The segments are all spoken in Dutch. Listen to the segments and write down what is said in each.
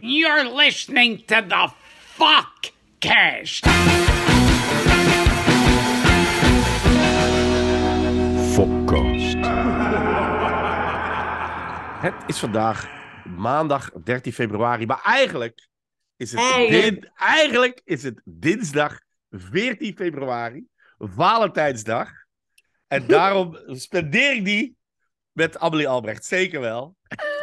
You're listening to the Fuck Cast. het is vandaag maandag 13 februari, maar eigenlijk is het, eigenlijk is het dinsdag 14 februari, Valentijnsdag. En daarom spendeer ik die met Amelie Albrecht, zeker wel.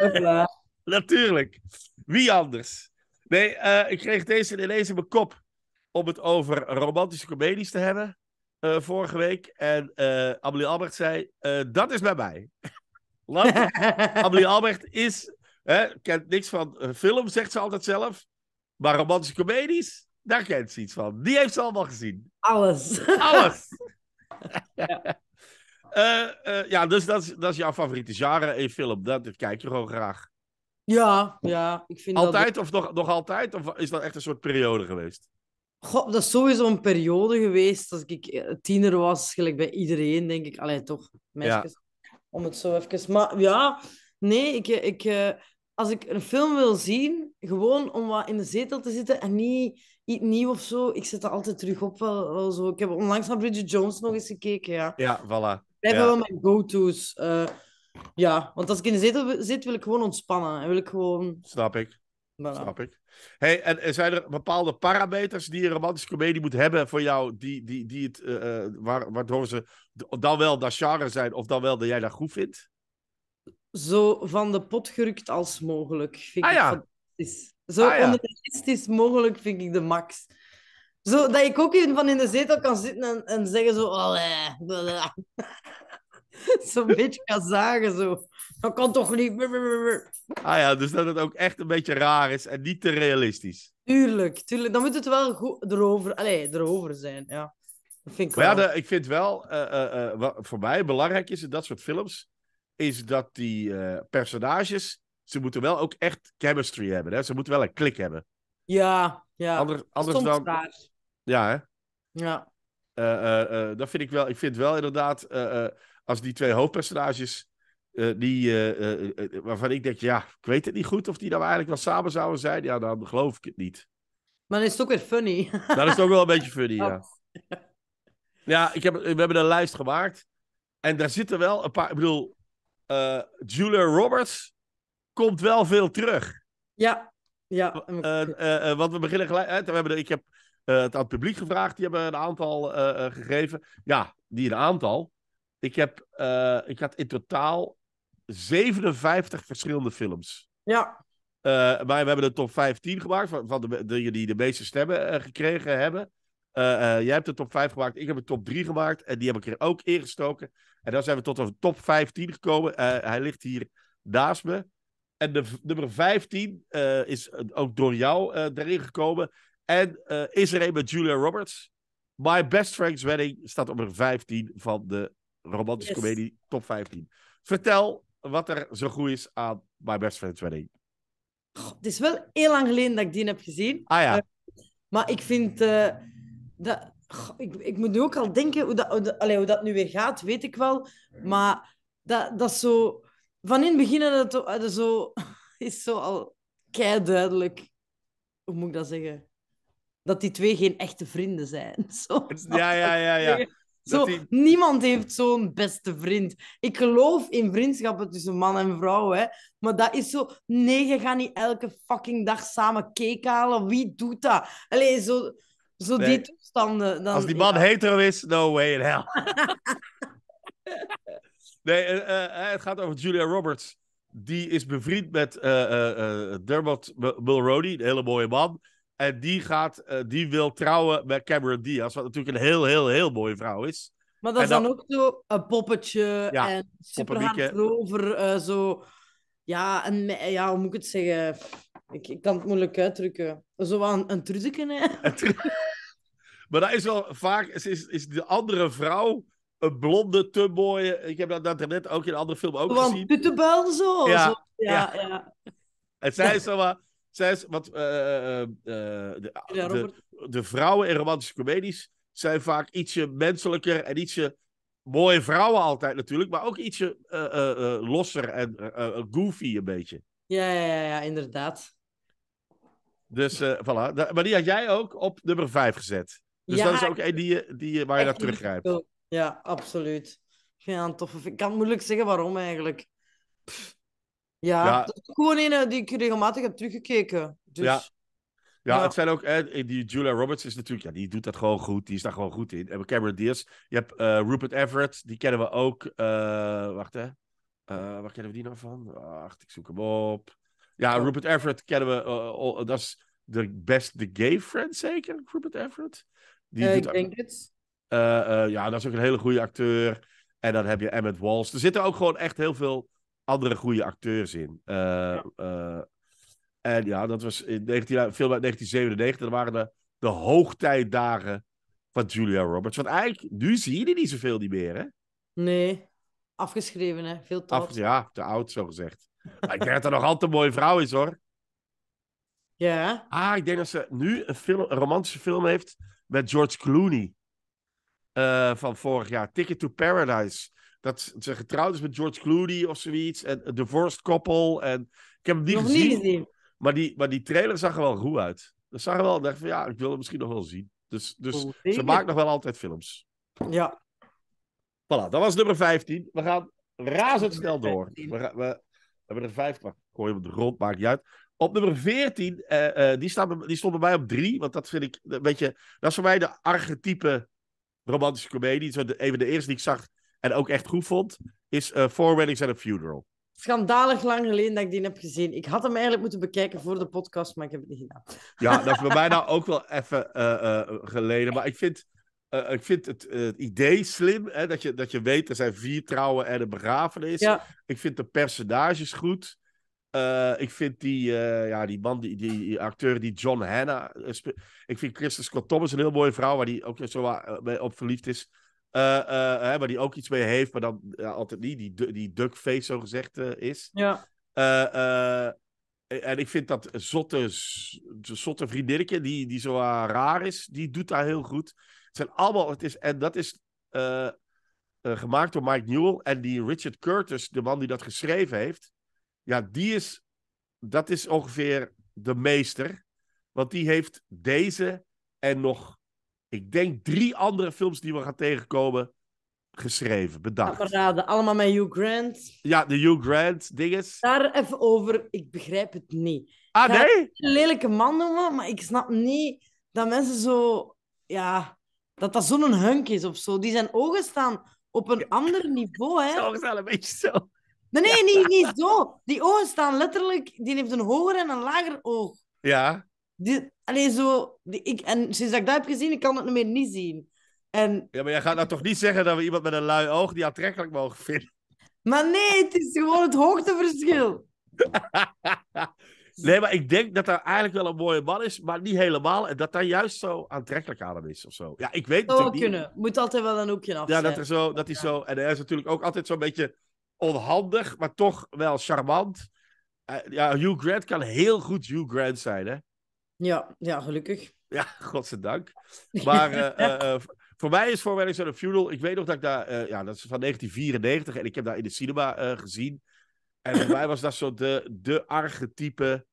Natuurlijk. Wie anders? Nee, eh, ik kreeg deze ineens in mijn kop om het over romantische comedies te hebben eh, vorige week. En uh, Amelie Albert zei, dat is bij mij. Amelie Albert is, hè, kent niks van film, zegt ze altijd zelf. Maar romantische comedies, daar kent ze iets van. Die heeft ze allemaal gezien. Alles. Alles. ja. ja, dus dat is, dat is jouw favoriete genre in film. Dat, dat kijk je gewoon graag. Ja, ja. Ik vind altijd of nog, nog altijd? Of is dat echt een soort periode geweest? Goh, dat is sowieso een periode geweest. Als ik eh, tiener was, gelijk bij iedereen, denk ik. Alleen toch, meisjes. Om het zo even... Maar ja, nee, ik, eh, ik, eh, als ik een film wil zien, gewoon om wat in de zetel te zitten en niet iets nieuw of zo, ik zet dat altijd terug op. Wel, zo. Ik heb onlangs naar Bridget Jones nog eens gekeken, ja. Ja, voilà. Dat hebben wel mijn go-to's. Uh, ja, want als ik in de zetel zit, wil ik gewoon ontspannen. En wil ik gewoon... Snap ik. Snap ik. Hey, en zijn er bepaalde parameters die een romantische comedie moet hebben voor jou, die, die, die het, eh, eh, waar, waardoor ze dan wel dat genre zijn, of dan wel dat jij dat goed vindt? Zo van de pot gerukt als mogelijk, vind ah ik ja. fantastisch. Zo ah, onrealistisch mogelijk vind ik de max. Zo, dat ik ook in, van in de zetel kan zitten en, en zeggen zo... Oh, eh, Zo'n beetje kan zagen zo. Dat kan toch niet. Ah ja, dus dat het ook echt een beetje raar is en niet te realistisch. Tuurlijk, tuurlijk. Dan moet het wel goed erover, allez, erover zijn, ja. Dat vind ik maar wel. ja, ik vind wel, uh, voor mij belangrijk is in dat soort films, is dat die personages, ze moeten wel ook echt chemistry hebben. Hè? Ze moeten wel een klik hebben. Ja, ja. Ander, anders dan... Ja, hè? Ja. dat vind ik wel, ik vind wel inderdaad als die twee hoofdpersonages, eh, die, eh, eh, waarvan ik denk, ja, ik weet het niet goed of die nou eigenlijk wel samen zouden zijn, ja, dan geloof ik het niet. Maar dan is het ook weer funny. Dat is het ook wel een beetje funny, ja. Ja, ik heb, we hebben een lijst gemaakt. En daar zitten wel een paar. Ik bedoel, Julia Roberts komt wel veel terug. Ja, ja. want we beginnen gelijk. we hebben, ik heb het aan het publiek gevraagd. Die hebben een aantal gegeven. Ja, die een aantal. Ik, heb, eh, ik had in totaal 57 verschillende films. Ja. Uh, eh, maar we hebben de top 15 gemaakt, van, van de, die de meeste stemmen eh, gekregen hebben. jij hebt de top 5 gemaakt, ik heb de top 3 gemaakt. En die heb ik er ook ingestoken. En dan zijn we tot de top 15 gekomen. hij ligt hier naast me. En de, nummer 15 is ook door jou erin gekomen. En is er een met Julia Roberts. My Best Friend's Wedding staat op nummer 15 van de romantische comedie top 15. Vertel wat er zo goed is aan My Best Friend's Wedding. het is wel heel lang geleden dat ik die heb gezien. Ah ja. Eh, maar ik vind eh, dat. ik, ik, moet nu ook al denken hoe dat, hoe dat nu weer gaat, weet ik wel. Maar dat, dat zo. Van in het begin dat, zo, is zo al kei duidelijk. Hoe moet ik dat zeggen? Dat die twee geen echte vrienden zijn. Zo. Ja, ja, ja, ja. Zo, Niemand heeft zo'n beste vriend. Ik geloof in vriendschappen tussen man en vrouw, hè. Maar dat is zo... Nee, je gaat niet elke fucking dag samen cake halen. Wie doet dat? Allee, zo, zo die toestanden. Dan... Als die man heter hetero is, no way in hell. nee, eh, eh, eh, het gaat over Julia Roberts. Die is bevriend met uh, Dermot Mulroney, een hele mooie man. En die, gaat, eh, die wil trouwen met Cameron Diaz. Wat natuurlijk een heel, heel, heel mooie vrouw is. Maar dat is dan, ook zo een poppetje ja, en super over. Eh, zo, ja, ja, hoe moet ik het zeggen? Ik, ik kan het moeilijk uitdrukken. Zo een, een trudeken, hè? maar dat is wel vaak... Is, is de andere vrouw een blonde, te mooie... Ik heb dat, dat net ook in een andere film ook gezien. Want zo. Ja, zo ja, ja. ja. En zij is dan maar... Zij wat, eh, eh, eh, de, de, de, vrouwen in romantische comedies zijn vaak ietsje menselijker en ietsje mooie vrouwen altijd natuurlijk, maar ook ietsje losser en goofy een beetje. Ja, ja, ja, ja inderdaad. Dus voilà. Maar die had jij ook op nummer 5 gezet. Dus dat is ook één die, die, waar je naar teruggrijpt. Ja, absoluut. Ja, toffe... Ik kan moeilijk zeggen waarom eigenlijk. Ja, dat is gewoon een eh, die ik regelmatig heb teruggekeken. Dus, ja. ja. het zijn ook, hè, eh, die Julia Roberts is natuurlijk, ja, die doet dat gewoon goed, die is daar gewoon goed in. En Cameron Diaz, je hebt eh, Rupert Everett, die kennen we ook. Uh, wacht hè, uh, waar kennen we die nou van? Wacht, ik zoek hem op. Ja, Rupert Everett kennen we, dat is de best, the gay friend zeker, Rupert Everett? Die doet, ik denk het. ja, dat is ook een hele goede acteur. En dan heb je Emmett Walls. Er zitten ook gewoon echt heel veel andere goede acteurs in. Eh, eh, en ja, dat was in 19, film uit 1997. Dat waren de, de hoogtijdagen van Julia Roberts. Want eigenlijk, nu zie je die niet zoveel niet meer, hè? Nee, afgeschreven, hè? Veel te Af, Ja, te oud, zo gezegd. ik denk dat er nog altijd een mooie vrouw is, hoor. Ja. Ah, ik denk dat ze nu een, film, een romantische film heeft met George Clooney. Eh, van vorig jaar, Ticket to Paradise dat ze getrouwd is met George Clooney of zoiets. En een divorced couple. En ik heb hem niet gezien. Maar, die, maar die trailer zag er wel goed uit. Dat zag er wel. dacht van ja, ik wil hem misschien nog wel zien. Dus, dus ze maakt nog wel altijd films. Ja. Voilà, dat was nummer 15. We gaan razendsnel door. We, we, we hebben er vijf, maar gooi hem rond, maakt niet uit. Op nummer 14, eh, eh, die, die stond bij mij op drie. Want dat vind ik een beetje. Dat is voor mij de archetype romantische komedie. Zo de, even de eerste die ik zag en ook echt goed vond, is uh, Four Weddings and a Funeral. Schandalig lang geleden dat ik die heb gezien. Ik had hem eigenlijk moeten bekijken voor de podcast, maar ik heb het niet gedaan. Ja, dat is bij mij nou ook wel even eh, eh, geleden. Maar ik vind, ik vind het, het idee slim, hè, dat, je, dat je weet er zijn vier trouwen en een begrafenis. Ik vind de personages goed. ik vind die, ja, die man, die, die, acteur, die John Hanna. ik vind Christus Scott Thomas een heel mooie vrouw, waar die ook zo op verliefd is. Eh, eh, hè, waar die ook iets mee heeft, maar dan altijd niet. Die, die duckface, zo gezegd, eh, is. Ja. en ik vind dat zotte, zotte vriendinnetje, die, die zo raar is, die doet daar heel goed. Het zijn allemaal, het is, en dat is gemaakt door Mike Newell. En die Richard Curtis, de man die dat geschreven heeft. Ja, die is. Dat is ongeveer de meester. Want die heeft deze en nog ik denk, drie andere films die we gaan tegenkomen geschreven, Bedankt. Nou, allemaal met Hugh Grant. Ja, de Hugh Grant dinges. Daar even over, ik begrijp het niet. Ah, Ga nee? Een lelijke man noemen, maar ik snap niet dat mensen zo... Ja, dat dat zo'n hunk is of zo. Die zijn ogen staan op een ander niveau, hè. Zijn ogen staan een beetje zo. Nee, nee, niet, niet zo. Die ogen staan letterlijk... Die heeft een hoger en een lager oog. Ja. Die, Allee, zo... Ik, en sinds ik dat heb gezien, ik kan het meer niet zien. En... Ja, maar jij gaat nou toch niet zeggen dat we iemand met een lui oog die aantrekkelijk mogen vinden? Maar nee, het is gewoon het hoogteverschil. nee, maar ik denk dat daar eigenlijk wel een mooie man is, maar niet helemaal. En dat daar juist zo aantrekkelijk aan hem is of zo. Ja, ik weet het niet. kunnen. Moet altijd wel een hoekje af. Ja, dat, er zo, dat hij zo... En hij is natuurlijk ook altijd zo'n beetje onhandig, maar toch wel charmant. Uh, ja, Hugh Grant kan heel goed Hugh Grant zijn, hè? Ja, ja gelukkig. Ja, godzijdank. Maar uh, voor mij is Four zo'n Funeral... Ik weet nog dat ik daar... ja, dat is van 1994 en ik heb daar in de cinema gezien. En voor mij was dat zo de, de archetype...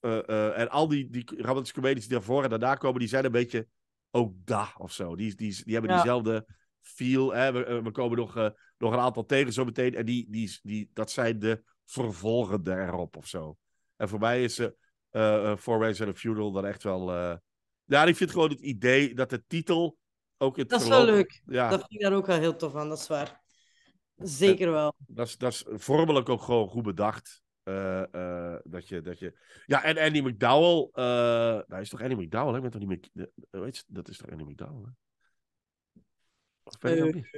en al die, die romantische comedies die daarvoor en daarna komen... die zijn een beetje ook daar of zo. Die, die, die hebben diezelfde feel. Hè? We, komen nog, nog een aantal tegen zo meteen. En die, die, die, dat zijn de vervolgen daarop of zo. En voor mij is ze uh, Four Ways and a Funeral dan echt wel... Eh, ja, ik vind gewoon het idee dat de titel ook het Dat is wel leuk. Ja. Dat vind ik daar ook wel heel tof aan, dat is waar. Zeker wel. dat is, dat is vormelijk ook gewoon goed bedacht. dat, je, dat je... Ja, en Andy McDowell. Uh... Nou, hij is toch Andy McDowell? Hè? Ik ben toch niet meer... Weet je, dat is toch Andy McDowell? Hè? Of ben je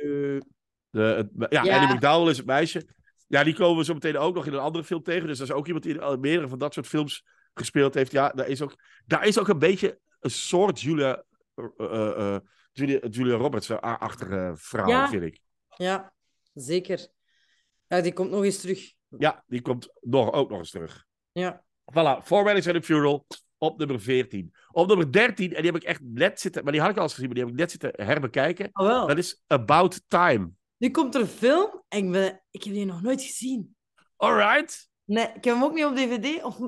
De, ja, ja, Andy McDowell is het meisje. Ja, die komen we zo meteen ook nog in een andere film tegen. Dus dat is ook iemand die in meerdere van dat soort films gespeeld heeft. Ja, daar is ook, daar is ook een beetje een soort Julia, eh, eh, eh, Julia, Julia Roberts achter vrouw, vind ik. Ja, zeker. Ja, die komt nog eens terug. Ja, die komt nog, ook nog eens terug. Ja. Voilà, Four Weddings and a Funeral op nummer 14. Op nummer 13, en die heb ik echt net zitten... Maar die had ik al eens gezien, maar die heb ik net zitten herbekijken. Oh, wel. Dat is About Time. Nu komt er een film en ik, ben, ik heb die nog nooit gezien. Alright. Nee, ik heb hem ook niet op dvd. Of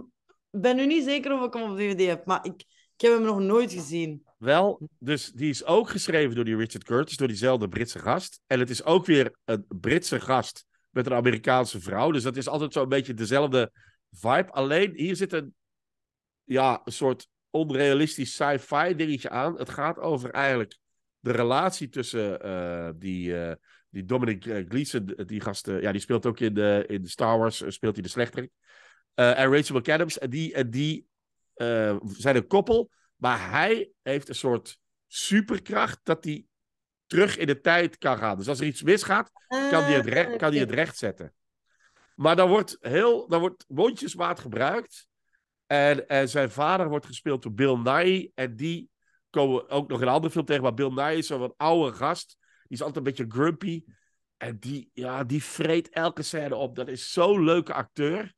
ben nu niet zeker of ik hem op DVD heb, maar ik, ik heb hem nog nooit gezien. Wel, dus die is ook geschreven door die Richard Curtis, door diezelfde Britse gast. En het is ook weer een Britse gast met een Amerikaanse vrouw. Dus dat is altijd zo'n beetje dezelfde vibe. Alleen hier zit een, ja, een soort onrealistisch sci-fi dingetje aan. Het gaat over eigenlijk de relatie tussen eh, die, eh, die Dominic eh, Gleeson, die gast, ja, die speelt ook in, de in Star Wars, speelt hij de slechterik. Eh, en Rachel McAdams, die, die eh, zijn een koppel. Maar hij heeft een soort superkracht dat hij terug in de tijd kan gaan. Dus als er iets misgaat, kan hij het, ah, recht, kan hij het recht zetten. Maar dan wordt, heel, dan wordt mondjesmaat gebruikt. En, zijn vader wordt gespeeld door Bill Nye. En die komen we ook nog in een andere film tegen. Maar Bill Nye is zo'n oude gast. Die is altijd een beetje grumpy. En die, ja, die vreet elke scène op. Dat is zo'n leuke acteur.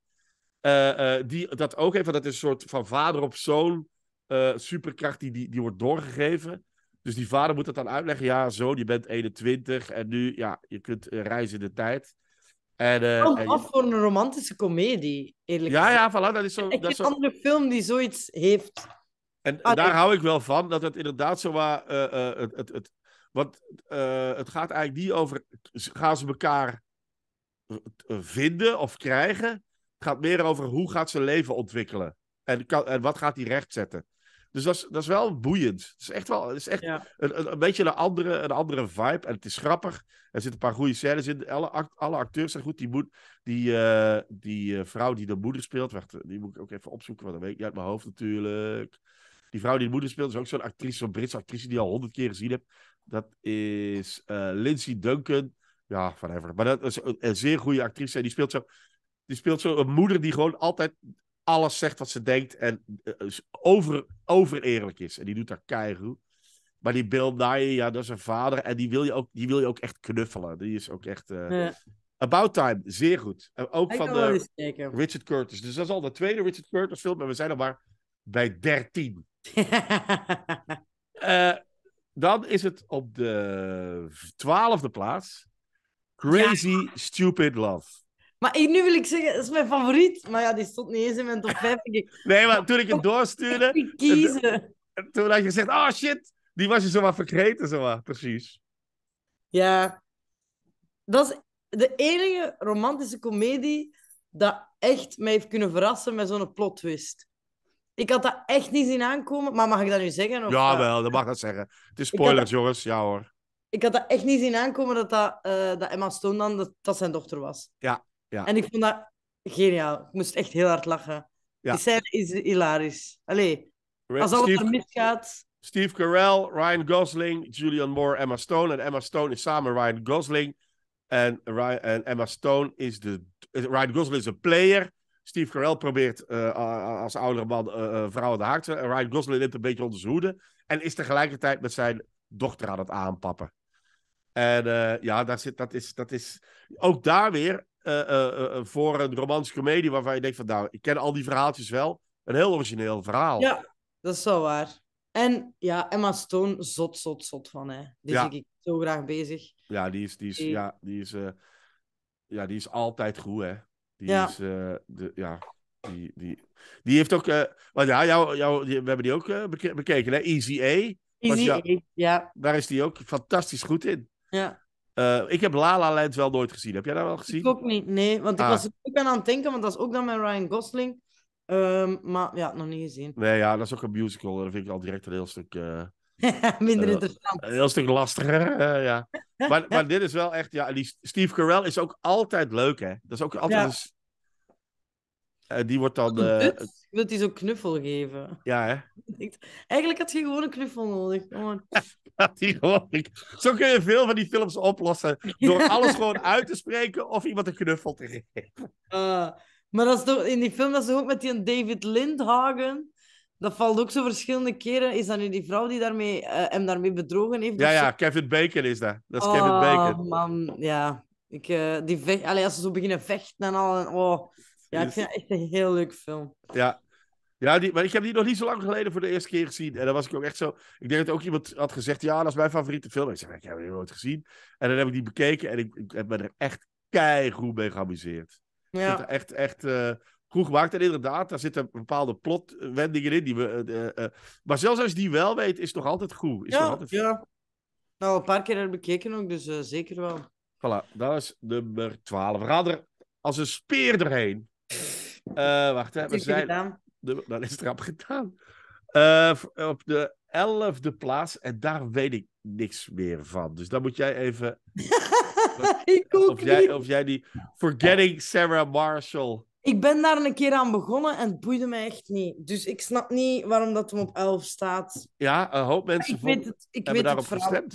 Eh, eh, die dat ook even Dat is een soort van vader op zoon eh, superkracht die, die, die wordt doorgegeven. Dus die vader moet dat dan uitleggen. Ja, zoon, je bent 21 en nu, ja, je kunt reizen in de tijd. En, uh, af voor een romantische komedie, eerlijk ja, gezegd. Ja, voilà, dat is zo... dat een andere film die zoiets heeft. En ah, daar hou ik wel van, dat het inderdaad zo het, het, het, want het gaat eigenlijk niet over... Gaan ze elkaar vinden of krijgen? gaat meer over hoe gaat zijn leven ontwikkelen. En, kan, en wat gaat hij rechtzetten. Dus dat is, dat is wel boeiend. Het is echt, wel, het is echt een, beetje een andere, een andere vibe. En het is grappig. Er zitten een paar goede scènes in. Alle, alle acteurs zijn goed. Die, die, eh, die eh, vrouw die de moeder speelt. Wacht, die moet ik ook even opzoeken. Want dat weet ik niet uit mijn hoofd natuurlijk. Die vrouw die de moeder speelt is ook zo'n actrice. Zo'n Britse actrice die je al honderd keer gezien heb. Dat is eh, Lindsay Duncan. Ja, whatever. Maar dat is een, een zeer goede actrice. En die speelt zo. Die speelt zo een moeder die gewoon altijd alles zegt wat ze denkt en eh, over, over eerlijk is. En die doet daar keigoed. Maar die Bill Nye, ja, dat is een vader. En die wil je ook, die wil je ook echt knuffelen. Die is ook echt... Eh, about Time, zeer goed. ook van de Richard Curtis. Dus dat is al de tweede Richard Curtis film. En we zijn er maar bij 13. Eh, dan is het op de twaalfde plaats. Crazy Stupid Love. Maar nu wil ik zeggen, dat is mijn favoriet. Maar ja, die stond niet eens in mijn top 5. Nee, maar toen ik het doorstuurde... kiezen. Toen had je gezegd, oh shit, die was je zomaar vergeten, zomaar. Precies. Ja. Dat is de enige romantische komedie dat echt mij heeft kunnen verrassen met zo'n plot twist. Ik had dat echt niet zien aankomen, maar mag ik dat nu zeggen? Of... ja, wel, dat mag dat zeggen. Het is spoilers, jongens. Ja hoor. Ik had dat echt niet zien aankomen dat, dat, eh, dat Emma Stone dan dat, dat zijn dochter was. Ja, ja. En ik vond dat geniaal. Ik moest echt heel hard lachen. Ja. Die scène is hilarisch. Allee, als alles er misgaat... Steve Carell, Ryan Gosling, Julian Moore, Emma Stone. En Emma Stone is samen Ryan Gosling. En, Ryan, en Emma Stone is de... Ryan Gosling is een player. Steve Carell probeert eh, als oudere man uh, eh, eh, vrouwen haak te... En Ryan Gosling neemt een beetje onder zijn hoede. En is tegelijkertijd met zijn dochter aan het aanpappen. En ja, daar zit, dat, is, dat is ook daar weer eh, eh, eh, voor een romantische comedie waarvan je denkt van nou, ik ken al die verhaaltjes wel. Een heel origineel verhaal. Ja, dat is wel waar. En ja, Emma Stone, zot, zot, zot van. Hè. Die ja. zie ik zo graag bezig. Ja, die is, die is, ja, die is, ja, die is altijd goed, hè. Die is, de, ja, die, die, die heeft ook, uh, ja, jou, jou, we hebben die ook bekeken, hè. Easy A. Easy A, ja. Daar is die ook fantastisch goed in. Ja. Eh, ik heb La La Land wel nooit gezien. Heb jij dat wel gezien? Ik ook niet, nee. Want ik ah. was ook aan het denken, want dat is ook dan met Ryan Gosling. Ehm, maar ja, nog niet gezien. Nee, ja, dat is ook een musical. Dat vind ik al direct een heel stuk... Eh, Minder eh, interessant. Een heel stuk lastiger, ja. Maar, maar dit is wel echt... Ja, die Steve Carell is ook altijd leuk, hè. Dat is ook altijd... Eh, die wordt dan. Uh... Je wilt die zo'n knuffel geven. Ja, hè? Eigenlijk had je gewoon een knuffel nodig. die gewoon... Zo kun je veel van die films oplossen. Door alles gewoon uit te spreken of iemand een knuffel te geven. Ah, maar dat is in die film dat ze ook met die David Lindhagen. Dat valt ook zo verschillende keren. Is dat nu die vrouw die daarmee, eh, hem daarmee bedrogen heeft? Ja, ja, Kevin Bacon is dat. Dat is Kevin ah, Bacon. man, ja. Ik, die vecht, Allee, als ze zo beginnen vechten en al. oh. Ja, ik vind het echt een heel leuk film. Ja, ja, die, maar ik heb die nog niet zo lang geleden voor de eerste keer gezien. En dan was ik ook echt zo. Ik denk dat ook iemand had gezegd: ja, dat is mijn favoriete film. En ik zei: ik heb die nooit gezien. En dan heb ik die bekeken en ik, ik heb me er echt keigoed mee geamuseerd. Ja. echt, echt uh, goed gemaakt. En inderdaad, daar zitten bepaalde plotwendingen in. Die we, eh, eh, maar zelfs als je die wel weet, is het nog altijd goed. Is ja, ja. Nou, een paar keer heb bekeken ook, dus zeker wel. Voilà, dat is nummer 12. We gaan er als een speer doorheen. Uh, wacht, hè. we zijn... dat is rap gedaan. Eh, op de elfde plaats. En daar weet ik niks meer van. Dus dan moet jij even... of, jij, of jij die... Forgetting Sarah Marshall... Ik ben daar een keer aan begonnen en het boeide me echt niet. Dus ik snap niet waarom dat hem op 11 staat. Ja, een hoop mensen ik weet het, ik weet het gestemd.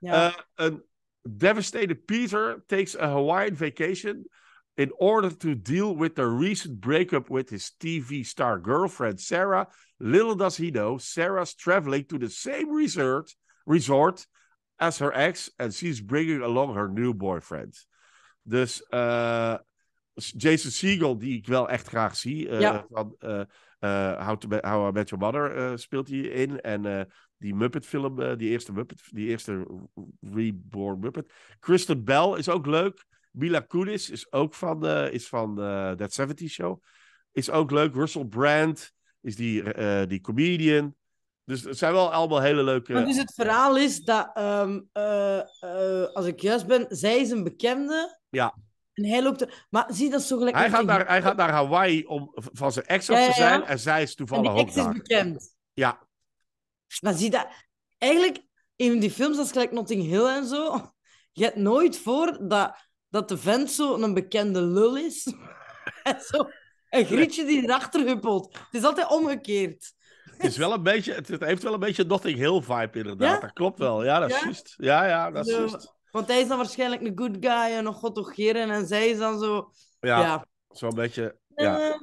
Ja. Eh, een devastated Peter takes a Hawaiian vacation in order to deal with the recent breakup with his TV star girlfriend Sarah, little does he know, Sarah's traveling to the same resort, resort as her ex and she's bringing along her new boyfriend. Dus uh, Jason Siegel, die ik wel echt graag zie, eh, van eh, How, to, How I Met Your Mother speelt hij in. En die Muppet film, die eerste Muppet, die eerste Reborn Muppet. Kristen Bell is ook leuk. Mila is ook van, uh, is van uh, That 70 Show. Is ook leuk. Russell Brand is die, eh, die comedian. Dus het zijn wel allemaal hele leuke. Maar dus het verhaal is dat, ehm, als ik juist ben, zij is een bekende. Ja. En hij loopt er... Maar zie, dat zo gelijk... Hij, gaat naar, hij gaat naar Hawaii om van zijn ex op te zijn en zij is toevallig ook daar. ex is bekend. Ja. Maar zie, dat... eigenlijk in die films als gelijk Notting Hill en zo, je hebt nooit voor dat dat de vent zo een bekende lul is. en zo een grietje die erachter huppelt. Het is altijd omgekeerd. Het, is wel een beetje, het heeft wel een beetje Notting Hill vibe inderdaad. Dat klopt wel. Ja, dat is ja? juist. Ja, ja, dat is juist. Want hij is dan waarschijnlijk een good guy en nog god toch En zij is dan zo... Ja, zo een beetje... Ja. Eh,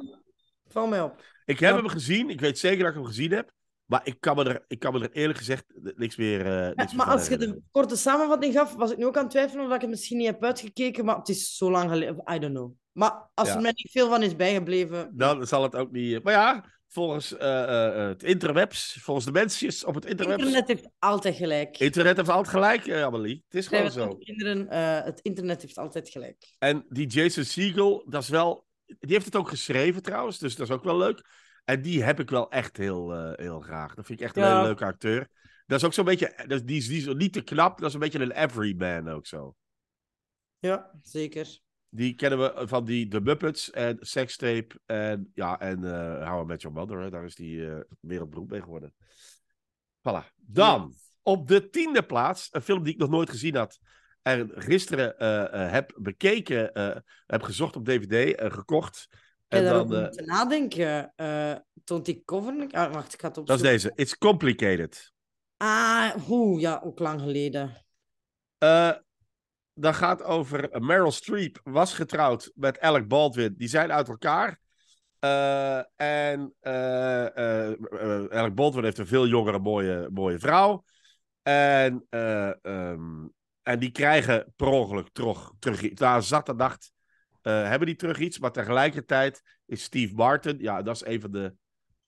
val mij op. Ik heb hem gezien. Ik weet zeker dat ik hem gezien heb. Maar ik kan me er, ik kan me er eerlijk gezegd niks meer. Eh, maar als je de korte samenvatting gaf, was ik nu ook aan het twijfelen of ik het misschien niet heb uitgekeken. Maar het is zo lang geleden. I don't know. Maar als er mij niet veel van is bijgebleven. Dan zal het ook niet. Eh, maar ja, volgens eh, het interwebs, volgens de mensen op het internet. Internet heeft altijd gelijk. Internet heeft altijd gelijk, uh, Amelie. Het is gewoon zo. Kinderen, het internet heeft altijd gelijk. En die Jason Siegel, dat is wel. Die heeft het ook geschreven trouwens, dus dat is ook wel leuk. En die heb ik wel echt heel, eh, heel graag. Dat vind ik echt een hele leuke acteur. Dat is ook zo'n beetje, eh, dat die, is, niet te knap, dat is een beetje een everyman ook zo. Ja, zeker. Die kennen we eh, van die The Muppets en Sextape en, ja, en uh, How I Met Your Mother. Daar is die uh, mee geworden. Voilà. Dan, op de tiende plaats, een film die ik nog nooit gezien had. En gisteren heb bekeken, heb gezocht op DVD, gekocht. En, dan, te nadenken. Uh, eh, toont die cover... Ah, wacht, ik ga het opzoeken. Dat is deze. It's Complicated. Ah, hoe? Ja, ook lang geleden. Uh, dat gaat over eh, Meryl Streep was getrouwd met Alec Baldwin. Die zijn uit elkaar. en Alec Baldwin heeft een veel jongere mooie, mooie vrouw. En, ehm, en die krijgen per ongeluk terug. terug daar zat de dacht uh, hebben die terug iets. Maar tegelijkertijd is Steve Martin, ja, dat is een van de,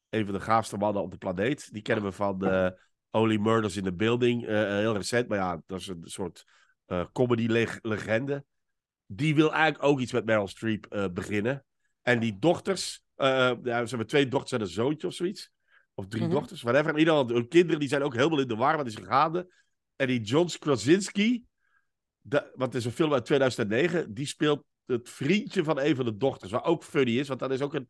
een van de gaafste mannen op de planeet. Die kennen we van uh, Only Murders in the Building, eh, heel recent. Maar ja, dat is een soort comedy-legende. Die wil eigenlijk ook iets met Meryl Streep beginnen. En die dochters, ja, ze hebben twee dochters en een zoontje of zoiets. Of drie mhm. dochters, whatever. ieder iedereen, hun kinderen die zijn ook helemaal in de war, die is gaande. En die John Krasinski, de, want het is een film uit 2009, die speelt het vriendje van een van de dochters, waar ook funny is, want dat is ook een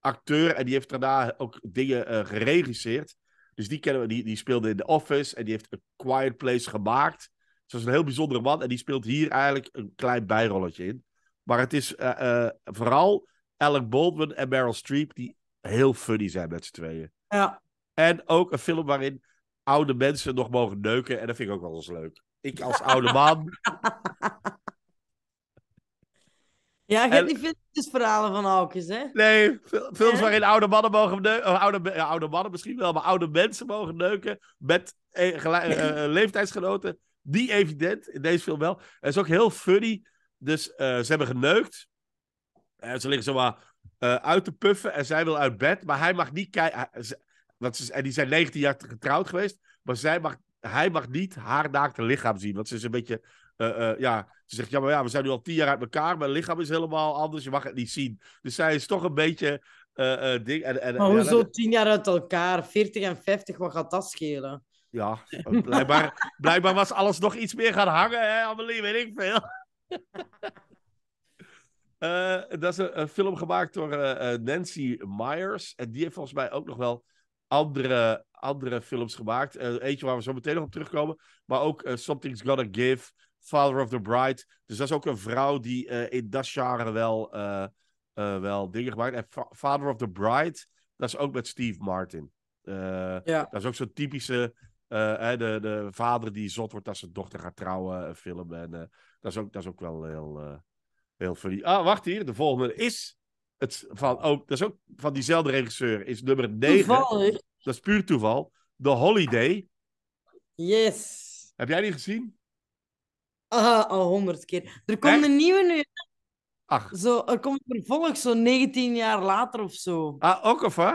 acteur en die heeft daarna ook dingen eh, geregisseerd. Dus die kennen we, die, die speelde in The Office en die heeft A Quiet Place gemaakt. Dus dat is een heel bijzondere man en die speelt hier eigenlijk een klein bijrolletje in. Maar het is eh, eh, vooral Alec Baldwin en Meryl Streep die heel funny zijn met z'n tweeën. Ja. En ook een film waarin oude mensen nog mogen neuken en dat vind ik ook wel eens leuk. Ik als oude man Ja, je en... hebt die filmpjesverhalen van Alkes, hè? Nee, films waarin oude mannen mogen neuken, oude, oude mannen misschien wel, maar oude mensen mogen neuken met eh, eh, eh, leeftijdsgenoten. Die evident, in deze film wel. Het is ook heel funny. Dus ze hebben geneukt. en ze liggen zomaar uit te puffen en zij wil uit bed. Maar hij mag niet kijken. En die zijn 19 jaar getrouwd geweest. Maar zij mag, hij mag niet haar naakte lichaam zien. Want ze is een beetje eh, eh, ja, ze zegt, ja, maar ja, we zijn nu al tien jaar uit elkaar. Mijn lichaam is helemaal anders. Je mag het niet zien. Dus zij is toch een beetje eh, ding. En, en, maar hoezo tien jaar uit elkaar? 40 en 50, wat gaat dat schelen? Ja, blijkbaar, blijkbaar was alles nog iets meer gaan hangen, hè, Amelie, weet ik veel. dat is een, film gemaakt door Nancy Myers. En die heeft volgens mij ook nog wel andere, andere films gemaakt. Uh, eentje waar we zo meteen nog op terugkomen. Maar ook Something's gotta Give. Father of the Bride. Dus dat is ook een vrouw die eh, in dat Jaren wel, eh, eh, wel dingen gemaakt. En Father of the Bride, dat is ook met Steve Martin. ja. Dat is ook zo'n typische. Hè, de, de vader die zot wordt als zijn dochter gaat trouwen, film. En dat, is ook, dat is ook wel heel, heel funny. Ah, wacht hier. De volgende is. Het van, ook, oh, dat is ook van diezelfde regisseur. Is nummer 9. Toevallig. Dat is puur toeval. The Holiday. Yes. Heb jij die gezien? Ah, al honderd keer. Er komt een nieuwe nu. Ach. Zo, er komt een vervolg, zo 19 jaar later of zo. Ah, ook of hè?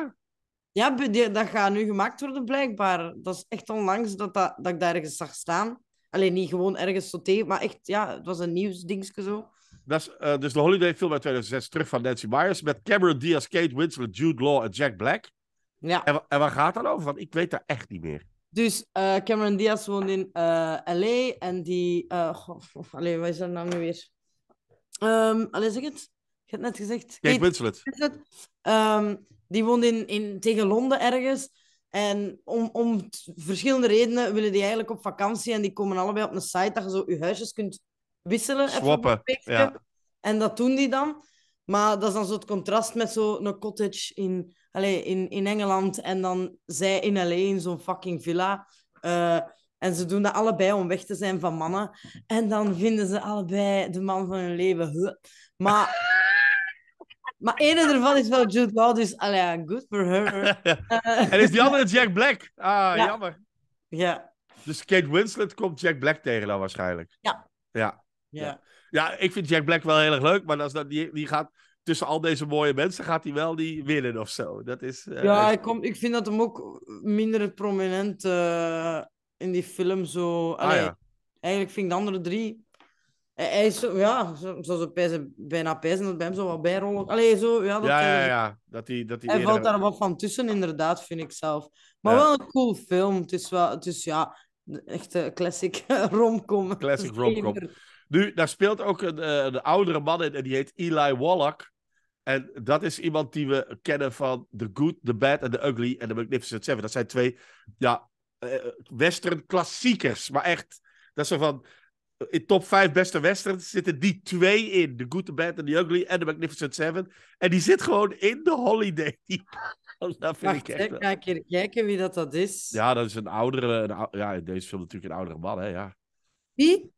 Ja, dat gaat nu gemaakt worden, blijkbaar. Dat is echt onlangs dat, dat, dat ik daar ergens zag staan. Alleen niet gewoon ergens sauté, maar echt, ja, het was een nieuwsdingetje zo. Dat is eh, dus de Holiday film uit 2006, terug van Nancy Myers, met Cameron Diaz, Kate Winslet, Jude Law en Jack Black. Ja. En, en waar gaat dat over? Want ik weet dat echt niet meer. Dus uh, Cameron Diaz woont in uh, eh, LA en die. Uh, goh, goh, wat is haar naam nou nu weer? Um, allee, zeg het. Ik heb het net gezegd. Kijk, Winslet. Um, die woont in, in, tegen Londen ergens. En om, om verschillende redenen willen die eigenlijk op vakantie. En die komen allebei op een site dat je zo je huisjes kunt wisselen. Swappen. Ja. En dat doen die dan. Maar dat is dan zo het contrast met zo'n cottage in, allez, in, in Engeland en dan zij in LA in zo'n fucking villa. Eh, en ze doen dat allebei om weg te zijn van mannen. En dan vinden ze allebei de man van hun leven. Maar, maar ene ervan is wel Jude Law, dus allez, good for her. Eh, en is die andere Jack Black? Ah, jammer. Ja. Dus Kate Winslet komt Jack Black tegen dan waarschijnlijk. Ja. ja. ja. Ja, ik vind Jack Black wel heel erg leuk, maar als dat, die, die gaat tussen al deze mooie mensen gaat hij wel die winnen of zo. Dat is, eh, ja, ik, kom, ik vind dat hem ook minder prominent eh, in die film zo... Ah, eigenlijk vind ik de andere drie... Hij, is zo, ja, zo, zo bijna pijzen dat bij hem zo wat bijrollen. Allee, zo, ja. Dat, ja, ja, Dat hij, dat hij, valt daar wat van tussen, inderdaad, vind ik zelf. Maar wel een cool film. Het is, wel, het is ja, echt een eh, classic romcom. Classic romcom. Nu, daar speelt ook eh, een, oudere man in en die heet Eli Wallach. En dat is iemand die we kennen van The Good, The Bad en The Ugly en The Magnificent Seven. Dat zijn twee, ja, eh, western klassiekers. Maar echt, dat is van, eh, in top vijf beste westerns zitten die twee in. The Good, The Bad and The Ugly en The Magnificent Seven. En die zit gewoon in de Holiday. dat vind ik even kijken wie dat, dat is. Ja, dat is een oudere... Een, ja, deze film natuurlijk een oudere man, hè, ja. Wie?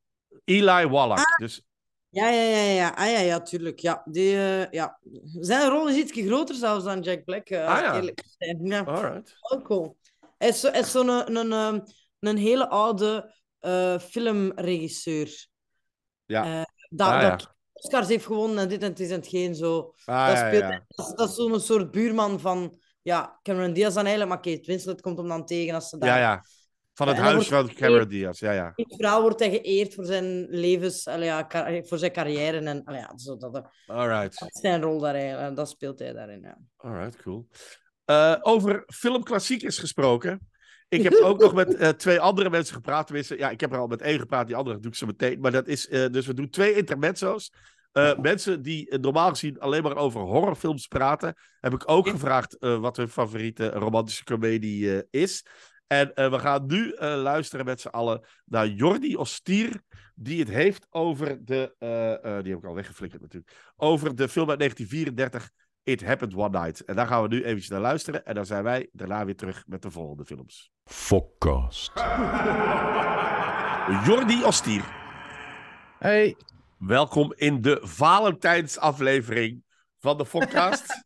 Eli Wallach. Ah. Dus... Ja, ja, ja, ja. Ah, ja, ja, tuurlijk. Ja. Die, uh, ja. Zijn rol is iets groter zelfs dan Jack Black. Uh, ah, ja. eerlijk gezegd. Ja. Alright. Oh, cool. Hij is zo'n zo eh, een, een, ehm, een, hele oude uh, filmregisseur. Ja. dat, ah, ja. Oscars heeft gewonnen en dit en het is en geen zo. Ah, dat, speelt, ja, dat, is, is zo'n soort buurman van ja, Cameron Diaz dan eigenlijk, maar Kate Winslet komt hem dan tegen als ze daar... Ja, ja. Van het huis van Cameron Diaz, ja, ja. Die vrouw wordt hij geëerd voor zijn levens, ja, voor zijn carrière. En, ja, zo dat, right. zijn rol daarin, en eh, dat speelt hij daarin. Ja. Alright, cool. Uh, over filmklassiekers gesproken. Ik heb ook nog met eh, twee andere mensen gepraat. Tenminste, ja, ik heb er al met één gepraat, die andere doe ik zo meteen. Maar dat is, dus we doen twee intermezzo's. mensen die normaal gezien alleen maar over horrorfilms praten, heb ik ook gevraagd wat hun favoriete romantische comedie is. En eh, we gaan nu eh, luisteren met z'n allen naar Jordi Ostier, die het heeft over de. Eh, die heb ik al weggeflikkerd natuurlijk. Over de film uit 1934, It Happened One Night. En daar gaan we nu eventjes naar luisteren. En dan zijn wij daarna weer terug met de volgende films. Fokkast. Jordi Ostier. Hey. Welkom in de Valentijnsaflevering van de Fokcast.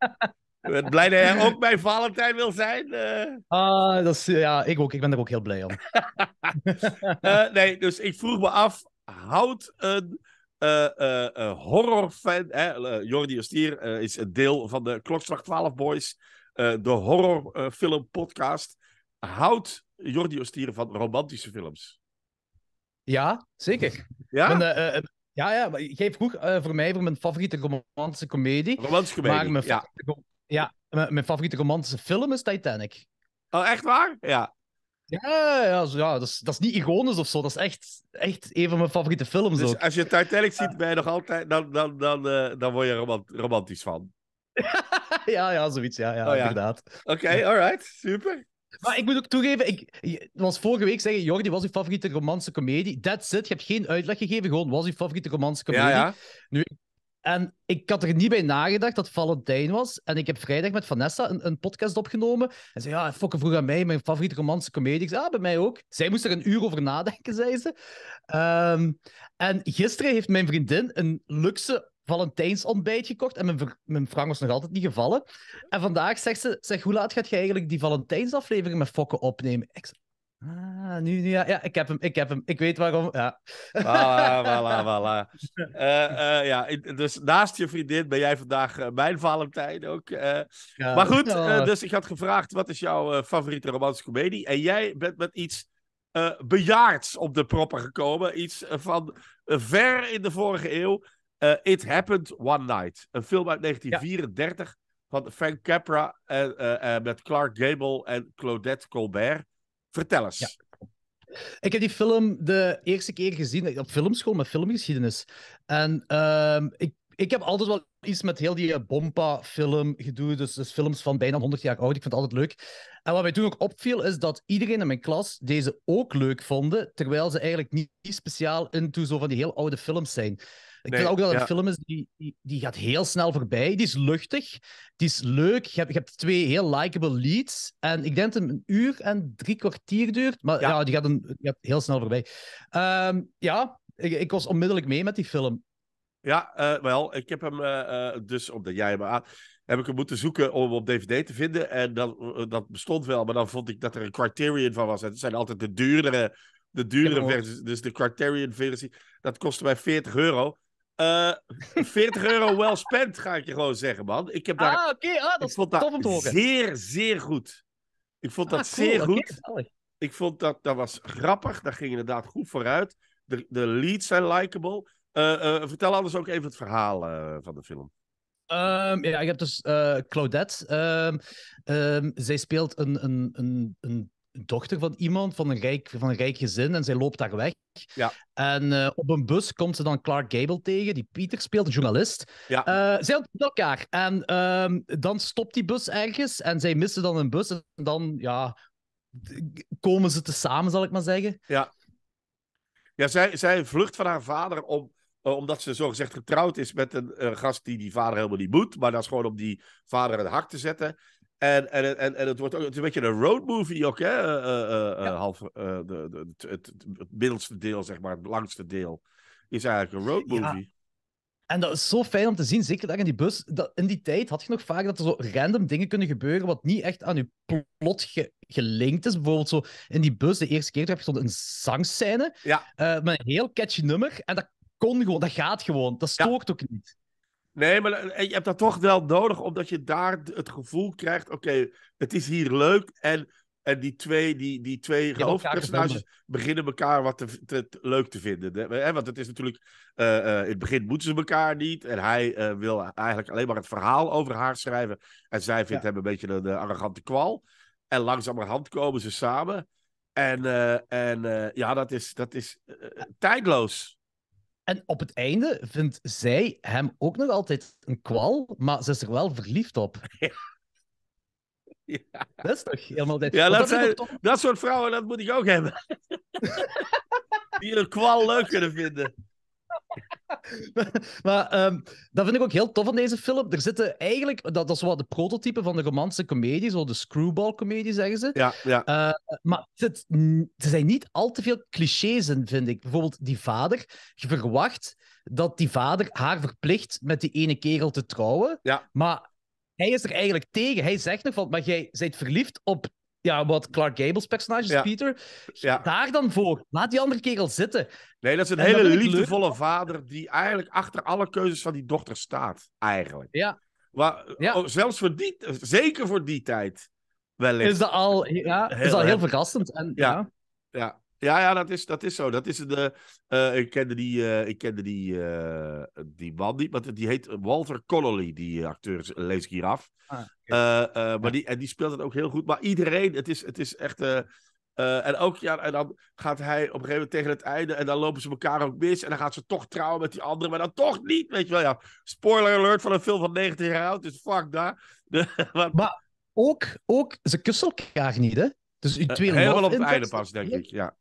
blij dat jij ook bij Valentijn wil zijn? Eh. Ah, dat is, ja, ik, ook, ik ben er ook heel blij om. Eh, nee, dus ik vroeg me af, houdt een uh, horrorfan... Hè, Jordi Ostier is een deel van de Klokslag 12 Boys, de horrorfilm podcast. Houdt Jordi Ostier van romantische films? Ja, zeker. Ja? Ben, ja, ja, vroeg voor mij voor mijn favoriete romantische comedie. Romantische comedie, maar ja. Ja, mijn favoriete romantische film is Titanic. Oh, echt waar? Ja. Ja, ja, ja dat, is, dat is niet ironisch of zo. Dat is echt, echt een van mijn favoriete films. Dus ook. als je Titanic ziet, ben je nog altijd, dan, dan, dan, eh, dan word je romantisch van. ja, ja, zoiets. Ja, oh, ja, inderdaad. Oké, alright. Super. Maar ik moet ook toegeven, ik, was vorige week zeggen, Jordi, was uw favoriete romantische comedie. That's it, je hebt geen uitleg gegeven, gewoon was uw favoriete romantische comedie. Ja, ja. Nu, en ik had er niet bij nagedacht dat Valentijn was. En ik heb vrijdag met Vanessa een, een podcast opgenomen. En zei, ja, Fokke vroeg aan mij, mijn favoriete romantische comedie. Ik ah, bij mij ook. Zij moest er een uur over nadenken, zei ze. Ehm, en gisteren heeft mijn vriendin een luxe Valentijnsontbijt gekocht. En mijn, mijn Frank was nog altijd niet gevallen. En vandaag zegt ze, zeg, hoe laat gaat je eigenlijk die Valentijnsaflevering met Fokke opnemen? Ah, nu, nu ja, ik heb hem, ik heb hem, ik weet waarom. Ja. Voilà, voilà, voilà. Uh, uh, ja, dus naast je vriendin ben jij vandaag eh, mijn Valentijn ook. Maar goed, dus ik had gevraagd: wat is jouw favoriete romantische comedie? En jij bent met iets bejaards op de proppen gekomen. Iets van ver in de vorige eeuw. It Happened One Night. Een film uit 1934 ja. van Frank Capra en, met Clark Gable en Claudette Colbert. Vertel eens. Ik heb die film de eerste keer gezien op filmschool met filmgeschiedenis. En ehm, ik, ik heb altijd wel iets met heel die eh, Bompa-film gedoe. Dus, dus, films van bijna 100 jaar oud. Ik vind het altijd leuk. En wat mij toen ook opviel, is dat iedereen in mijn klas deze ook leuk vonden. Terwijl ze eigenlijk niet speciaal into zo van die heel oude films zijn. Ik nee, ook dat het film is die, die, gaat heel snel voorbij. Die is luchtig, die is leuk. Je hebt, je hebt twee heel likable leads. En ik denk dat het een uur en drie kwartier duurt. Maar ja, die, gaat een, heel snel voorbij. Ehm, ja, ik, ik was onmiddellijk mee met die film. Ja, eh, wel, ik heb hem uh, dus, omdat jij hem heb ik hem moeten zoeken om hem op DVD te vinden. En dat, dat bestond wel, maar dan vond ik dat er een Criterion van was. En het zijn altijd de duurdere, de duurdere versies. Dus de Criterion versie, dat kostte mij 40 euro. 40 eh, euro well spent, ga ik je gewoon zeggen, man. Ik heb daar, ah, oké. Ah, dat tof om te horen. Zeer, zeer goed. Ik vond dat ah, zeer goed. ik vond dat, dat was grappig. Dat ging inderdaad goed vooruit. De, de leads zijn likable. Eh, eh, vertel anders ook even het verhaal van de film. Ehm, ja, ik heb dus Claudette. Ehm, ehm, zij speelt een, een, een, een dochter van iemand, van een, rijk, van een rijk gezin. En zij loopt daar weg. Ja. En eh, op een bus komt ze dan Clark Gable tegen, die Peter speelt, een journalist. Ja. Eh, zij ontmoeten elkaar. En ehm, dan stopt die bus ergens en zij missen dan een bus. En dan ja, komen ze te samen, zal ik maar zeggen. Ja, ja zij, zij vlucht van haar vader om, eh, omdat ze zogezegd getrouwd is met een gast die die vader helemaal niet moet. Maar dat is gewoon om die vader het hart te zetten. En, en, en, en het wordt ook het is een beetje een roadmovie ook, hè? Uh, half, de, de, het, het, middelste deel, zeg maar, het langste deel, is eigenlijk een roadmovie. Ja. En dat is zo fijn om te zien, zeker daar in die bus. Dat, in die tijd had je nog vaak dat er zo random dingen kunnen gebeuren wat niet echt aan je plot gelinkt is. Bijvoorbeeld zo in die bus, de eerste keer heb je stond een zangscène met een heel catchy nummer. En dat kon gewoon, dat gaat gewoon. Dat stoort ook niet. Nee, maar eh, je hebt dat toch wel nodig, omdat je daar het gevoel krijgt: oké, het is hier leuk. En, en die twee, die, die twee hoofdpersonages beginnen elkaar wat te, leuk te vinden. Hè? Want het is natuurlijk, eh, eh, in het begin moeten ze elkaar niet. En hij wil eigenlijk alleen maar het verhaal over haar schrijven. En zij vindt hem een beetje een arrogante kwal. En langzamerhand komen ze samen. En, en ja, dat is, dat is tijdloos. En op het einde vindt zij hem ook nog altijd een kwal, maar ze is er wel verliefd op. Dat is toch helemaal dit. Ja, dat, dat soort vrouwen, dat moet ik ook hebben. Die een kwal leuk kunnen vinden. maar, ehm, dat vind ik ook heel tof van deze film. Er zitten eigenlijk, dat, dat is wel de prototype van de romantische comedie, zo de screwball-comedie zeggen ze. Ja, ja. Eh, maar het, er zijn niet al te veel clichés in, vind ik. Bijvoorbeeld die vader. Je verwacht dat die vader haar verplicht met die ene kerel te trouwen. Ja. Maar hij is er eigenlijk tegen. Hij zegt nog van, maar jij bent verliefd op ja, wat Clark Gable's personage Peter. Ja. Daar dan voor. Laat die andere kegel zitten. Nee, dat is een hele liefdevolle vader die eigenlijk achter alle keuzes van die dochter staat. Eigenlijk. Ja. ja. Oh, zelfs voor die, zeker voor die tijd. Wellicht. Is dat al, ja, heel, is dat heel, verrassend. En, ja. ja. Ja, ja dat, is, dat is zo. Dat is de, eh, eh, ik kende, die, eh, ik kende die, die man niet, maar die heet Walter Connolly, die acteur, lees ik hier af. Ah, maar die, en die speelt het ook heel goed. Maar iedereen, het is, het is echt... en ook, ja, en dan gaat hij op een gegeven moment tegen het einde en dan lopen ze elkaar ook mis. En dan gaat ze toch trouwen met die andere, maar dan toch niet, weet je wel. Ja, spoiler alert van een film van 90 jaar oud, dus fuck daar. maar, ook, ook, ze kussen elkaar niet, hè? Dus u twee Helemaal op het einde pas, denk ik, ja.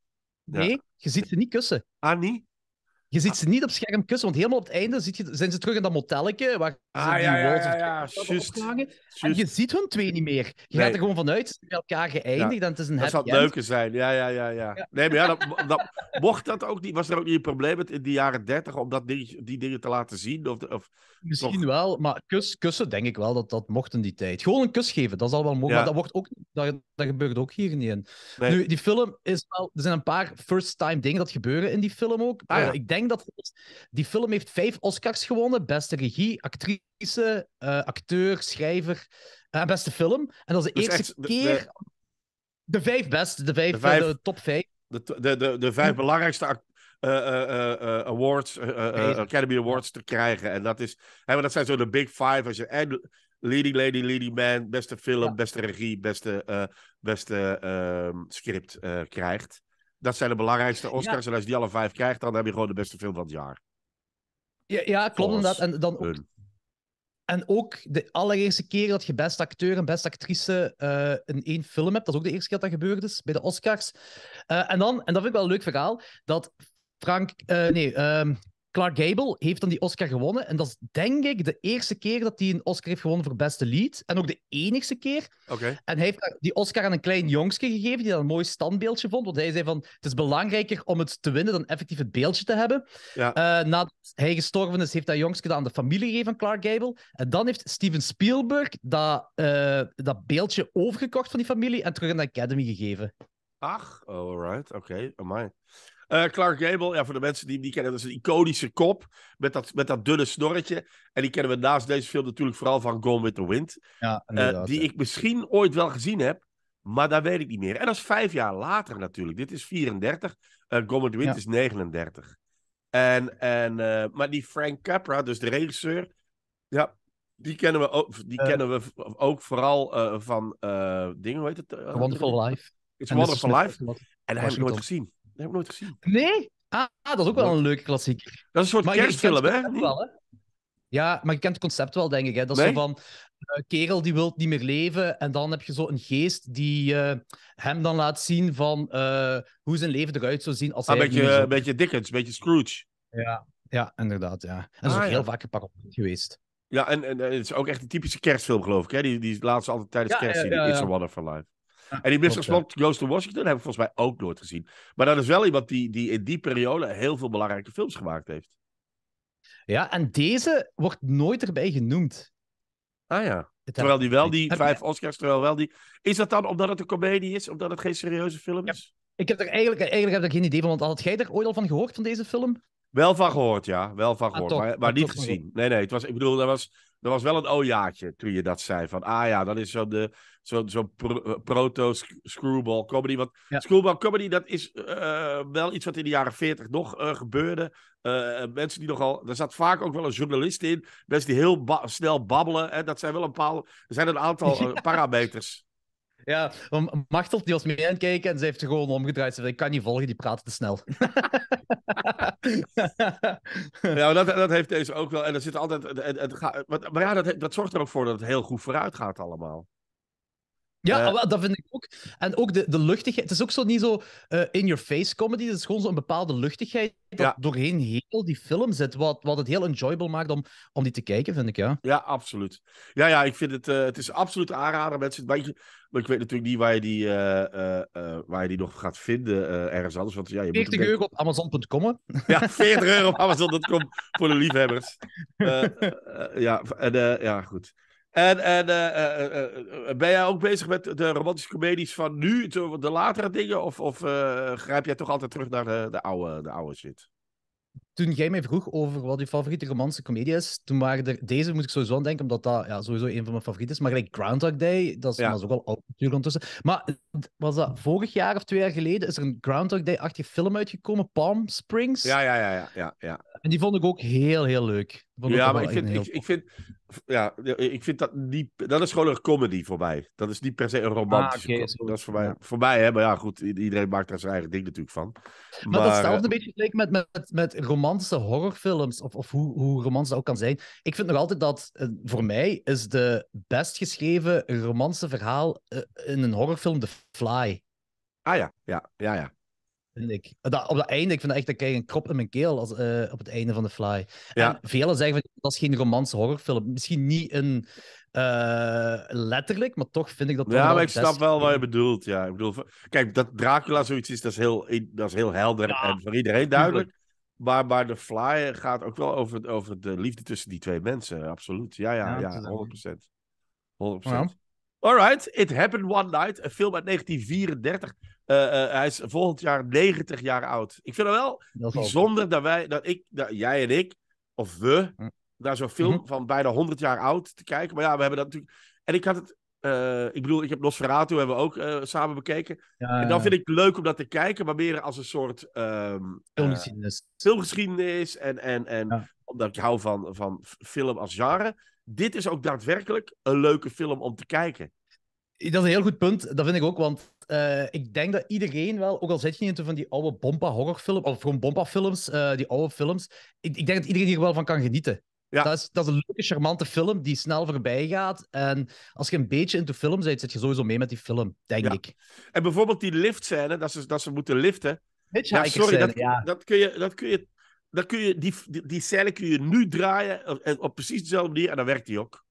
Nee, je ziet ze niet kussen. Ah, niet? Je ziet ah. ze niet op scherm kussen, want helemaal op het einde ziet je, zijn ze terug in dat motelletje waar ah, ze die ja, ja, ja, ja. En je ziet hun twee niet meer. Je gaat er gewoon vanuit, ze elkaar geëindigd ja. het is een Dat zou leuker zijn, ja, ja, ja. ja. Nee, maar ja, dat, dat, mocht dat ook niet, was er ook niet een probleem met in de jaren dertig om dat ding, die dingen te laten zien? Of, of Misschien wel, maar kus, kussen denk ik wel dat dat mocht in die tijd. Gewoon een kus geven, dat zal wel mogelijk. dat, wordt ook, dat, dat gebeurt ook hier niet in. Nu, die film is wel. Er zijn een paar first-time dingen dat gebeuren in die film ook. Ah, ik denk dat. Die film heeft vijf Oscars gewonnen: beste regie, actrice, eh, acteur, schrijver en eh, beste film. En dat is de eerste keer. De, vijf beste, de, vijf, de, eh, top vijf. De, de, de, de, vijf belangrijkste eh, eh, eh, awards, Academy Awards te krijgen. En dat, is, hè, dat zijn zo de big five. Als je, en leading lady, leading man, beste film, beste regie, beste, beste ehm, script krijgt. Dat zijn de belangrijkste Oscars. En als je die alle vijf krijgt, dan heb je gewoon de beste film van het jaar. Ja, ja klopt inderdaad. En dan ook, en ook de allereerste keer dat je beste acteur en beste actrice in één film hebt. Dat is ook de eerste keer dat dat gebeurd is bij de Oscars. en, dan, en dat vind ik wel een leuk verhaal, dat Frank, eh, nee, ehm, Clark Gable heeft dan die Oscar gewonnen. En dat is denk ik de eerste keer dat hij een Oscar heeft gewonnen voor beste lied. En ook de enigste keer. Okay. En hij heeft die Oscar aan een klein jongske gegeven, die dat een mooi standbeeldje vond. Want hij zei van, het is belangrijker om het te winnen dan effectief het beeldje te hebben. Ja. Uh, nadat hij gestorven is, heeft dat jongske dat aan de familie gegeven van Clark Gable. En dan heeft Steven Spielberg dat, eh, dat beeldje overgekocht van die familie en terug aan de Academy gegeven. Ach, alright, oké, okay. amai. Eh, Clark Gable, ja, voor de mensen die hem niet kennen, dat is een iconische kop met dat, met dat dunne snorretje. En die kennen we naast deze film natuurlijk vooral van Gone with the Wind. Ja, eh, die ik misschien ooit wel gezien heb, maar dat weet ik niet meer. En dat is vijf jaar later natuurlijk. Dit is 34, eh, Gone with the Wind is 39. En, en, maar die Frank Capra, dus de regisseur, ja, die kennen we ook, die kennen we ook vooral van dingen, hoe heet het? Wonderful Life. It's Wonderful Life. En dat heb ik nooit gezien heb ik nooit gezien. Nee? Ah, ah, dat is ook wel een leuke klassiek. Dat is een soort kerstfilm, hè? Ja, maar je kent het concept wel, denk ik. Hè? Dat is zo van een eh, kerel die wil niet meer leven. En dan heb je zo een geest die eh, hem dan laat zien van eh, hoe zijn leven eruit zou zien. Als ah, hij een beetje, beetje Dickens, een beetje Scrooge. Ja, ja inderdaad. Ja. dat is ah, ook heel vaak een gepakt geweest. Ja, en, en, het is ook echt een typische kerstfilm, geloof ik. Hè? Die, die laten altijd tijdens kerst zien. It's a Wonderful Life. en die misverstand Ghost of Washington hebben we volgens mij ook nooit gezien. Maar dat is wel iemand die, die in die periode heel veel belangrijke films gemaakt heeft. Ja, en deze wordt nooit erbij genoemd. Ah ja. Terwijl die wel die vijf Oscars, terwijl wel die... Is dat dan omdat het een comedie is? Omdat het geen serieuze film is? Ik heb er eigenlijk, eigenlijk heb ik geen idee van, want had jij er ooit al van gehoord, van deze film? Wel van gehoord, ja. Wel van ah, gehoord, maar, maar ah, niet gezien. Nee, nee, het was, ik bedoel, dat was er was wel een ojaatje toen je dat zei. Van, ah ja, dat is zo'n zo, eh, zo, zo eh, proto-screwball comedy. Want screwball comedy, dat is eh, wel iets wat in de jaren 40 nog gebeurde. Uh, mensen die nogal... Er zat vaak ook wel een journalist in. Mensen die heel snel babbelen. Hè, dat zijn wel een paar... Er zijn een aantal parameters ja, Machtelt die was mee aan en ze heeft gewoon omgedraaid. Ze zei, ik kan niet volgen, die praten te snel. ja, nou, dat, dat heeft deze ook wel. En er zit altijd... Het, en maar ja, dat, dat zorgt er ook voor dat het heel goed vooruit gaat allemaal. Ja, eh, dat vind ik ook. En ook de, de luchtigheid. Het is ook zo niet zo eh, in-your-face comedy. Het is gewoon zo'n bepaalde luchtigheid dat doorheen heel die film zit. Wat, wat het heel enjoyable maakt om, om die te kijken, vind ik. Ja, ja absoluut. Ja, ja, ik vind het... Eh, het is absoluut aanrader mensen. Maar ik, maar ik, weet natuurlijk niet waar je die, waar je die nog gaat vinden ergens anders. Want, ja, je 40 moet euro op Amazon.com. Ja, 40 euro op Amazon.com voor de liefhebbers. ja, en, ja, goed. En, en eh, eh, eh, ben jij ook bezig met de romantische comedies van nu, de latere dingen? Of, of grijp jij toch altijd terug naar de, de, oude, de oude shit? toen jij mij vroeg over wat je favoriete romantische comedie is, toen waren er... Deze moet ik sowieso aan denken, omdat dat ja, sowieso een van mijn favorieten is. Maar gelijk Groundhog Day, dat is, ook al natuurlijk ondertussen. Maar was dat vorig jaar of twee jaar geleden is er een Groundhog Day-achtige film uitgekomen, Palm Springs. Ja, ja, ja, ja, ja, En die vond ik ook heel, heel leuk ja, maar ik vind, ik, ik, vind, ja, ik vind dat niet... Dat is gewoon een comedy voor mij. Dat is niet per se een ah, romantische... Ah, dat is voor mij, voor mij, hè. Maar ja, goed, iedereen maakt daar zijn eigen ding natuurlijk van. Maar, dat datzelfde uh, eh, beetje vergeleken met, met, met romantische horrorfilms. Of, of hoe, hoe romantisch dat ook kan zijn. Ik vind nog altijd dat, eh, voor mij, is de best geschreven romantische verhaal eh, in een horrorfilm The Fly. Ah ja, ja, ja, ja vind ik. Dat, op het einde, ik vind dat echt, ik een krop in mijn keel als, eh, op het einde van The Fly. Ja. velen zeggen, dat is geen romantische horrorfilm. Misschien niet een eh, letterlijk, maar toch vind ik dat... Ja, maar ik snap wel wat je bedoelt, ja. Ik bedoel, kijk, dat Dracula zoiets is, dat is heel, dat is heel helder en voor iedereen duidelijk. Maar, maar The Fly gaat ook wel over, over de liefde tussen die twee mensen, absoluut. Ja, ja, ja, ja 100%. 100%. Alright, It Happened One Night, een film uit 1934. Eh, eh, hij is volgend jaar 90 jaar oud. Ik vind het wel bijzonder dat wij, dat ik, dat jij en ik, of we, daar hm. zo'n film mhm. van bijna 100 jaar oud te kijken. Maar ja, we hebben dat natuurlijk. En ik had het eh, ik bedoel, ik heb Nosferatu hebben we ook samen bekeken. en dan vind ik leuk om dat te kijken, maar meer als een soort ehm, filmgeschiedenis. en, en, en omdat ik hou van, van film als genre. Dit is ook daadwerkelijk een leuke film om te kijken. Dat is een heel goed punt, dat vind ik ook. Want eh, ik denk dat iedereen wel, ook al zit je niet van die oude bompa horrorfilms, of gewoon bompa films, eh, die oude films, ik, ik, denk dat iedereen hier wel van kan genieten. Ja. Dat, is, dat is een leuke, charmante film die snel voorbij gaat. En als je een beetje in de film zit, zit je sowieso mee met die film, denk ik. En bijvoorbeeld die liftscène, dat ze, dat ze moeten liften. sorry, dat, dat, kun je, dat kun je, dat kun je die, die, scène kun je nu draaien op, op precies dezelfde manier en dan werkt die ook.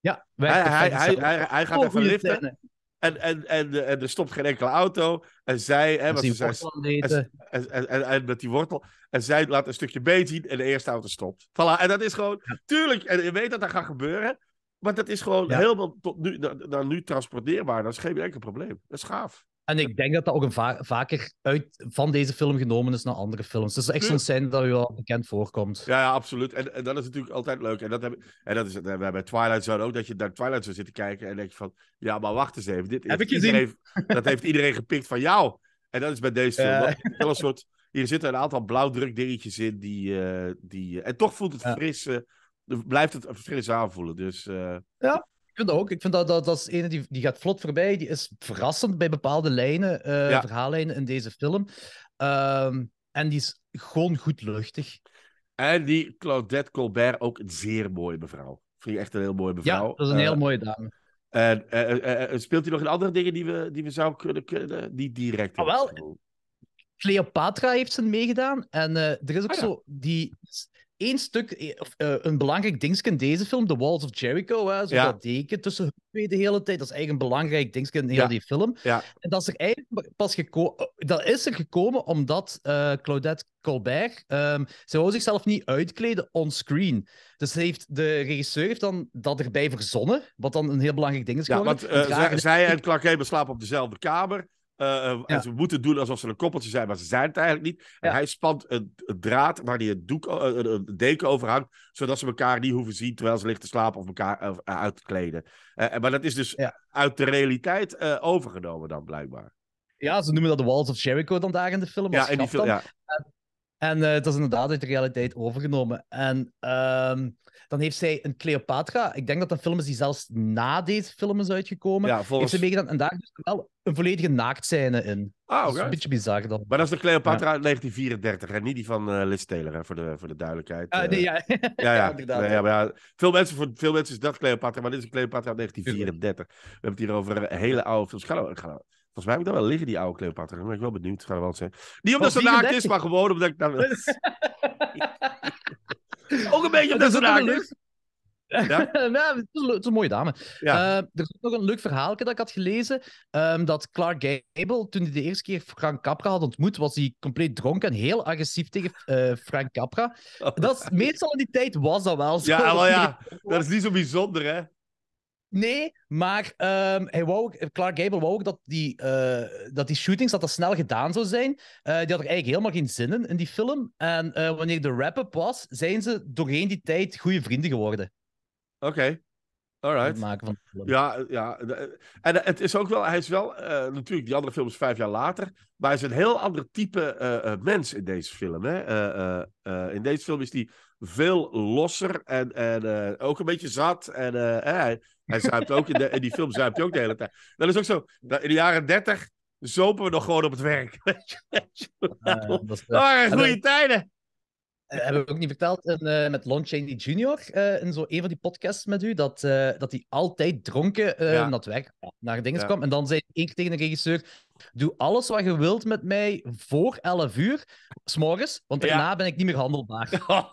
Ja, hij, hij, hij, hij, gaat even liften. En, en, en, en er stopt geen enkele auto. En zij, hè, wat zijn, en, en, en, met die wortel. En zij laat een stukje beet zien en de eerste auto stopt. Voilà. En dat is gewoon, tuurlijk, en je weet dat dat gaat gebeuren. Maar dat is gewoon helemaal tot nu, naar, nu transporteerbaar. Dat is geen enkel probleem. Dat is gaaf. En ik denk dat dat ook een vaker uit van deze film genomen is naar andere films. Dus echt zo'n scène dat u wel bekend voorkomt. Ja, ja absoluut. En, en, dat is natuurlijk altijd leuk. En dat, heb, en dat is we hebben bij Twilight Zone ook, dat je naar Twilight Zone zit te kijken en denk je van, ja, maar wacht eens even. Dit heb ik iedereen, dat heeft iedereen gepikt van jou. En dat is bij deze film. Uh. Wel een soort, hier zitten een aantal dingetjes in die... Uh, die eh, en toch voelt het fris eh, blijft het fris aanvoelen. Dus, ja ik vind dat ook. Ik vind dat, dat, dat is ene die, die gaat vlot voorbij. Die is verrassend bij bepaalde lijnen, eh, verhaallijnen in deze film. Ehm, en die is gewoon goed luchtig. En die Claudette Colbert ook een zeer mooie mevrouw. Vind je echt een heel mooie mevrouw. Ja, dat is een heel eh, mooie dame. En, eh, speelt hij nog een andere dingen die we, die we zouden kunnen, kunnen die direct... Ah, wel, Cleopatra heeft ze meegedaan. En er is ook ah, zo... Die, eén stuk, eh, eh, een belangrijk dingetje in deze film, The Walls of Jericho, hè, zo dat deken tussen hun twee de hele tijd, dat is eigenlijk een belangrijk ding in heel die film. En dat is er eigenlijk pas gekomen, eh, dat is er gekomen omdat Claudette Colbert, ehm, ze wou zichzelf niet uitkleden on screen. Dus heeft, de regisseur heeft dan dat erbij verzonnen, wat dan een heel belangrijk ding is geworden. Ja, want zij, en Clark slapen op dezelfde kamer. Eh, eh, en ze moeten doen alsof ze een koppeltje zijn, maar ze zijn het eigenlijk niet. En hij spant een, draad waar hij een, doek, eh, deken over hangt, zodat ze elkaar niet hoeven zien terwijl ze liggen te slapen of elkaar uit te kleden. maar dat is dus uit de realiteit overgenomen dan blijkbaar. Ja, ze noemen dat de Walls of Jericho dan daar in de film. Ja, in die film, ja. En, en het is inderdaad uit de realiteit overgenomen. En ehm, dan heeft zij een Cleopatra. Ik denk dat dat film is die zelfs na deze film is uitgekomen. Ja, volgens... Heeft ze meegedaan. En daar is dus wel een volledige naaktscène in. Ah, Dat is een beetje bizar dan. Maar dat is de Cleopatra uit 1934 en niet die van uh, Liz Taylor, hè, voor, de, voor de duidelijkheid. Ah, eh. ja. ja, ja. ja, nee, ja, maar veel, mensen, voor, veel mensen is dat Cleopatra, maar dit is Cleopatra uit 1934. We hebben het hier over eh, hele oude films. Ga nou, ga nou. Volgens mij heb ik wel liggen, die oude Cleopatra. Dan ben ik wel benieuwd. Ga nou wel zijn? Niet omdat ze naakt is, maar gewoon omdat ik dan... Ook een beetje op dat soort dus. ja? het, is, een mooie dame. Eh, er is nog een leuk verhaal dat ik had gelezen. Ehm, dat Clark Gable, toen hij de eerste keer Frank Capra had ontmoet, was hij compleet dronken en heel agressief tegen eh, Frank Capra. Oh, dat is, meestal in die tijd was dat wel zo. Ja, ja. Dat is niet zo bijzonder, hè? Nee, maar um, hij wou, Clark Gable wou ook dat die, eh, dat die shootings dat dat snel gedaan zou zijn. Eh, die had er eigenlijk helemaal geen zin in, in die film. En eh, wanneer de wrap-up was, zijn ze doorheen die tijd goede vrienden geworden. Oké. Okay. Alright. Ja, ja. En het is ook wel, hij is wel, natuurlijk, die andere film is vijf jaar later, maar hij is een heel ander type mens in deze film. Hè? in deze film is hij veel losser en, en ook een beetje zat. En hij, hij zuipt ook, in, de, in die film zuipt hij ook de hele tijd. Dat is ook zo. In de jaren 30 zopen we nog gewoon op het werk. ja, goede tijden. Eh, Hebben we ook niet verteld eh, met Lon Chaney Jr. Eh, in zo een van die podcasts met u, dat hij altijd dronken ja. naar het werk, naar dingen komt kwam. En dan zei één keer tegen de regisseur, doe alles wat je wilt met mij voor 11 uur, s'morgens, want daarna ben ik niet meer handelbaar.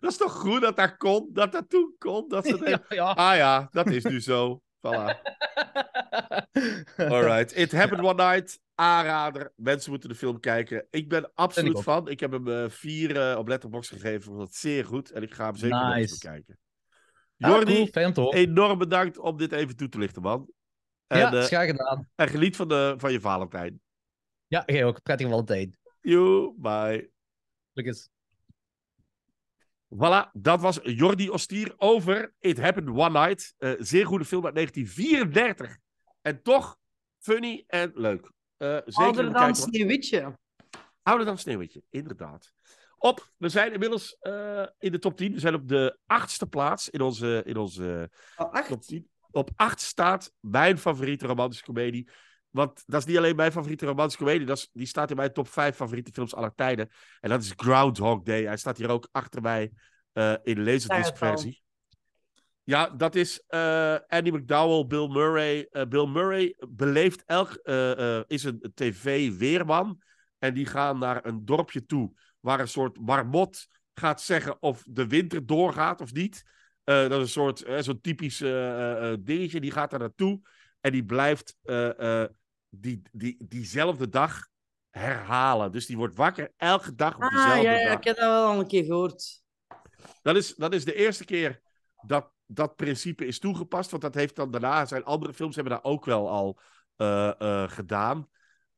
Dat is toch goed dat dat komt, Dat dat toen kon? Dat ze ja, Ah ja, dat is nu zo. Voilà. Alright. It Happened One Night. Aanrader. Mensen moeten de film kijken. Ik ben absoluut van. Ik heb hem uh, vier eh, op letterbox gegeven. vond dat zeer goed. En ik ga hem zeker nice. nog eens Jordi, enorm bedankt om dit even toe te lichten, man. En, ja, eh, is gedaan. En geniet van, de, van je Valentijn. Ja, jij ook. Prettige Valentijn. You, bye. is. Voilà, dat was Jordi Ostier over It Happened One Night. Eh, zeer goede film uit 1934. En toch funny en leuk. Uh, eh, Ouder dan Sneeuwwitje. Ouder dan Sneeuwwitje, inderdaad. Op, we zijn inmiddels eh, in de top 10. We zijn op de achtste plaats in onze, in onze top 10. Op acht staat mijn favoriete romantische komedie. Want dat is niet alleen mijn favoriete romantische comedie. Dat is, die staat in mijn top 5 favoriete films aller tijden. En dat is Groundhog Day. Hij staat hier ook achter mij uh, in laserdisc versie. Ja, dat is eh, Andy McDowell, Bill Murray. Eh, Bill Murray beleeft elk, is een tv-weerman. En die gaan naar een dorpje toe waar een soort marmot gaat zeggen of de winter doorgaat of niet. dat is een soort, zo'n typisch dingetje. Die gaat daar naartoe en die blijft die, die, diezelfde dag herhalen. Dus die wordt wakker elke dag op dezelfde ah, ja, ja, ik heb dat wel al een keer gehoord. Dat is, dat is de eerste keer dat dat principe is toegepast. Want dat heeft dan daarna, zijn andere films hebben dat ook wel al eh, eh, gedaan.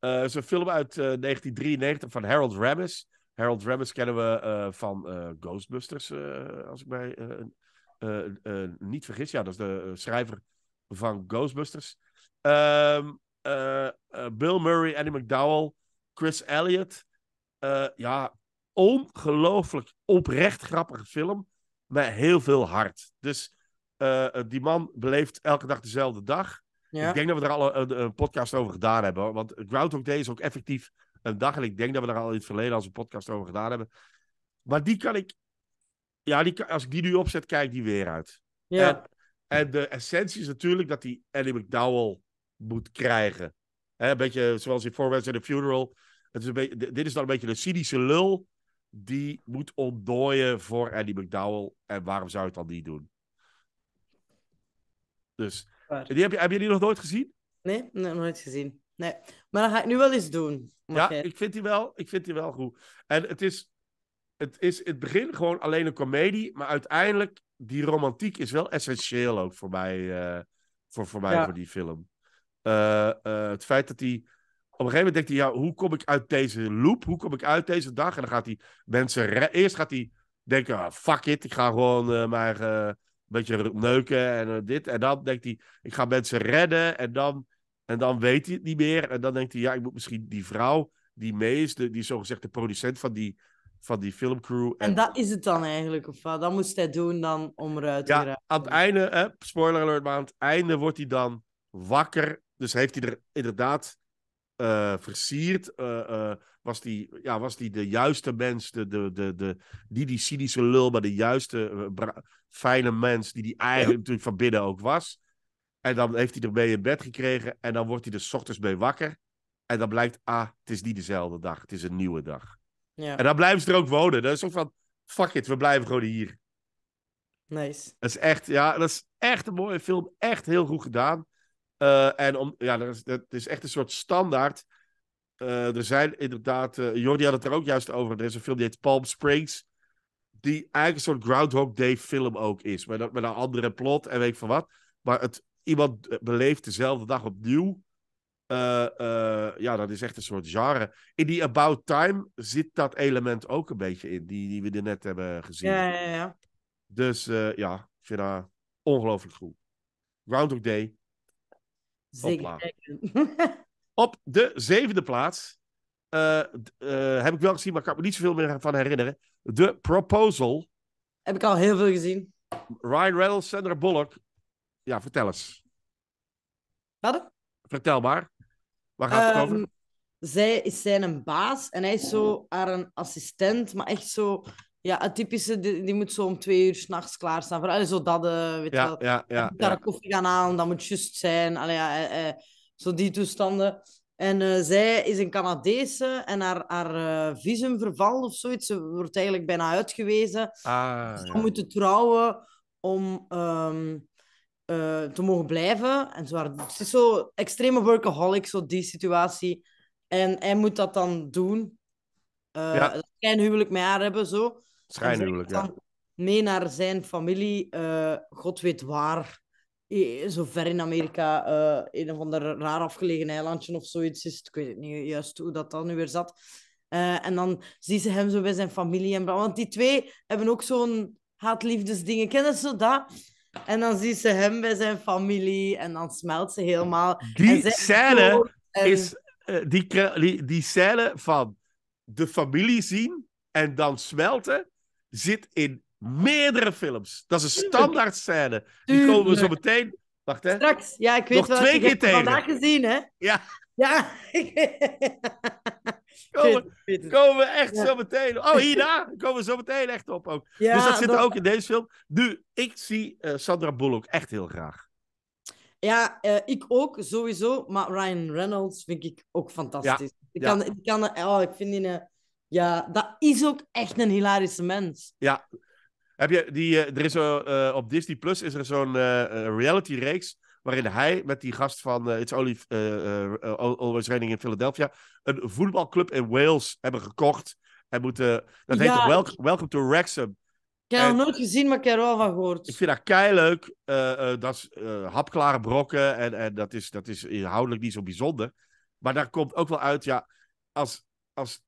Uh, is een film uit 1993 van Harold Ramis. Harold Ramis kennen we van Ghostbusters, als ik mij niet vergis. Ja, dat is de schrijver van Ghostbusters. Um, eh, eh, Bill Murray, Annie McDowell, Chris Elliott. Eh, ja, ongelooflijk oprecht grappige film. Met heel veel hart. Dus die man beleeft elke dag dezelfde dag. Ik denk dat we er al een, podcast over gedaan hebben. Want Groundhog Day is ook effectief een dag. En ik denk dat we er al in het verleden als een podcast over gedaan hebben. Maar die kan ik. Ja, die als ik die nu opzet, kijk die weer uit. Ja. En, en, de essentie is natuurlijk dat die Annie McDowell moet krijgen. He, een beetje zoals in Forwards and the Funeral. Het is een beetje, dit is dan een beetje de cynische lul die moet ontdooien voor Eddie McDowell. En waarom zou je het dan niet doen? Dus, die heb, je, heb je die nog nooit gezien? Nee, nog nooit gezien. Nee. Maar dan ga ik nu wel eens doen. Ja, ik vind, die wel, ik vind die wel goed. En het is, het is in het begin gewoon alleen een komedie. Maar uiteindelijk, die romantiek is wel essentieel ook voor mij. Eh, voor, voor mij, voor die film. Eh, eh, het feit dat hij. Op een gegeven moment denkt hij, ja, hoe kom ik uit deze loop? Hoe kom ik uit deze dag? En dan gaat hij mensen. Eerst gaat hij denken, ah, fuck it, ik ga gewoon eh, maar een beetje neuken en dit. En dan denkt hij, ik ga mensen redden. En dan, en dan weet hij het niet meer. En dan denkt hij, ja, ik moet misschien die vrouw die mee is, die zogezegd de producent van die, van die filmcrew. En... en dat is het dan eigenlijk, of wat? Dat moest hij doen dan om eruit te ja, Aan het einde, spoiler alert, maar aan het einde wordt hij dan wakker dus heeft hij er inderdaad eh, versierd? Eh, eh, was hij ja, was die de juiste mens, de, de, de, de, niet die cynische lul, maar de juiste fijne mens die die eigenlijk natuurlijk van binnen ook was? En dan heeft hij ermee in bed gekregen en dan wordt hij er ochtends mee wakker. En dan blijkt, ah, het is niet dezelfde dag, het is een nieuwe dag. Ja. En dan blijven ze er ook wonen. Dat is ook van, fuck it, we blijven gewoon hier. Nice. Dat is echt, ja, dat is echt een mooie film. Echt heel goed gedaan. Uh, en om, ja, dat is, is, echt een soort standaard. Eh, er zijn inderdaad, uh, Jordi had het er ook juist over. Er is een film die heet Palm Springs. Die eigenlijk een soort Groundhog Day film ook is. met een andere plot en weet ik van wat. Maar het, iemand beleeft dezelfde dag opnieuw. ja, dat is echt een soort genre. In die About Time zit dat element ook een beetje in. Die, die we er net hebben gezien. Ja, ja, ja. Dus ja, ik vind dat ongelooflijk goed. Groundhog Day, Zeker. Op de zevende plaats eh, eh, heb ik wel gezien, maar ik kan me niet zoveel meer van herinneren. The Proposal. Heb ik al heel veel gezien. Ryan Reynolds, Sandra Bullock. Ja, vertel eens. Wat? Vertel maar. Waar gaat het ehm, over? Zij is zijn een baas en hij is zo haar een assistent, maar echt zo ja, het typische, die, moet zo om twee uur s'nachts klaarstaan. Voor, zo dat, uh, weet je ja, ja, Daar koffie gaan halen, dat moet just zijn. Allee, ja, eh, eh, zo die toestanden. En eh, zij is een Canadese en haar, haar visum vervalt of zoiets. Ze wordt eigenlijk bijna uitgewezen. Ah, ze moeten trouwen om ehm, te mogen blijven. En zo, het is zo extreme workaholic, zo die situatie. En hij moet dat dan doen. Uh, ja. Een huwelijk met haar hebben, zo. Schijnhuwelijk, ja. Mee naar zijn familie, eh, god weet waar, zo ver in Amerika, eh, een of ander raar afgelegen eilandje of zoiets is. Ik weet niet juist hoe dat dan nu weer zat. Eh, en dan zien ze hem zo bij zijn familie. En, want die twee hebben ook zo'n haatliefdesdingen. Kennen ze dat? En dan zien ze hem bij zijn familie en dan smelt ze helemaal. Die scène is... die, die, die van de familie zien en dan smelten zit in meerdere films. Dat is een standaard scène. Die komen we zo meteen. Wacht hè. Straks, ja, ik weet Nog wel. twee keer tegen. vandaag gezien, hè? Ja. Ja. komen, komen we echt zo meteen. Oh, hierna komen we zo meteen echt op ook. Ja, dus dat zit ook in deze film. Nu, ik zie eh, Sandra Bullock echt heel graag. Ja, eh, ik ook sowieso. Maar Ryan Reynolds vind ik ook fantastisch. Ja, ik, kan, kan, oh, ik vind die een eh, ja, dat is ook echt een hilarische mens. Ja. Heb je die, eh, er is zo, eh, op Disney Plus is er zo'n eh, reality-reeks waarin hij met die gast van uh, It's Only Always Raining in Philadelphia een voetbalclub in Wales hebben gekocht. En moeten, dat heet ja. Welcome, Welcome to Wrexham. Ik heb nog nooit gezien, maar ik heb er wel van gehoord. Ik vind dat keileuk. leuk. dat is hapklare brokken en, en dat, is, dat is inhoudelijk niet zo bijzonder. Maar daar komt ook wel uit, ja, als, als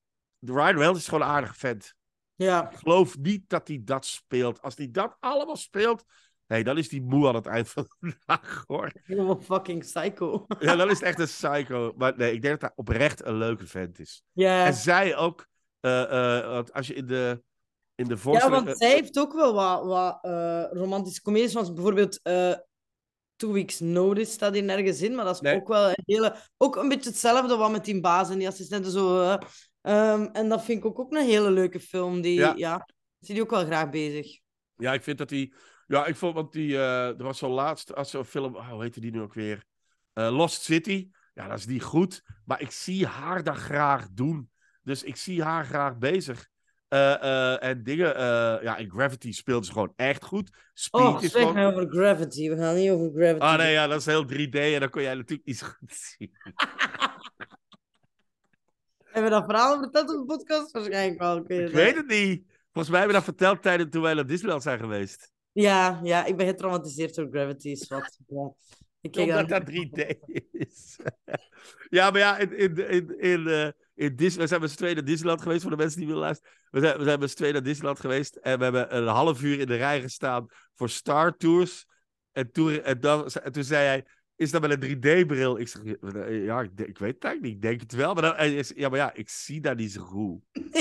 Ryan Reynolds is gewoon een aardige vent. Ja. Ik geloof niet dat hij dat speelt. Als hij dat allemaal speelt, Nee, dan is die moe aan het eind van de dag, hoor. Helemaal fucking psycho. Ja, dan is het echt een psycho. Maar nee, ik denk dat hij oprecht een leuke vent is. Ja. En zij ook, eh, eh, als je in de, in de voorstelling... Ja, want zij heeft ook wel wat, wat eh, romantische comedies, zoals bijvoorbeeld Two Weeks Notice staat hier nergens in, maar dat is ook wel een hele... Ook een beetje hetzelfde wat met die baas en die assistenten, zo... Ehm, en dat vind ik ook, ook een hele leuke film. Die, ja. ja die ook wel graag bezig. Ja, ik vind dat die... Ja, ik vond, want die, eh, er was zo laatst als zo'n film... Ah, hoe heette die nu ook weer? Eh, Lost City. Ja, dat is niet goed. Maar ik zie haar dat graag doen. Dus ik zie haar graag bezig. Eh, en dingen... ja, Gravity speelt ze gewoon echt goed. Speed oh, nou over Gravity. We gaan niet over Gravity. Ah nee, ja, dat is heel 3D. En dan kon jij natuurlijk niet goed zien. Hebben we dat verhaal verteld op de podcast? Waarschijnlijk wel. Ik weet het, ik weet het niet. Volgens mij hebben we dat verteld tijdens toen wij naar Disneyland zijn geweest. Ja, ja, ik ben getraumatiseerd door Gravity. Wat, ik Omdat dat... dat 3D is. ja, maar ja, in, in, in, in, eh, in Dis we zijn met z'n tweeën naar Disneyland geweest, voor de mensen die willen luisteren. We zijn, we zijn met z'n tweeën naar Disneyland geweest en we hebben een half uur in de rij gestaan voor Star Tours. En toen, en en toen zei hij, is dat wel een 3D-bril? Ik zeg, ja, eh, ik, weet het eigenlijk niet. Ik denk het wel. Maar dan, ja, maar ja, ik zie dat niet zo goed.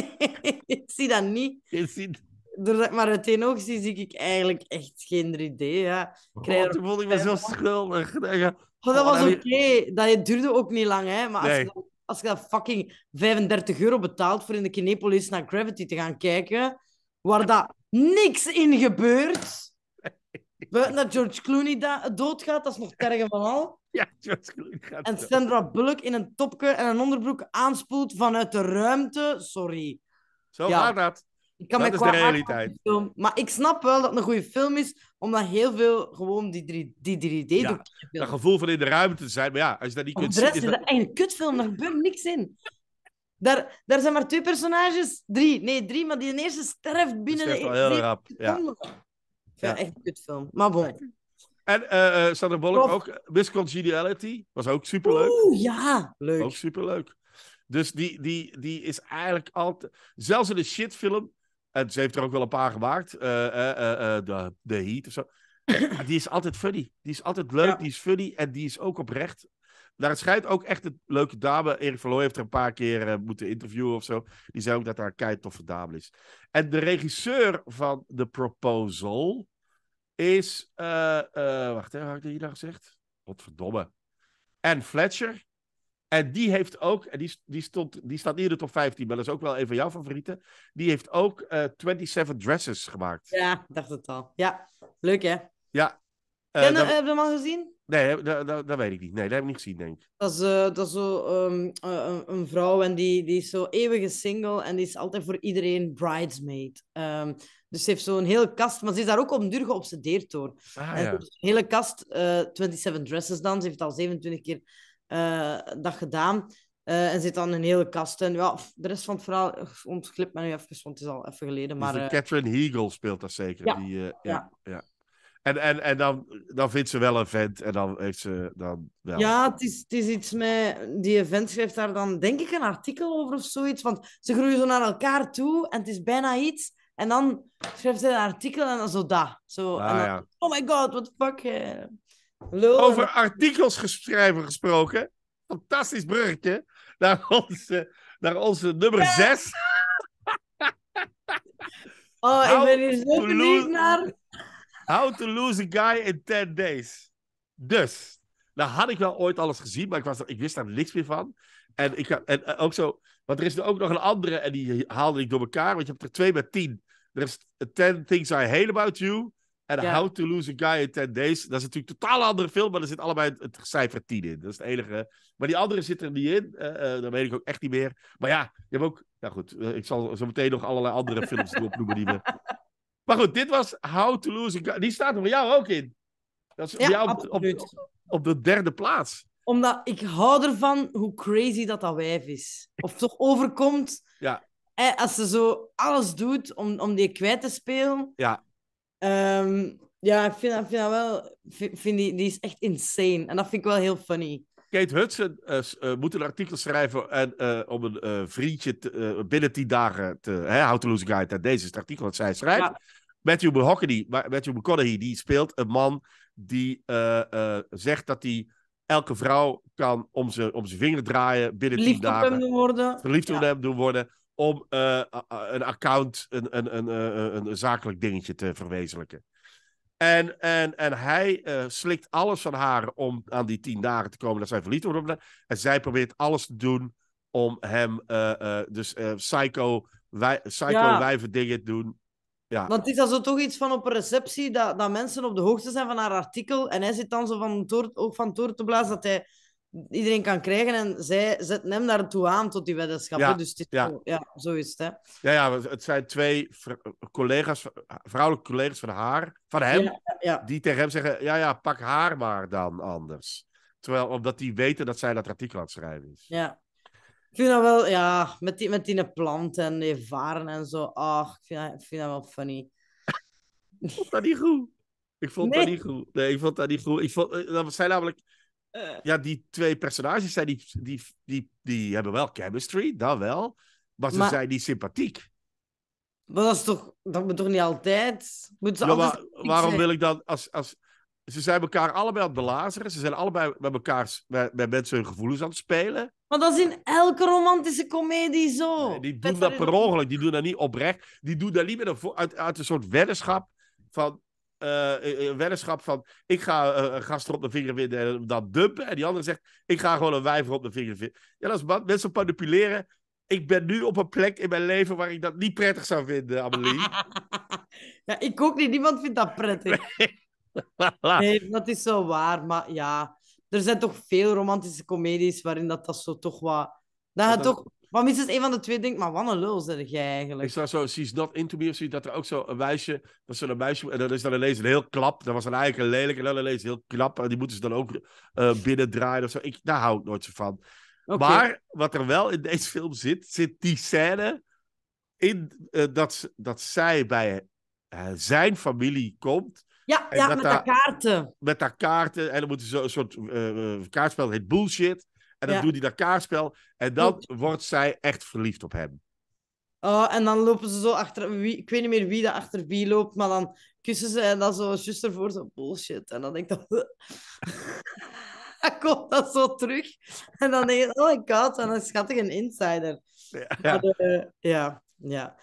ik zie dat niet. Ik zie... dat ik maar het oog zie, zie ik eigenlijk echt geen 3D. Ja. Krijg oh, toen zo schuldig. dat oh, was oké. Dat duurde ook niet lang. Hè? Maar als, je dat, als je dat fucking 35 euro betaalt voor in de Kinepolis naar Gravity te gaan kijken, waar dat niks in gebeurt... Buiten dat George Clooney doodgaat, dat is nog tergen van al. Ja, George Clooney gaat En Sandra Bullock in een topje en een onderbroek aanspoelt vanuit de ruimte. Sorry. Zo ja. gaat dat. Ik kan dat is de realiteit. maar ik snap wel dat het een goede film is, omdat heel veel gewoon die, 3D ja, Dat gevoel van in de ruimte te zijn, maar ja, als je dat niet kunt zien... de rest is dat een kutfilm, daar gebeurt niks in. Daar, daar zijn maar twee personages. Drie. Nee, drie, maar die eerste sterft binnen is de... Heel rap, ja ja. echt een kutfilm. Maar bon. En uh, Sandra ook. Eh, Miss was ook superleuk. Oeh, ja. Leuk. Ook superleuk. Dus die, die, die is eigenlijk altijd... Zelfs in een shitfilm... En ze heeft er ook wel een paar gemaakt. Uh, de, de Heat of zo. die is altijd funny. Die is altijd leuk. Die is funny. En die is ook oprecht. Daar nou, het schijnt ook echt een leuke dame. Erik Verlooy heeft er een paar keer moeten interviewen of zo. Die zei ook dat haar een toffe dame is. En de regisseur van The Proposal is. Uh, uh, wacht even, had ik dat hier gezegd? Wat verdomme. En Fletcher. En die heeft ook, en die, die, stond, die staat hier de top 15, maar dat is ook wel een van jouw favorieten. Die heeft ook uh, eh, 27 Dresses gemaakt. Ja, dacht het al. Ja, leuk hè? Ja, eh, heb je hem al gezien? Nee, dat, dat, dat, weet ik niet. Nee, dat heb ik niet gezien, denk ik. Dat is, uh, dat is zo ehm, eh, een vrouw en die, die is zo eeuwige single en die is altijd voor iedereen bridesmaid. Ehm, dus ze heeft zo'n hele kast, maar ze is daar ook om duur geobsedeerd door. Ah, en een hele kast, uh, 27 dresses dan. Ze heeft al 27 keer dat gedaan. en zit dan een hele kast. En ja, de rest van het verhaal ontglipt me nu even, want het is al even geleden. Maar, Catherine Hegel speelt dat zeker. die, ja. ja. ja. En, en, en dan, dan vindt ze wel een vent en dan heeft ze dan wel... Ja, het is, het is iets met... Die vent schrijft daar dan, denk ik, een artikel over of zoiets. Want ze groeien zo naar elkaar toe en het is bijna iets. En dan schrijft ze een artikel en dan zo dat. Zo, ah, Oh my god, what the fuck. Eh. over artikels geschreven gesproken. Fantastisch bruggetje. Naar onze, naar onze nummer 6. oh, ik ben hier zo benieuwd naar... How to lose a guy in 10 days. Dus, nou had ik wel ooit alles gezien, maar ik, was er, ik wist daar niks meer van. En, ik, en eh, ook zo, want er is er ook nog een andere en die haalde ik door elkaar, want je hebt er twee met tien. Er is 10 Things I Hate About You en How to Lose a Guy in 10 Days. Dat is natuurlijk een totaal andere film, maar er zit allebei het, cijfer 10 in. Dat is het enige. Maar die andere zit er niet in, uh, dat weet ik ook echt niet meer. Maar ja, je hebt ook, ja goed, ik zal zo meteen nog allerlei andere films opnoemen die we Maar goed, dit was How to Lose. A... Die staat er voor jou ook in. Dat is ja, jou op, op, de derde plaats. Omdat ik hou ervan hoe crazy dat dat wijf is. Of toch overkomt. Ja. als ze zo alles doet om, om die kwijt te spelen. Ja. Ehm, ja, ik vind wel... Vind, die, die is echt insane. En dat vind ik wel heel funny. Kate Hudson eh, eh, moet een artikel schrijven en, eh, om een vriendje binnen tien dagen te. Hè, How to Lose a Guy deze is het artikel dat zij schrijft. Matthew McConaughey, Matthew McConaughey die speelt een man die eh, eh, zegt dat hij elke vrouw kan om zijn, om ze vinger draaien binnen tien dagen. Verliefd op hem doen worden. Om eh, een account, een, een, een, een, zakelijk dingetje te verwezenlijken. En, en, en hij slikt alles van haar om aan die tien dagen te komen dat zij verliefd wordt. En zij probeert alles te doen om hem, dus psycho, wij, psycho wijven dingen te doen ja. het is dan zo toch iets van op een receptie, dat, dat mensen op de hoogte zijn van haar artikel en hij zit dan zo van toort, ook van toort te blazen dat hij iedereen kan krijgen en zij zetten hem daartoe aan tot die weddenschappen. Ja, dus ja. ja. zo is het. Hè. Ja, ja, het zijn twee collega's, vrouwelijke collega's van haar, van hem, die tegen hem zeggen, ja, ja, pak haar maar dan anders. Terwijl, omdat die weten dat zij dat artikel aan het schrijven is. Ja, ik vind dat wel, ja, met die, met die plant en die varen en zo. Ach, ik vind dat, ik vind dat wel funny. Ik vond dat niet goed. Ik vond dat niet goed. Nee, ik vond dat niet goed. Ik vond, eh, dat zijn namelijk... Ja, die twee personages zijn die, die, die, die hebben wel chemistry, dat wel. Maar ze zijn niet sympathiek. Maar dat is toch, dat moet toch niet altijd? Moet ze ja, waarom wil ik dan, als, als, ze zijn elkaar allebei aan het belazeren, ze zijn allebei bij elkaar, bij met mensen hun gevoelens aan het spelen. Maar dat is in elke romantische komedie zo. die doen dat per ongeluk, die doen dat niet oprecht. Die doen dat niet met een, uit, uit een soort weddenschap van... Uh, van ik ga een gast op mijn vinger vinden en dan dumpen. En die andere zegt, ik ga gewoon een wijver op mijn vinger vinden. Ja, dat is man, mensen manipuleren. Ik ben nu op een plek in mijn leven waar ik dat niet prettig zou vinden, Amelie. ja, ik ook niet. Niemand vindt dat prettig. Nee, nee dat is zo waar. Maar ja, er zijn toch veel romantische comedies waarin dat, dat zo toch wat... Dat gaat toch... minstens een van de twee denkt, maar wat een lul zeg jij eigenlijk. Ik zag zo, she's not into me of zoiets, dat er ook zo een meisje, dat ze een meisje, en dan is dan ineens een heel klap, dat was dan eigenlijk een lelijke en dan heel klap. en die moeten ze dan ook uh, binnendraaien of zo. Ik, daar hou ik nooit zo van. Maar wat er wel in deze film zit, zit die scène in eh, dat, dat zij bij eh, zijn familie komt ja, ja met de kaarten. Met de kaarten. En dan moet ze een soort eh, eh, kaartspel, heet bullshit. En dan doet hij dat kaartspel. En dan wordt zij echt verliefd op hem. Oh, en dan lopen ze zo achter... Wie, ik weet niet meer wie dat achter wie loopt, maar dan kussen ze en dan zo juist ervoor zo bullshit. En dan denk ik dat... dan komt dat zo terug. En dan denk je, oh my god, en dan schattig een insider. Ja. Eh, ja, ja.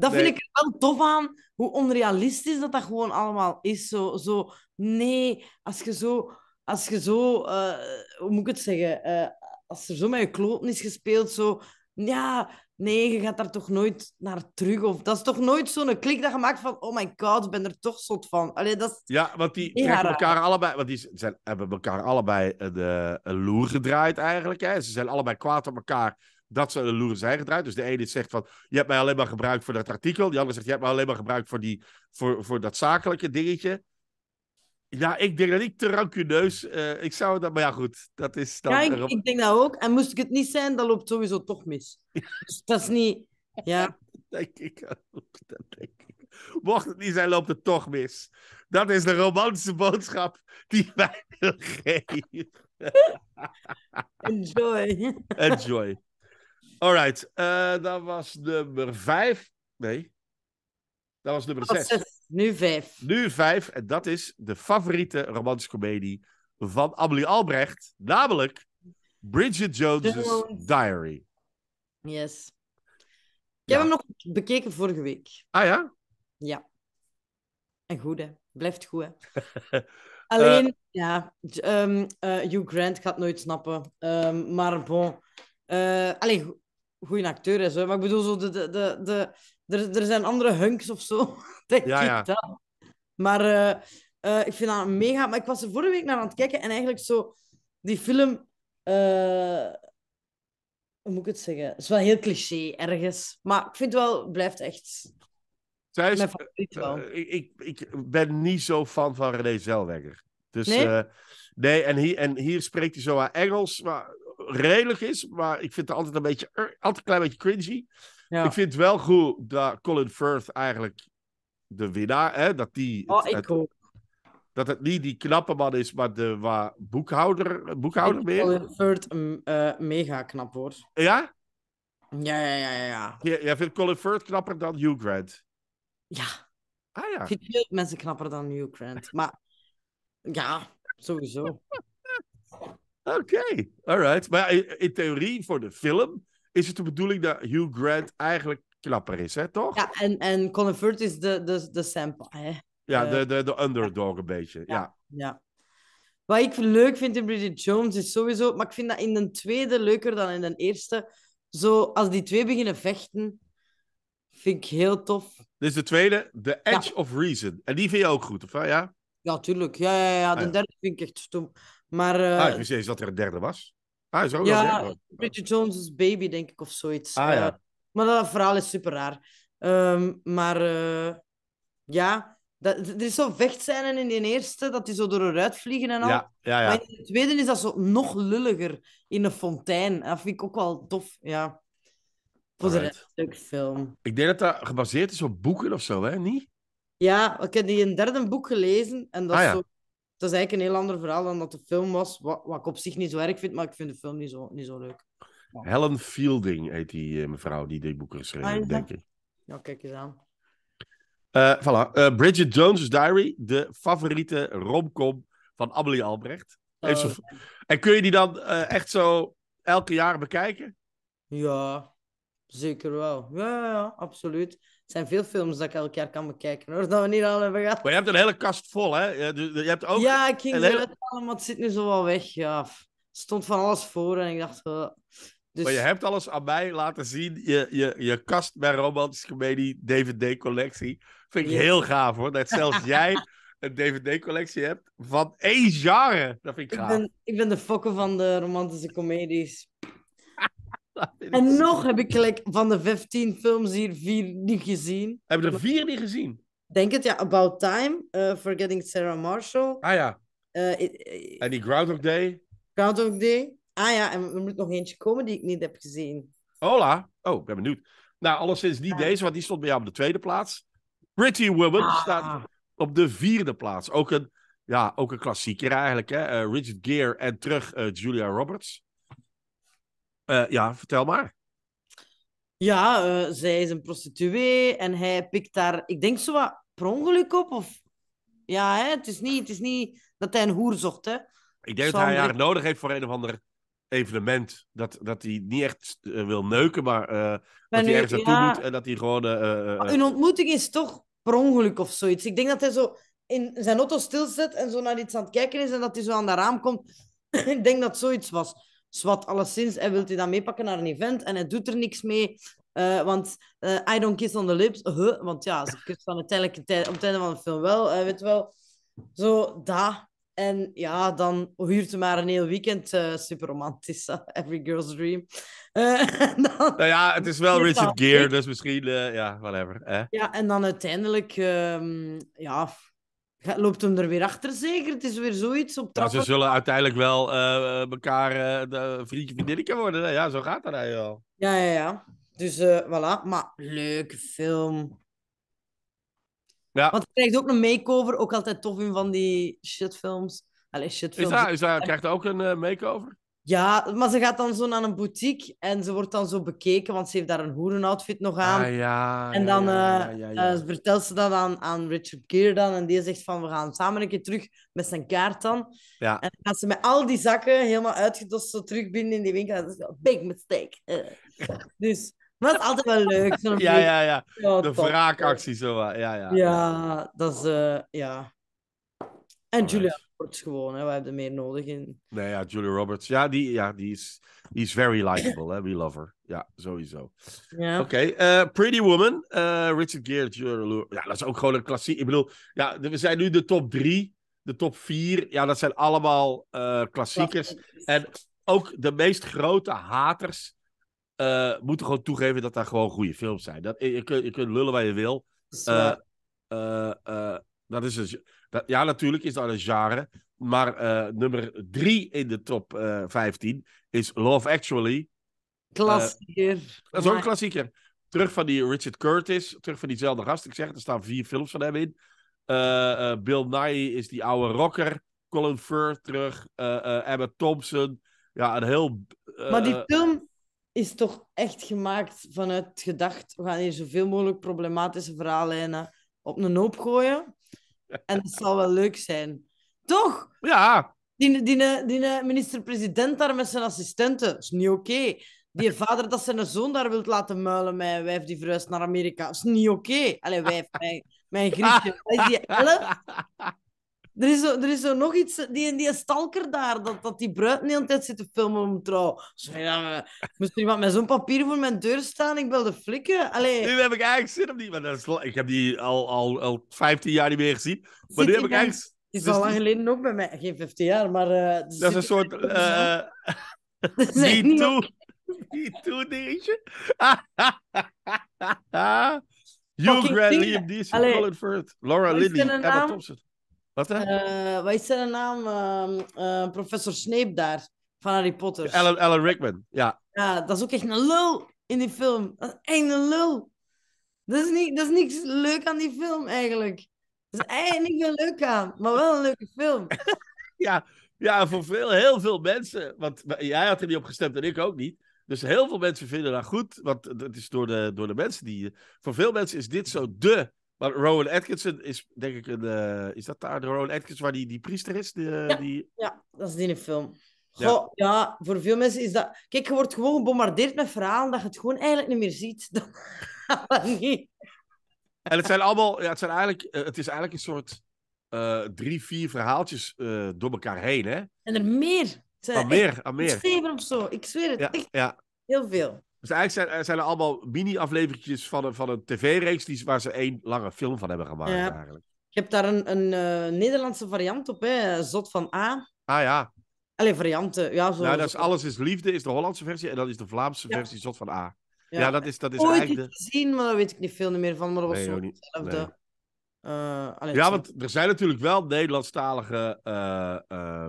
Dat vind ik er wel tof aan, hoe onrealistisch dat dat gewoon allemaal is. Zo, zo nee, als je zo, als je zo eh, hoe moet ik het zeggen, eh, als er zo met je kloten is gespeeld, zo, ja, nee, je gaat daar toch nooit naar terug. Of dat is toch nooit zo'n klik dat je maakt van, oh my god, ik ben er toch zot van. Allee, dat ja, want die trekken elkaar allebei, want die zijn, hebben elkaar allebei eh, de loer gedraaid eigenlijk. Hè. Ze zijn allebei kwaad op elkaar dat ze de loeren zijn gedraaid. Dus de ene zegt van, je hebt mij alleen maar gebruikt voor dat artikel. De andere zegt, je hebt mij alleen maar gebruikt voor, die, voor, voor dat zakelijke dingetje. Ja, ik denk dat ik te rancuneus... Uh, ik zou dat... Maar ja, goed. Dat is dan... Ja, ik, denk dat ook. En moest ik het niet zijn, dan loopt sowieso toch mis. Dus dat is niet... Ja. denk ik Dat denk ik. Mocht het niet zijn, loopt het toch mis. Dat is de romantische boodschap die wij geven. Enjoy. Enjoy. Alright, uh, eh, dat was nummer vijf. Nee, dat was nummer zes. Nu vijf. Nu vijf, en dat is de favoriete romantische komedie van Amelie Albrecht, namelijk Bridget Jones' Diary. Yes. Ik heb hem nog bekeken vorige week. Ah ja? Ja. En goed, hè. Blijft goed, hè. Alleen, ja, ehm, eh, Hugh Grant gaat nooit snappen. Um, maar bon. Uh, goede acteur is. Maar ik bedoel, zo de, de, de, de, er, er zijn andere hunks of zo. Denk ja, Maar eh, eh, ik vind dat mega. Maar ik was er vorige week naar aan het kijken en eigenlijk zo. Die film. Eh, hoe moet ik het zeggen? Het is wel heel cliché ergens. Maar ik vind het wel, blijft echt. Zij is, wel. ik, ik ben niet zo fan van René Zelweger. Dus, nee? nee, en hier, en hier spreekt hij zo aan Engels. Maar redelijk is, maar ik vind het altijd een beetje, altijd een klein beetje cringy. Ik vind wel goed dat Colin Firth eigenlijk de winnaar, hè, dat die... Het, oh, ik het, Dat het niet die knappe man is, maar de waar, boekhouder, boekhouder meer. Colin Firth uh, mega knap, wordt. Ja? Ja, ja, ja, ja. Jij vindt Colin Firth knapper dan Hugh Grant? Ja. Ah ja. Ik vind veel mensen knapper dan Hugh Grant, maar ja, sowieso. Oké, okay. alright. Maar in, theorie voor de film is het de bedoeling dat Hugh Grant eigenlijk knapper is, hè, toch? Ja, en, en Colin Firth is de, de, de hè? Ja, de, de, de underdog een beetje, ja. ja. Wat ik leuk vind in Bridget Jones is sowieso... Maar ik vind dat in de tweede leuker dan in de eerste. Zo, als die twee beginnen vechten, vind ik heel tof. Dus is de tweede, The Edge of Reason. En die vind je ook goed, of Ja? Ja, tuurlijk. Ja, ja, ja. De ah, derde vind ik echt stom. Maar, uh, ah, ik wist eens dat er een derde was. Ah, zo. Ja, Bridget Jones' baby, denk ik, of zoiets. Ah, ja. Eh, maar dat verhaal is super raar. Ehm, maar eh, ja, dat, er is zo vechtscène in die eerste, dat die zo door eruit vliegen en al. Ja, ja, ja. Maar in de tweede is dat zo nog lulliger in een fontein. Dat vind ik ook wel tof, ja. Voor een stuk film. Ik denk dat dat gebaseerd is op boeken of zo, hè? Niet? Ja, ik heb die een derde boek gelezen en dat ah, is zo dat is eigenlijk een heel ander verhaal dan dat de film was. Wat, wat ik op zich niet zo erg vind, maar ik vind de film niet zo, niet zo leuk. Helen Fielding heet die eh, mevrouw die die boeken schreef, ah, ja. denk ik. Ja, kijk eens aan. Uh, voilà. Eh, Bridget Jones' Diary, de favoriete romcom van Amelie Albrecht. Oh. En kun je die dan echt zo elke jaar bekijken? Ja, zeker wel. Ja, ja, absoluut zijn veel films dat ik elk jaar kan bekijken, hoor. Dat we niet al hebben gehad. Maar je hebt een hele kast vol, hè? Dus, je hebt ook ja, ik ging eruit hele... maar het zit nu zo wel weg. Ja. Stond van alles voor en ik dacht... Uh, Maar je hebt alles aan mij laten zien. Je, je, je kast bij romantische Comedie DVD-collectie. Vind ik heel gaaf, hoor. Dat zelfs jij een DVD-collectie hebt van één genre. Dat vind ik gaaf. Ik ben, ik ben de fokken van de romantische comedies. En nog heb ik gelijk van de 15 films hier vier niet gezien. Hebben er vier niet gezien? Denk het, ja. About Time, eh, Forgetting Sarah Marshall. Ah ja. Eh, en die Groundhog Day. Groundhog Day. Ah ja, en er moet nog eentje komen die ik niet heb gezien. Hola. Oh, ik ben benieuwd. Nou, alleszins niet deze, want die stond bij jou op de tweede plaats. Pretty Woman ah. staat op de vierde plaats. Ook een, ja, ook een klassieker eigenlijk. Hè? Uh, Richard Gere en terug Julia Roberts. Eh, ja, vertel maar. Ja, eh, zij is een prostituee en hij pikt daar, ik denk zo wat per ongeluk op. Of... Ja, hè? Het, is niet, het is niet dat hij een hoer zocht. Hè? Ik denk dat hij haar nodig heeft voor een of ander evenement. Dat, dat hij niet echt eh, wil neuken, maar dat hij ergens naartoe moet en dat hij gewoon. Een ontmoeting is toch per ongeluk of zoiets. Ik denk dat hij zo in zijn auto stilzit en zo naar iets aan het kijken is en dat hij zo aan de raam komt. ik denk dat zoiets was. Zwat alleszins. En wilt hij dat meepakken naar een event en hij doet er niks mee. Eh, want eh, I don't kiss on the lips. Huh, want ja, ze kust dan uiteindelijk op het einde van de film wel. Eh, weet wel, zo daar. En ja, dan huurt ze maar een heel weekend. super romantisch, every girl's dream. Nou ja, het is wel Richard Gere, dus misschien, ja, whatever. Ja, en dan uiteindelijk, ehm, ja, Loopt hem er weer achter, zeker? Het is weer zoiets op nou, trappen. ze zullen uiteindelijk wel eh, elkaar uh, vriendje vriendinnetje worden. Ja, zo gaat dat eigenlijk al. Ja, ja, ja. Dus uh, voilà. Maar leuke film. Ja. Want krijgt ook een makeover. Ook altijd tof in van die shitfilms. Allee, shitfilms. Is dat? krijgt ook een makeover? Ja, maar ze gaat dan zo naar een boutique en ze wordt dan zo bekeken, want ze heeft daar een hoerenoutfit nog aan. Ah, ja, en dan eh, eh, vertelt ze dat aan, aan Richard Gere dan en die zegt van, we gaan samen een keer terug met zijn kaart dan. En dan gaat ze met al die zakken helemaal uitgedost zo terug binnen in die winkel. Dat is big mistake. Eh. dus... Maar dat is altijd wel leuk. ja, ja, ja. de wraakactie, zo. Ja, ja. ja, dat is... ja. En Julia Roberts gewoon, hè. we hebben er meer nodig in. Nee, ja, Julia Roberts. Ja, die, ja, die, is, die is very likable, hè. We love her. Ja, sowieso. Ja. Oké, eh, Pretty Woman, eh, Richard Gere, Julia Ja, dat is ook gewoon een klassiek. Ik bedoel, ja, we zijn nu de top drie, de top vier. Ja, dat zijn allemaal uh, klassiekers. En ook de meest grote haters moeten gewoon toegeven dat daar gewoon goede films zijn. Dat, je, kunt, je kunt lullen waar je wil. dat is een ja, natuurlijk is dat een genre. Maar eh, nummer drie in de top uh, eh, 15 is Love Actually. Eh, klassieker. dat is ook een klassieker. Terug van die Richard Curtis, terug van diezelfde gast. Ik zeg, er staan vier films van hem in. Bill Nye is die oude rocker. Colin Firth terug. Emma Thompson. Ja, een heel... maar die film is toch echt gemaakt vanuit gedacht... we gaan hier zoveel mogelijk problematische verhaallijnen op een hoop gooien. En dat zal wel leuk zijn. Toch? Ja. Die, die, die minister-president daar met zijn assistenten, is niet oké. Die vader dat zijn zoon daar wilt laten muilen met een wijf die verhuist naar Amerika, is niet oké. Okay. Allee, wijf, mijn, grietje, is die elf? Er is, zo, er is zo nog iets, die, die stalker daar, dat, dat die bruid niet altijd zit te filmen om trouw. Zeg, ja, moest iemand met zo'n papier voor mijn deur staan? Ik wilde flikken. Allee. Nu heb ik eigenlijk zin om die, maar dat is, ik heb die al, al, al 15 jaar niet meer gezien. Maar nu heb ik eigenlijk... Die is dus al lang die... geleden ook bij mij, geen 15 jaar, maar... Uh, dat is een soort... Uh, die toe, die toe dingetje. Hugh Grant, Liam e call Colin Firth, Laura Linney, Emma Thompson. Eh, wat is zijn naam? Ehm, eh, professor Snape daar, van Harry Potter. Alan, Alan Rickman, ja. Ja, dat is ook echt een lul in die film. Dat is echt een lul. Dat is, niet, dat is niks leuk aan die film eigenlijk. Dat is eigenlijk niet veel leuk aan, maar wel een leuke film. ja, ja, voor veel, heel veel mensen. Want jij had er niet op gestemd en ik ook niet. Dus heel veel mensen vinden dat goed. Want het is door de, door de mensen die. Voor veel mensen is dit zo de maar Rowan Atkinson is denk ik een. Eh, is dat daar de Rowan Atkinson waar die, die priester is? Die, ja, die... ja, dat is die in een film. Goh, ja. voor veel mensen is dat. Kijk, je wordt gewoon gebombardeerd met verhalen dat je het gewoon eigenlijk niet meer ziet. En het zijn allemaal. Ja, het, zijn eigenlijk, eh, het is eigenlijk een soort. Eh, drie, vier verhaaltjes door elkaar heen, hè? En er meer. Aan ah, meer, aan ah, meer. Zeven of zo, ik zweer het. echt. Ja. Heel veel. Dus eigenlijk zijn, eh, zijn er allemaal mini-aflevertjes van een, van een tv-reeks waar ze één lange film van hebben gemaakt. Eigenlijk. Je hebt daar een, een eh, Nederlandse variant op, hè? Zot van A. Ah ja. Allee, varianten. Ja, zo, nou, dat is Alles is Liefde is de Hollandse versie en dan is de Vlaamse versie Zot van A. Ja. dat is, dat is eigenlijk... De... gezien, maar daar weet ik niet veel meer van. Maar dat was zo hetzelfde. Nee. Uh, ja, want er zijn natuurlijk wel Nederlandstalige uh,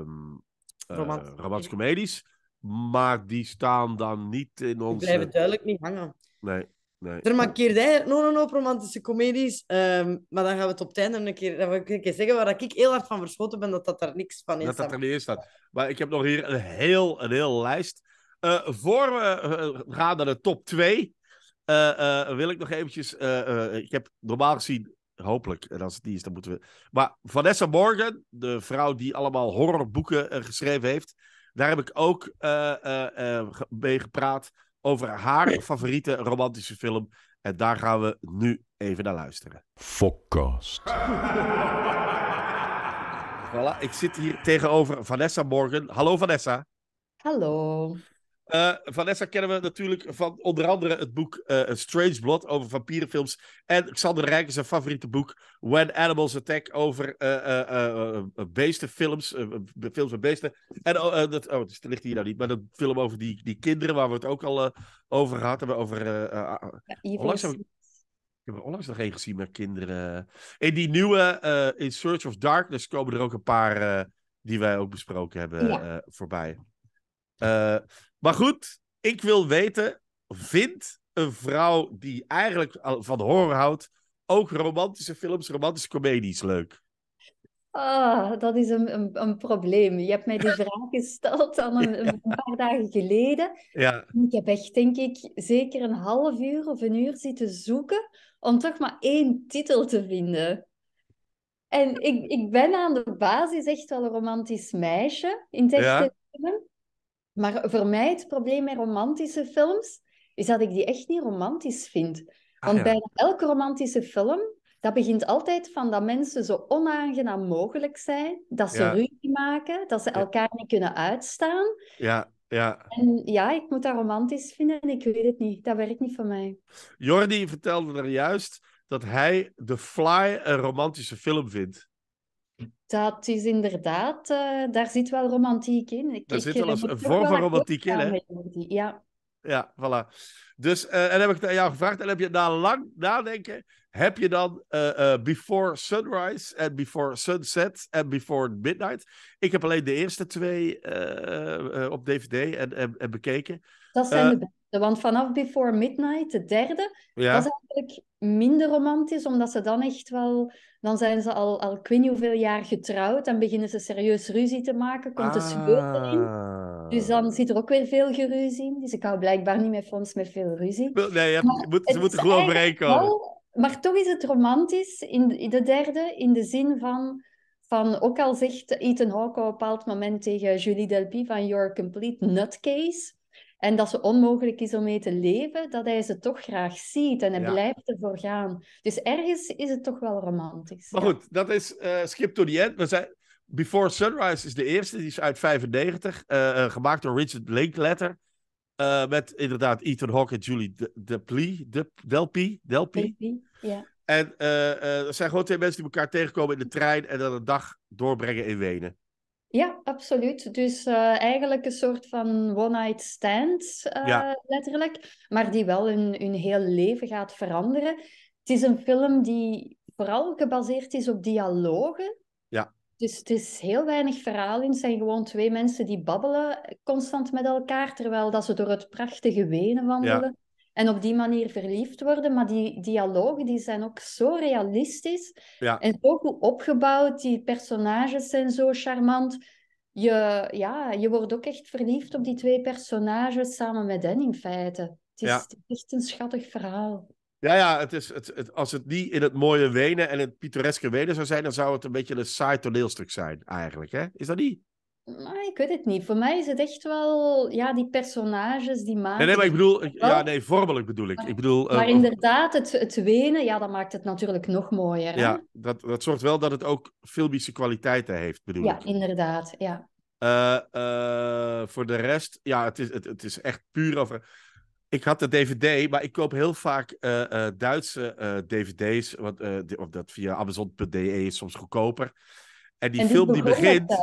romantische comedies. Maar die staan dan niet in onze... Die blijven duidelijk niet hangen. Nee, nee. Er mankeert eigenlijk nog een hoop romantische comedies. Ehm, maar dan gaan we het op het einde een keer, dan een keer zeggen waar ik heel hard van verschoten ben dat dat daar niks van is. Dat dat er niet in staat. Maar ik heb nog hier een heel, een heel lijst. Uh, voor we eh, gaan naar de top 2, eh, wil ik nog eventjes... ik heb normaal gezien Hopelijk. En als het niet is, dan moeten we. Maar Vanessa Morgan, de vrouw die allemaal horrorboeken geschreven heeft. Daar heb ik ook eh, eh, eh, mee gepraat over haar favoriete romantische film. En daar gaan we nu even naar luisteren. Focus. voilà, ik zit hier tegenover Vanessa Morgan. Hallo Vanessa. Hallo. Eh, Vanessa kennen we natuurlijk van onder andere het boek eh, Strange Blood over vampierenfilms. En Xander Rijk zijn favoriete boek When Animals Attack over uh, beestenfilms. films met beesten. En oh, dat, oh, het ligt hier nou niet, maar dat film over die, die kinderen waar we het ook al over gehad hebben. Over, ah, ah. onlangs ik, heb er onlangs nog één gezien met kinderen. In die nieuwe In Search of Darkness komen er ook een paar die wij ook besproken hebben ja. voorbij. Maar goed, ik wil weten, vindt een vrouw die eigenlijk van horror houdt, ook romantische films, romantische comedies leuk? Ah, dat is een, een, een, probleem. Je hebt mij die vraag gesteld al een, paar dagen geleden. Ja. Ik heb echt, denk ik, zeker een half uur of een uur zitten zoeken om toch maar één titel te vinden. En ik, ik ben aan de basis echt wel een romantisch meisje in tegenstelling. ja. Maar voor mij het probleem met romantische films is dat ik die echt niet romantisch vind. Ah, Want bij bijna elke romantische film, dat begint altijd van dat mensen zo onaangenaam mogelijk zijn, dat ze ja. ruzie maken, dat ze elkaar niet kunnen uitstaan. Ja, ja. En ja, ik moet dat romantisch vinden en ik weet het niet. Dat werkt niet voor mij. Jordi vertelde er juist dat hij The Fly een romantische film vindt dat is inderdaad, eh, daar zit wel romantiek in. Ik, daar zit wel eens een vorm van romantiek in, hè? Ja. Ja, voilà. Dus, uh, en heb ik aan jou gevraagd, en heb je na lang nadenken, heb je dan eh, Before Sunrise en Before Sunset en Before Midnight? Ik heb alleen de eerste twee op DVD en, en, en bekeken. Dat zijn de want vanaf Before Midnight, de derde, ja. dat is eigenlijk minder romantisch, omdat ze dan echt wel... Dan zijn ze al, al ik weet niet hoeveel jaar getrouwd en beginnen ze serieus ruzie te maken. Komt de ah. schuld erin. Dus dan zit er ook weer veel geruzie in. Dus ik hou blijkbaar niet met films met veel ruzie. Nee, je moet, ze moeten gewoon bereiken Maar toch is het romantisch, in de derde, in de zin van... Van, ook al zegt Ethan Hawke op een bepaald moment tegen Julie Delpy van You're complete nutcase. En dat ze onmogelijk is om mee te leven, dat hij ze toch graag ziet en hij blijft ervoor gaan. Dus ergens is het toch wel romantisch. Maar goed, dat is uh, Skip to the End. We zijn, Before Sunrise is de eerste, die is uit 95, eh, eh, gemaakt door Richard Linkletter. Uh, met inderdaad Ethan Hawke en Julie Delpy. De, de Delpy, Delpy. ja. En er zijn gewoon twee mensen die elkaar tegenkomen in de trein en dan een dag doorbrengen in Wenen. Ja, absoluut. Dus eh, eigenlijk een soort van one-night stand, eh, letterlijk. Maar die wel hun, hun heel leven gaat veranderen. Het is een film die vooral gebaseerd is op dialogen. Ja. Dus het is heel weinig verhaal in. Het zijn gewoon twee mensen die babbelen constant met elkaar, terwijl dat ze door het prachtige wenen wandelen en op die manier verliefd worden. Maar die dialogen die zijn ook zo realistisch en zo goed opgebouwd. Die personages zijn zo charmant. Je, ja, je wordt ook echt verliefd op die twee personages samen met hen in feite. Het is, echt een schattig verhaal. Ja, ja het is, het, als het niet in het mooie Wenen en het pittoreske Wenen zou zijn, dan zou het een beetje een saai toneelstuk zijn, eigenlijk. Hè? Is dat niet? Maar ah, ik weet het niet. Voor mij is het echt wel ja, die personages, die maken. Nee, nee, maar ik bedoel, ja, oh. nee, vormelijk bedoel ik. ik bedoel, maar eh, inderdaad, het, het wenen, ja, dat maakt het natuurlijk nog mooier. Ja, dat, dat zorgt wel dat het ook filmische kwaliteiten heeft, bedoel ja, ik. Ja, inderdaad, ja. Eh, eh, voor de rest, ja, het is, het, het is echt puur over. Ik had de DVD, maar ik koop heel vaak Duitse DVD's, want, of dat via Amazon.de is soms goedkoper. En die film die begint.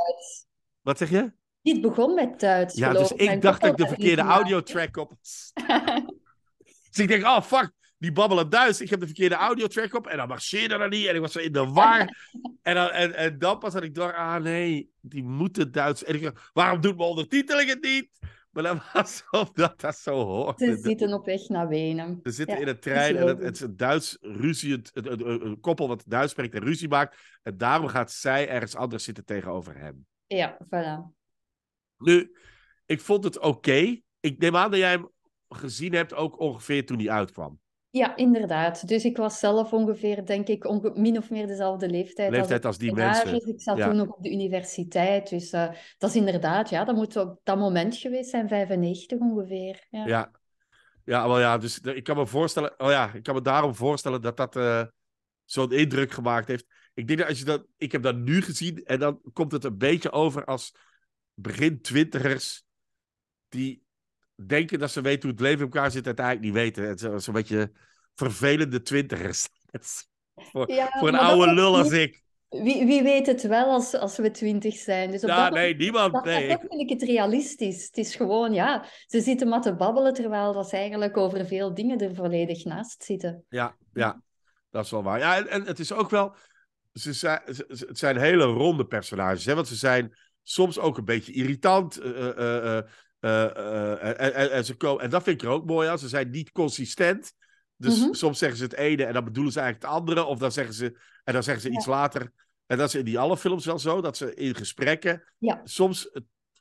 Wat zeg je? Het begon met Duits. Eh, ja, dus ik dacht dat ik de verkeerde audiotrack op dus ik denk, oh fuck, die babbelen Duits. Ik heb de verkeerde audiotrack op. En dan marcheerde dat niet. En ik was zo in de war. en, dan, en, dan pas had ik door, ah nee, die moeten Duits. En ik dacht, waarom doet mijn ondertiteling het niet? Maar dat was of dat dat zo hoort. Ze zitten op weg naar Wenen. Ze zitten in de trein en het, is een Duits ruzie, het, een, koppel wat Duits spreekt en ruzie maakt. En daarom gaat zij ergens anders zitten tegenover hem. Ja, voilà. Nu, ik vond het oké. Ik neem aan dat jij hem gezien hebt ook ongeveer toen hij uitkwam. Ja, inderdaad. Dus ik was zelf ongeveer, denk ik, min of meer dezelfde leeftijd. Leeftijd als, die mensen. Ik zat toen ook op de universiteit. Dus eh, dat is inderdaad, ja, dat moet op dat moment geweest zijn, 95 ongeveer. Ja, ja. ja wel ja, dus ik kan me voorstellen, oh ja, ik kan me daarom voorstellen dat dat eh, zo'n indruk gemaakt heeft. Ik denk dat als je dat. Ik heb dat nu gezien en dan komt het een beetje over als begin twintigers die denken dat ze weten hoe het leven in elkaar zit, eigenlijk niet weten. Het is zo'n beetje vervelende twintigers. voor, voor een oude lul als ik. Wie, wie, weet het wel als, als we twintig zijn. Dus ja, nee, niemand. Dat, nee. dat vind ik het realistisch. Het is gewoon, ja, ze zitten maar te babbelen, terwijl dat ze eigenlijk over veel dingen er volledig naast zitten. Ja, ja dat is wel waar. Ja, en het is ook wel, ze zijn, het zijn hele ronde personages. Hè? Want ze zijn soms ook een beetje irritant. Eh, eh, eh, en, ze komen, en dat vind ik er ook mooi aan. Ze zijn niet consistent. Dus mhm. soms zeggen ze het ene en dan bedoelen ze eigenlijk het andere. Of dan zeggen ze, en dan zeggen ze iets later. En dat is in die alle films wel zo. Dat ze in gesprekken. Soms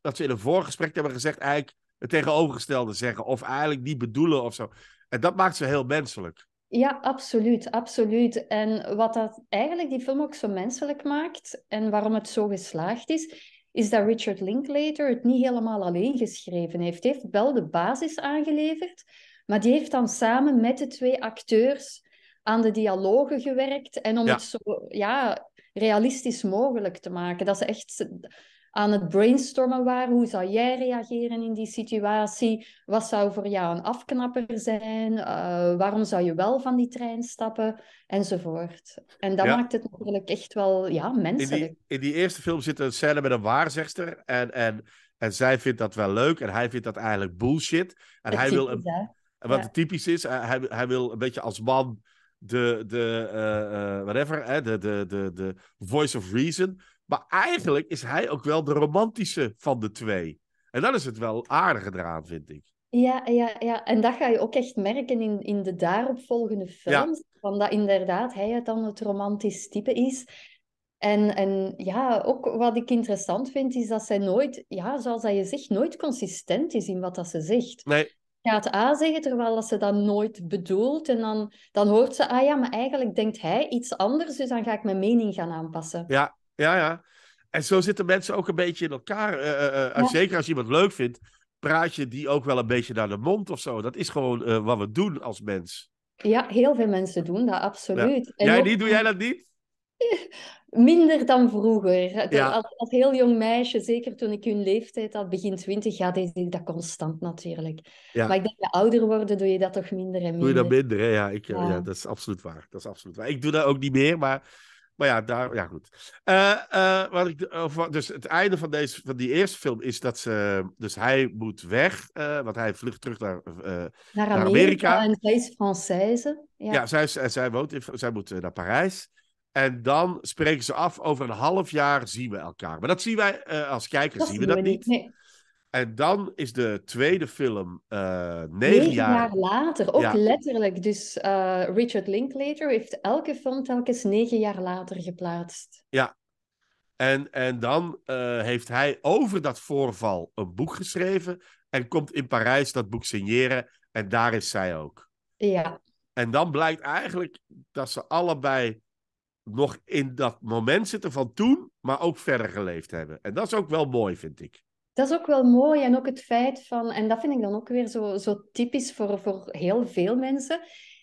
dat ze in een voorgesprek hebben gezegd. Eigenlijk het tegenovergestelde zeggen. Of eigenlijk niet bedoelen of zo. En dat maakt ze heel menselijk. Ja, absoluut, absoluut. En wat dat eigenlijk die film ook zo menselijk maakt en waarom het zo geslaagd is, is dat Richard Linklater het niet helemaal alleen geschreven heeft. Hij heeft wel de basis aangeleverd, maar die heeft dan samen met de twee acteurs aan de dialogen gewerkt en om het zo ja, realistisch mogelijk te maken. Dat is echt aan het brainstormen waren. Hoe zou jij reageren in die situatie? Wat zou voor jou een afknapper zijn? Eh, waarom zou je wel van die trein stappen? Enzovoort. En dat maakt het natuurlijk echt wel ja, menselijk. In die, eerste film zit een scène met een waarzegster. En, en, en zij vindt dat wel leuk. En hij vindt dat eigenlijk bullshit. En hij wil een, wat typisch is, hij, hij wil een beetje als man de, de eh, eh, whatever, hè, de, de, de, de voice of reason. Maar eigenlijk is hij ook wel de romantische van de twee. En dat is het wel aardige eraan, vind ik. Ja, ja, ja, en dat ga je ook echt merken in, in de daaropvolgende films. Van dat inderdaad hij het dan het romantisch type is. En, en ja, ook wat ik interessant vind, is dat zij nooit, ja, zoals dat je zegt, nooit consistent is in wat dat ze zegt. Nee. Gaat A zeggen, terwijl dat ze dat nooit bedoelt. En dan, dan hoort ze, ah ja, maar eigenlijk denkt hij iets anders, dus dan ga ik mijn mening gaan aanpassen. Ja, ja, ja. En zo zitten mensen ook een beetje in elkaar. Uh, Zeker als je iemand leuk vindt, praat je die ook wel een beetje naar de mond of zo. Dat is gewoon wat we doen als mens. Ja, heel veel mensen doen dat, absoluut. Ja. Jij Doe jij dat niet? Minder dan vroeger. Als, als, heel jong meisje, zeker toen ik hun leeftijd had, begin twintig, ja, deed ik dat constant natuurlijk. Maar ik denk, dat ouder worden doe je dat toch minder en minder. Doe je dat minder, hè? Ja, ik, ja. dat is absoluut waar. Dat is absoluut waar. Ik doe dat ook niet meer, maar maar ja, daar, ja goed. Eh, eh, wat ik, eh, of, dus het einde van, deze, van die eerste film is dat ze. Dus hij moet weg, uh, want hij vlucht terug naar, naar, naar Amerika. En zij is Française. Ja, ja zij, zij, woont in, zij moet naar Parijs. En dan spreken ze af, over een half jaar zien we elkaar. Maar dat zien wij als kijkers, zien we dat niet. Nee. En dan is de tweede film eh, negen, jaar... jaar... later. Ook letterlijk. Dus uh, Richard Linklater heeft elke film telkens negen jaar later geplaatst. Ja. En, en dan eh, heeft hij over dat voorval een boek geschreven. En komt in Parijs dat boek signeren. En daar is zij ook. Ja. En dan blijkt eigenlijk dat ze allebei nog in dat moment zitten van toen, maar ook verder geleefd hebben. En dat is ook wel mooi, vind ik dat is ook wel mooi. En ook het feit van, en dat vind ik dan ook weer zo, zo typisch voor, voor heel veel mensen,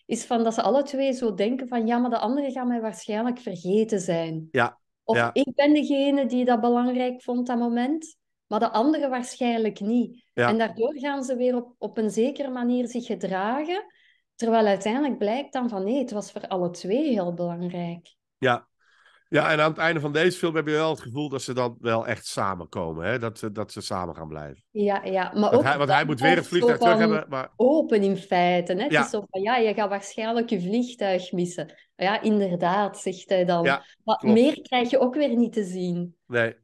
is van dat ze alle twee zo denken van, ja, maar de anderen gaan mij waarschijnlijk vergeten zijn. Ja. Of ik ben degene die dat belangrijk vond dat moment, maar de anderen waarschijnlijk niet. En daardoor gaan ze weer op, op een zekere manier zich gedragen, terwijl uiteindelijk blijkt dan van, nee, het was voor alle twee heel belangrijk. Ja, ja, en aan het einde van deze film heb je wel het gevoel dat ze dan wel echt samenkomen. Hè? Dat, ze, dat ze samen gaan blijven. Ja, ja. Maar want ook, hij, want hij moet weer het vliegtuig terug hebben. Maar... Open in feite. Hè? ja. zo van, ja, je gaat waarschijnlijk je vliegtuig missen. Ja, inderdaad, zegt hij dan. Ja, maar meer krijg je ook weer niet te zien. Nee.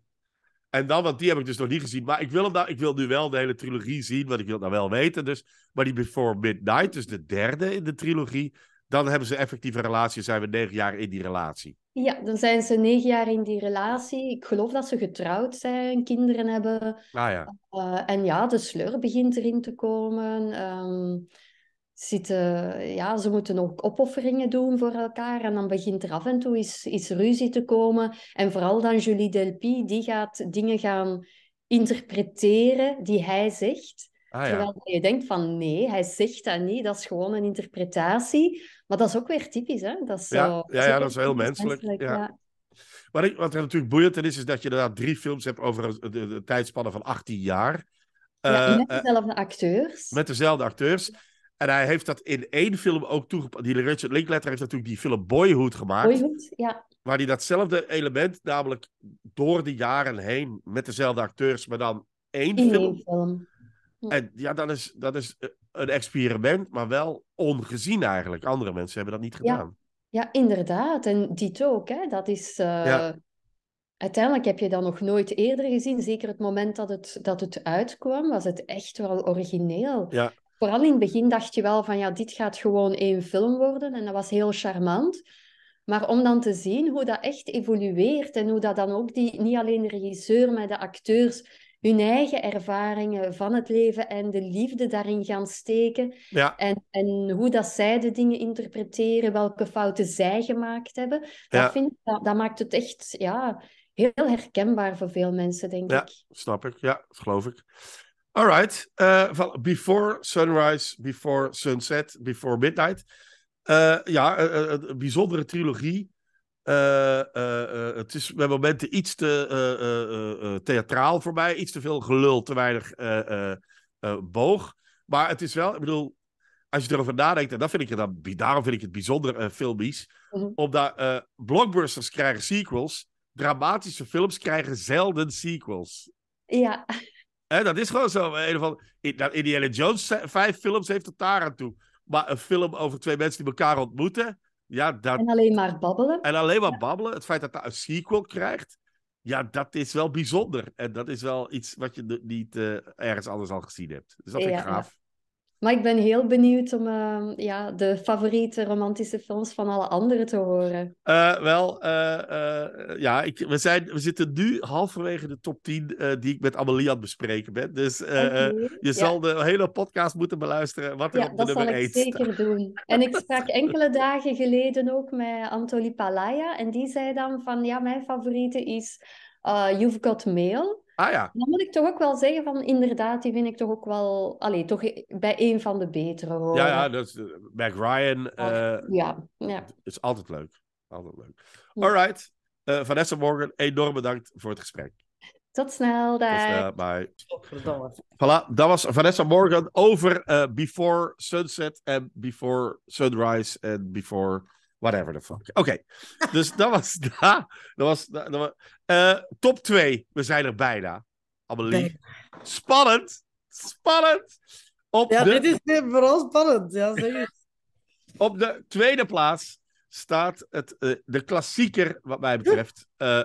En dan, want die heb ik dus nog niet gezien. Maar ik wil, hem nou, ik wil nu wel de hele trilogie zien, want ik wil het nou wel weten. Dus. Maar die Before Midnight, dus de derde in de trilogie, dan hebben ze effectieve relatie, zijn we negen jaar in die relatie. Ja, dan zijn ze negen jaar in die relatie. Ik geloof dat ze getrouwd zijn, kinderen hebben. Ah, ja. Eh, en ja, de sleur begint erin te komen. Um, zitten, ja, ze moeten ook opofferingen doen voor elkaar. En dan begint er af en toe iets, iets ruzie te komen. En vooral dan Julie Delpy, die gaat dingen gaan interpreteren die hij zegt. Ah, ja. Terwijl je denkt van nee, hij zegt dat niet, dat is gewoon een interpretatie. Maar dat is ook weer typisch, hè? Dat is ja, zo, ja, ja, dat is heel menselijk. ja. Wat, ik, wat er natuurlijk boeiend is, is dat je inderdaad drie films hebt over de, de, tijdspanne van 18 jaar. Eh, met eh, dezelfde acteurs. Met dezelfde acteurs. En hij heeft dat in één film ook toegepast. Die Richard Linklater heeft natuurlijk die film Boyhood gemaakt. Boyhood, ja. Waar hij datzelfde element, namelijk door de jaren heen, met dezelfde acteurs, maar dan één in één film. En ja, dat is, dat is eh, een experiment, maar wel ongezien eigenlijk. Andere mensen hebben dat niet gedaan. Ja, inderdaad. En dit ook, hè. Dat is... Eh, uiteindelijk heb je dat nog nooit eerder gezien. Zeker het moment dat het, dat het uitkwam, was het echt wel origineel. Vooral in het begin dacht je wel van, ja, dit gaat gewoon één film worden. En dat was heel charmant. Maar om dan te zien hoe dat echt evolueert en hoe dat dan ook die, niet alleen de regisseur, maar de acteurs hun eigen ervaringen van het leven en de liefde daarin gaan steken. Ja. En, en hoe dat zij de dingen interpreteren, welke fouten zij gemaakt hebben. Dat, vind, dat, dat maakt het echt ja, heel herkenbaar voor veel mensen, denk ik. Ja, snap ik. Ja, geloof ik. All right. Eh, before Sunrise, Before Sunset, Before Midnight. Eh, ja, eh, een, bijzondere trilogie. Eh, eh, eh, het is bij momenten iets te theatraal voor mij. Iets te veel gelul, te weinig boog. Maar het is wel, ik bedoel, als je erover nadenkt, en vind ik, dan, daarom vind ik het bijzonder filmisch. Mm -hmm. Omdat blockbusters krijgen sequels, dramatische films krijgen zelden sequels. Ja. dat is gewoon zo. Een in, nou, Indiana Jones, vijf films heeft het daar aan toe. Maar een film over twee mensen die elkaar ontmoeten ja, dat... En alleen maar babbelen. En alleen maar babbelen. Het feit dat hij een sequel krijgt, ja, dat is wel bijzonder. En dat is wel iets wat je niet eh, ergens anders al gezien hebt. Dus dat vind ik ja, gaaf. Maar ik ben heel benieuwd om ehm, ja, de favoriete romantische films van alle anderen te horen. Eh, wel, eh, eh, ja, ik, we, zijn, we zitten nu halverwege de top 10 die ik met Amelie aan het bespreken ben. Dus je zal de hele podcast moeten beluisteren wat er op de dat zal ik zeker doen. En ik sprak enkele dagen geleden ook met Antoli Palaya. En die zei dan van, ja, mijn favoriete is uh, You've Got Mail. Ah ja. Dan moet ik toch ook wel zeggen van inderdaad, die vind ik toch ook wel... Allee, toch bij een van de betere hoor. Ja, ja dat is, Mac eh, Ryan. Eh, ja, ja. is altijd leuk. Altijd leuk. All right. Eh, Vanessa Morgan, enorm bedankt voor het gesprek. Tot snel, daar. Tot snel, bye. Voilà, dat was Vanessa Morgan over Before Sunset en Before Sunrise en Before... Whatever the fuck. Oké, dus dat was, dat, was, dat, was eh, top 2. We zijn er bijna. lief. Spannend. Spannend. Op ja, dit is vooral spannend. Ja, zeker. Op de tweede plaats staat het, eh, de klassieker, wat mij betreft. Uh,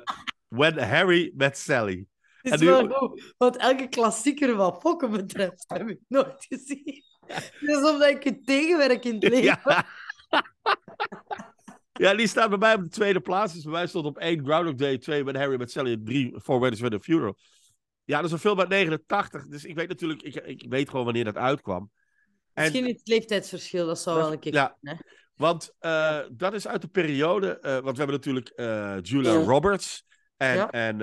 When Harry Met Sally. Het is nu... wel goed, want elke klassieker wat fokken betreft heb ik nooit gezien. Dus omdat ik het tegenwerk in het leven. ja, die staat bij mij op de tweede plaats. Dus bij mij stond op één Groundhog Day, twee met Harry met Sally drie Four Weddings with a Funeral. Ja, dat is een film uit 89. Dus ik weet natuurlijk, ik, ik weet gewoon wanneer dat uitkwam. En, Misschien het leeftijdsverschil, dat zou wel een keer ja, Want eh, dat is uit de periode, eh, want we hebben natuurlijk eh, Julia Roberts en, ja. en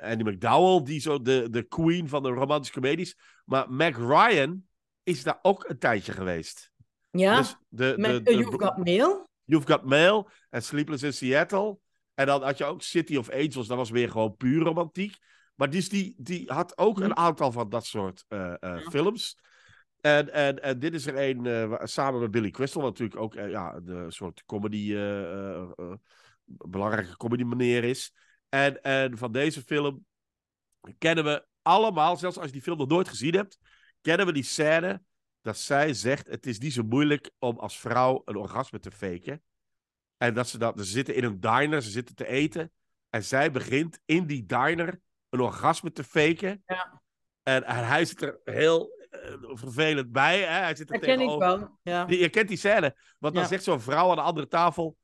Andy McDowell, die zo de, de queen van de romantische comedies. Maar Mac Ryan is daar ook een tijdje geweest. Ja, dus de, de, You've Got Mail. You've Got Mail en Sleepless in Seattle. En dan had je ook City of Angels, dat was weer gewoon puur romantiek. Maar die, dus die, die had ook een mhm. aantal van dat soort eh, eh, films. En, en, en dit is er een, eh, samen met Billy Crystal natuurlijk ook ja, een soort comedy, belangrijke comedy meneer is. En, en van deze film kennen we allemaal, zelfs als je die film nog nooit gezien hebt, kennen we die scène dat zij zegt: het is niet zo moeilijk om als vrouw een orgasme te faken. En dat ze dat, ze zitten in een diner, ze zitten te eten. En zij begint in die diner een orgasme te faken. Ja. En, hij zit er heel eh, vervelend bij. Hè? Hij zit er tegenover. ik Je, kent die scène. Want dan zegt zo'n vrouw aan de andere tafel: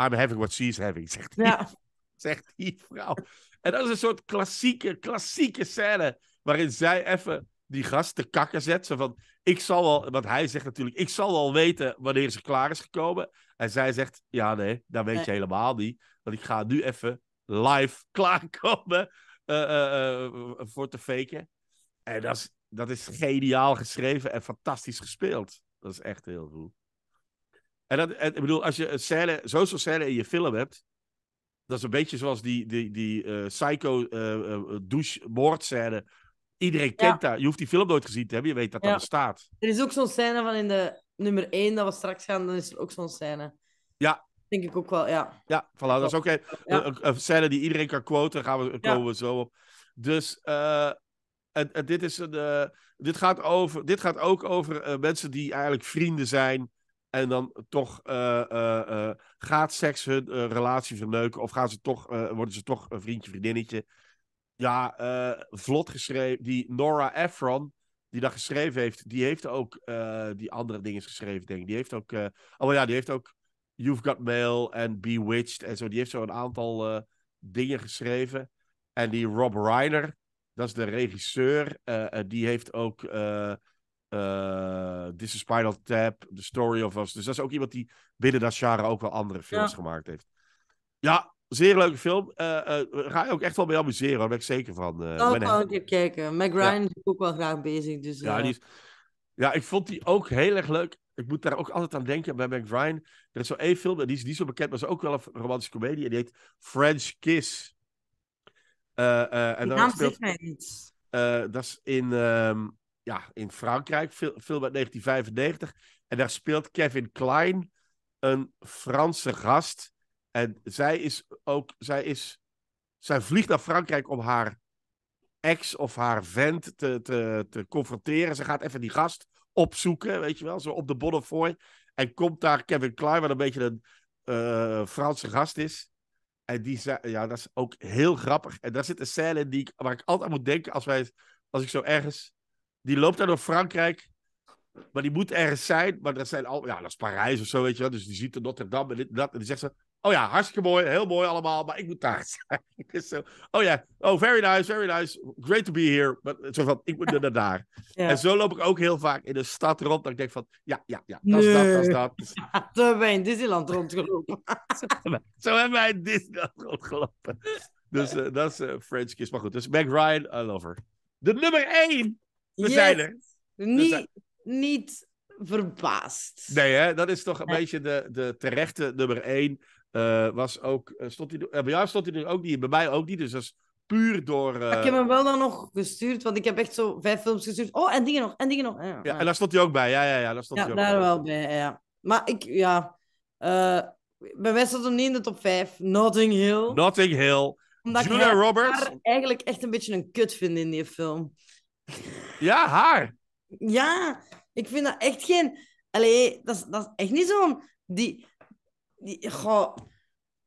I'm having what she's having, zegt die, ja. zegt die vrouw. En dat is een soort klassieke, klassieke scène. Waarin zij even die gast de kakker zet. van, ik zal wel, want hij zegt natuurlijk, ik zal wel weten wanneer ze klaar is gekomen. En zij zegt, ja nee, dat weet je helemaal niet. Want ik ga nu even live klaarkomen eh, eh, eh, voor te faken. En dat is, dat is geniaal geschreven en fantastisch gespeeld. Dat is echt heel goed. En, dat, ik bedoel, als je een scène, zo'n soort scène in je film hebt, dat is een beetje zoals die, die, die psycho uh, douche Iedereen kent dat. Je hoeft die film nooit gezien te hebben. Je weet dat dat bestaat. Er is ook zo'n scène van in de nummer 1 dat we straks gaan. Dan is er ook zo'n scène. Ja, denk ik ook wel, ja. Ja, voilà, dat is ook een, scène die iedereen kan quoten. Gaan we, komen we zo op. Dus uh, en, dit, is een, eh, dit, gaat over, dit gaat ook over eh, mensen die eigenlijk vrienden zijn. En dan toch gaat seks hun relatie verneuken. Of gaan ze toch, worden ze toch een vriendje, vriendinnetje. Ja, eh, vlot geschreven. Die Nora Ephron, die dat geschreven heeft, die heeft ook eh, die andere dingen geschreven, denk ik. Die heeft ook. Eh, oh ja, die heeft ook You've Got Mail en Bewitched en zo. Die heeft zo een aantal dingen geschreven. En die Rob Reiner, dat is de regisseur. die heeft ook This is Spinal Tap, The Story of Us. Dus dat is ook iemand die binnen dat jaar ook wel andere films gemaakt heeft. Ja, Zeer leuke film. Eh, eh, ga je ook echt wel mee amuseren, daar ben ik zeker van. Uh, oh, gewoon een kijken. Mac Ryan is ook wel graag bezig. Dus, ja, die is... ja, ik vond die ook heel erg leuk. Ik moet daar ook altijd aan denken bij Mac Ryan. Er is zo één film, die is niet zo bekend, maar is ook wel een romantische comedie En die heet French Kiss. en dan speelt... dat is in, um, ja, in Frankrijk, film uit 1995. En daar speelt Kevin Klein, een Franse gast, en zij is ook, zij is, zij vliegt naar Frankrijk om haar ex of haar vent te, te, te confronteren. Ze gaat even die gast opzoeken, weet je wel, zo op de Bonnefoy. En komt daar Kevin Klein, wat een beetje een eh, Franse gast is. En die ja, dat is ook heel grappig. En daar zit een scène in die ik, waar ik altijd aan moet denken als, wij, als ik zo ergens... Die loopt daar door Frankrijk, maar die moet ergens zijn. Maar dat zijn al, ja, dat is Parijs of zo, weet je wel. Dus die ziet er Rotterdam en dit en En die zegt ze, Oh ja, hartstikke mooi. Heel mooi allemaal. Maar ik moet daar zijn. oh ja. Oh, very nice, very nice. Great to be here. Maar zo van, ik moet naar daar. En zo loop ik ook heel vaak in de stad rond. Dat ik denk van, ja, ja, ja. Dat is nee. dat, dat is dat. toen hebben wij in Disneyland rondgelopen. zo hebben wij in Disneyland rondgelopen. Dus eh, dat is eh, French Kiss. Maar goed, dus Meg Ryan, I love her. De nummer één. We zijn er. Niet, niet verbaasd. Nee, hè? dat is toch een beetje de, de terechte nummer één. Eh, was ook, eh, stond die, eh, bij jou stond hij er ook niet bij mij ook niet. Dus dat is puur door... Uh... Ik heb hem wel dan nog gestuurd, want ik heb echt zo vijf films gestuurd. Oh, en dingen nog, en dingen nog. Ja, en daar stond hij ook bij. Ja, ja, ja daar stond hij ook daar bij. wel bij, ja. Maar ik, ja... Uh, bij mij staat hem niet in de top 5. Notting Hill. Notting Hill. Omdat Julia ik Roberts. eigenlijk echt een beetje een kut vind in die film. Ja, haar. ja, ik vind dat echt geen... Allee, dat is, dat is echt niet zo'n... Die, die, goh,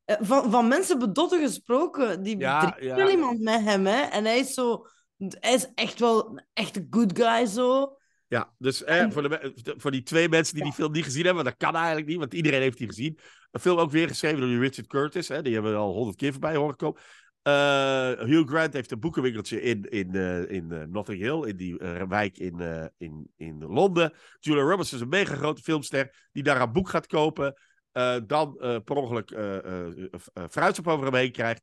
eh, van, van mensen bedotten gesproken, die ja, iemand met hem. Hè? En hij is, zo, hij is echt wel echt een good guy zo. Ja, dus hè, voor, de, voor die twee mensen die die film niet gezien hebben, dat kan eigenlijk niet, want iedereen heeft die gezien. Een film ook weer geschreven door Richard Curtis, hè, die hebben we al honderd keer voorbij horen komen. Uh, Hugh Grant heeft een boekenwinkeltje in, in, uh, in Notting Hill, in die wijk in, in, in Londen. Julia Roberts is een mega grote filmster die daar een boek gaat kopen. Eh, dan eh, per ongeluk eh, fruitsap over hem heen krijgt,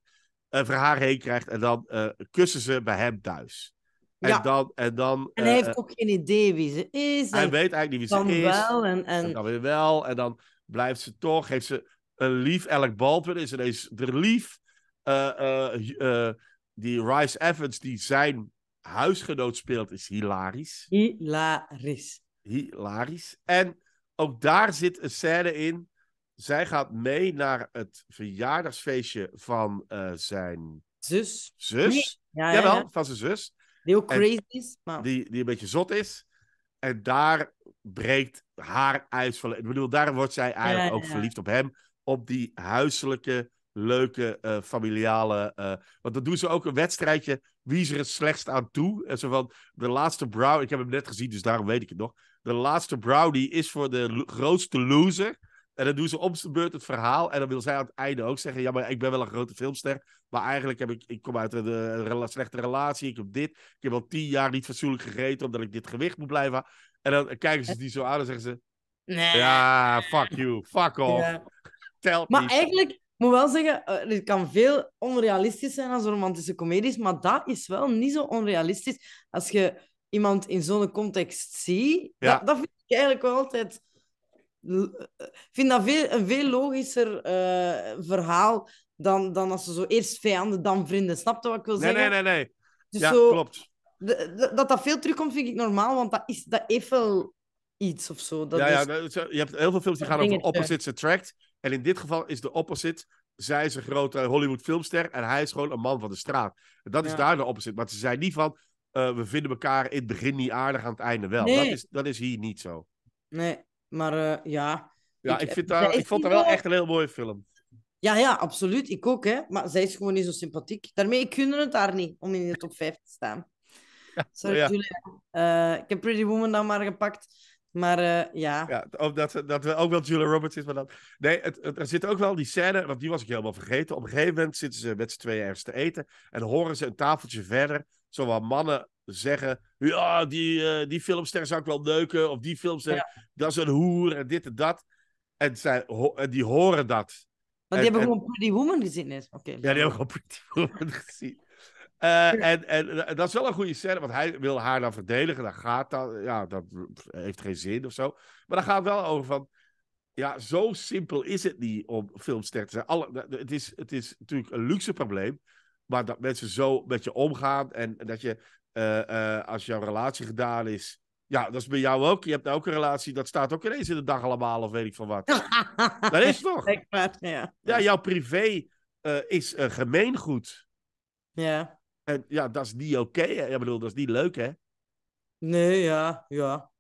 voor haar heen krijgt. En dan kussen ze bij hem thuis. En, dan, en dan. En hij heeft ook geen idee wie ze is. Hij weet eigenlijk niet wie ze is. Wel en, en... dan weer wel. En dan blijft ze toch. Heeft ze een lief. elk Baldwin is ineens er lief. die Rice Evans, die zijn huisgenoot speelt, is hilarisch. Hilarisch. Hilarisch. En ook daar zit een scène in zij gaat mee naar het verjaardagsfeestje van eh, zijn zus. Zus? Ja, wel, van zijn zus. Die ook crazy is. Maar... Die, die een beetje zot is. En daar breekt haar ijs Van... Ik bedoel, daar wordt zij eigenlijk ook verliefd op hem. Op die huiselijke, leuke, eh, familiale. Eh, want dan doen ze ook een wedstrijdje. Wie is er het slechtst aan toe? En zo van de laatste brow, Ik heb hem net gezien, dus daarom weet ik het nog. De laatste brow is voor de grootste loser. En dan doen ze om zijn beurt het verhaal. En dan wil zij aan het einde ook zeggen: Ja, maar ik ben wel een grote filmster. Maar eigenlijk heb ik, ik kom uit een, eh, slechte relatie. Ik heb dit. Ik heb al tien jaar niet fatsoenlijk gegeten omdat ik dit gewicht moet blijven. En dan kijken ze die zo aan en zeggen ze: Nee. Ja, fuck you. Fuck off. maar eigenlijk, ik moet wel zeggen, eh, het kan veel onrealistisch zijn als romantische comedies. Maar dat is wel niet zo onrealistisch als je iemand in zo'n context ziet. Ja. Dat, dat vind ik eigenlijk wel altijd vind dat veel, een veel logischer eh, verhaal dan, dan als ze zo eerst vijanden, dan vrienden. Snap je wat ik wil zeggen? Nee, nee, nee. Dus zo, klopt. dat dat veel terugkomt, vind ik normaal, want dat, is, dat heeft wel iets of zo. Dat ja, is... ja, nou, je hebt heel veel films die gaan over opposites attract. En in dit geval is de opposite zij is een grote Hollywood filmster en hij is gewoon een man van de straat. dat is daar de opposite. Maar ze zijn niet van, eh, we vinden elkaar in het begin niet aardig, aan het einde wel. Dat, is, dat is hier niet zo. Nee. Maar eh, ja... Ja, ik, vind daar, ik vond dat wel echt een heel mooie film. Ja, ja, absoluut. Ik ook, hè. Maar zij is gewoon niet zo sympathiek. Daarmee, kunnen we het daar niet om in de top 5 te staan. Ja, Sorry, Julia. Eh, ik heb Pretty Woman dan maar gepakt. Maar eh, ja. ja ook dat, dat ook wel Julia Roberts is. dat... Nee, het, er zit ook wel die scène, want die was ik helemaal vergeten. Op een gegeven moment zitten ze met z'n tweeën ergens te eten. En horen ze een tafeltje verder zowel mannen zeggen: ja, die, eh, die filmster zou ik wel neuken, of die filmster, dat is een hoer en dit en dat. En, zij, en die horen dat. want die hebben gewoon Pretty Woman gezien. Is. ja, die hebben gewoon Pretty Woman gezien. Eh, en, en, dat is wel een goede scène, want hij wil haar dan verdedigen. Dan gaat dat, ja, dat heeft geen zin of zo. Maar dan gaat het wel over van, ja, zo simpel is het niet om filmster te zijn. Alle, het, is, het is natuurlijk een luxe probleem, maar dat mensen zo met je omgaan en dat je eh, eh, als jouw relatie gedaan is. Ja, dat is bij jou ook. Je hebt ook een relatie, dat staat ook ineens in de dag allemaal, of weet ik van wat. dat is toch? Ja. ja, jouw privé eh, is gemeengoed. Ja. En ja, dat is niet oké. Okay, ik bedoel, dat is niet leuk, hè? Nee, ja, ja.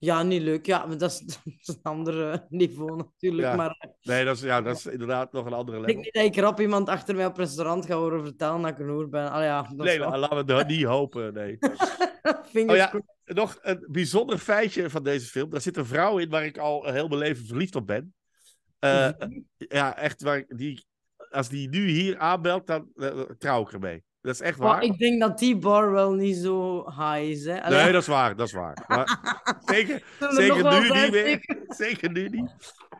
Ja, niet leuk. Ja, maar dat is, een ander niveau natuurlijk. Maar, nee, dat is, ja, dat is inderdaad nog een andere level. Ik denk niet dat ik rap iemand achter mij op restaurant ga horen vertellen dat ik een hoer ben. Allee, ja, nee, laten we dat niet hopen. Nee. oh, ja, nog een bijzonder feitje van deze film. Daar zit een vrouw in waar ik al heel mijn leven verliefd op ben. Eh, mhm. ja, echt waar. Die, als die nu hier aanbelt, dan eh, eh, trouw ik ermee. Dat is echt waar. Maar ik denk dat die bar wel niet zo high is. Hè? Nee, dat is waar. Dat is waar. Maar zeker, zeker nu niet meer. Zeker nu niet.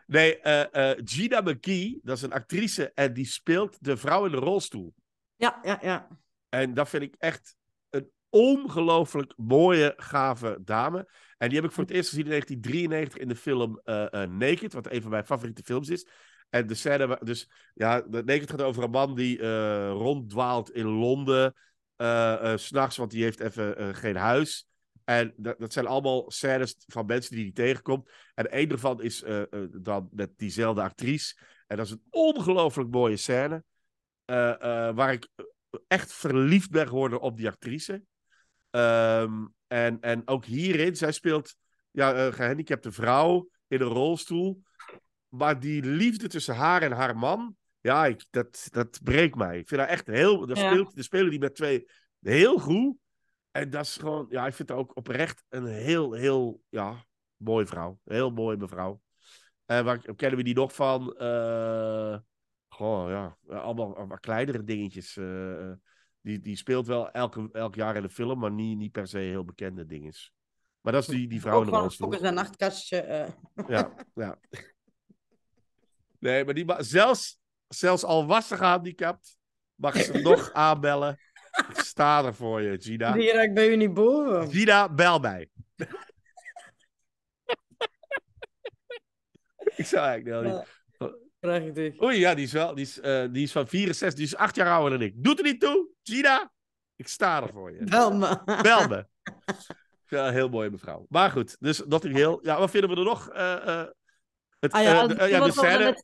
Nee, eh, eh, Gina McKee, dat is een actrice en die speelt de vrouw in de rolstoel. Ja, ja, ja. En dat vind ik echt een ongelooflijk mooie, gave dame. En die heb ik voor het eerst gezien in 1993 in de film eh, Naked, wat een van mijn favoriete films is. En de scène, dus ja, het gaat over een man die uh, ronddwaalt in Londen. s eh, eh, S'nachts, want die heeft even geen huis. En dat, dat, zijn allemaal scènes van mensen die hij tegenkomt. En één daarvan is dan met diezelfde actrice. En dat is een ongelooflijk mooie scène. waar ik echt verliefd ben geworden op die actrice. Ehm, en, en ook hierin, zij speelt ja, een gehandicapte vrouw in een rolstoel. Maar die liefde tussen haar en haar man, ja, ik, dat, dat breekt mij. Ik vind haar echt heel. ja. de spelen die met twee heel goed. En dat is gewoon, ja, ik vind haar ook oprecht een heel, heel, ja, mooie vrouw. Heel mooie mevrouw. En waar kennen we die nog van? Uh, goh, ja, allemaal, allemaal kleinere dingetjes. Eh, eh, die, die speelt wel elke, elk jaar in de film, maar niet, niet per se heel bekende dingetjes. Maar dat is die, die vrouw ook in de rolstoel. Ook een nachtkastje. Ja, ja. Nee, maar die zelfs, zelfs al was ze gehandicapt, mag ze nog aanbellen. Ik sta er voor je, Gina. Hier ik bij u niet boven. Gina, bel mij. ik zou eigenlijk wel niet... Krijg ik dit. Oei, ja, die is, wel, die, is, eh, die is van 64, die is acht jaar ouder dan ik. Doet er niet toe, Gina. Ik sta er voor je. Bel me. Bel me. Ja, heel mooi mevrouw. Maar goed, dus Notting heel. Ja, wat vinden we er nog? Uh, Ah ja, eh, oh, de, eh, ja, de scène...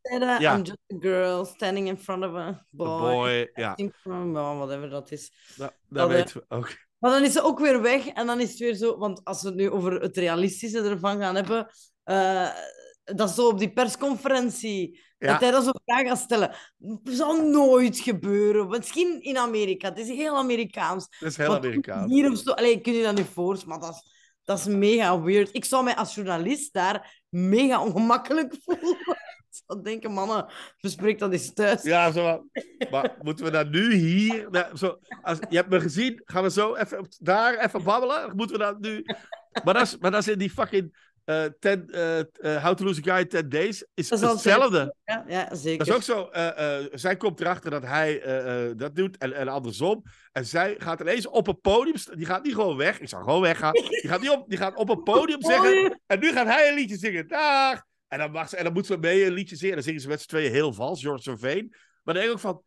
I'm just a girl standing in front of a boy. A boy ja. oh, whatever dat is. dat, dat eh, weten we ook. Maar dan is ze ook weer weg en dan is het weer zo... Want als we het nu over het realistische ervan gaan hebben... dat ze zo op die persconferentie. Dat hij dat zo vragen gaat stellen. Dat zal nooit gebeuren. Misschien in Amerika. Het is heel Amerikaans. Het is heel Amerikaans. Hier zo... kun je dat nu voorstellen, maar dat dat is mega weird. Ik zou mij als journalist daar mega ongemakkelijk voelen. Ik denken, mannen, bespreek dat eens thuis. Ja, zo, maar, moeten we dat nu hier... Nou, zo, als, je hebt me gezien, gaan we zo even daar even babbelen? Moeten we dat nu... Maar als, maar dat is in die fucking uh, eh, ten, uh, eh, eh, How to Lose a Guy 10 Days is, hetzelfde. Ja, zeker. Dat is ook zo. zij komt erachter dat hij dat doet en, en andersom. En zij gaat ineens op een podium... Die gaat niet gewoon weg. Ik zou gewoon weggaan. Die gaat, niet op, die gaat op een podium zeggen... En nu gaat hij een liedje zingen. Dag! En dan, mag ze, en dan moet ze mee een liedje zingen. En dan zingen ze met z'n tweeën heel vals. George Veen. Maar dan denk ik ook van...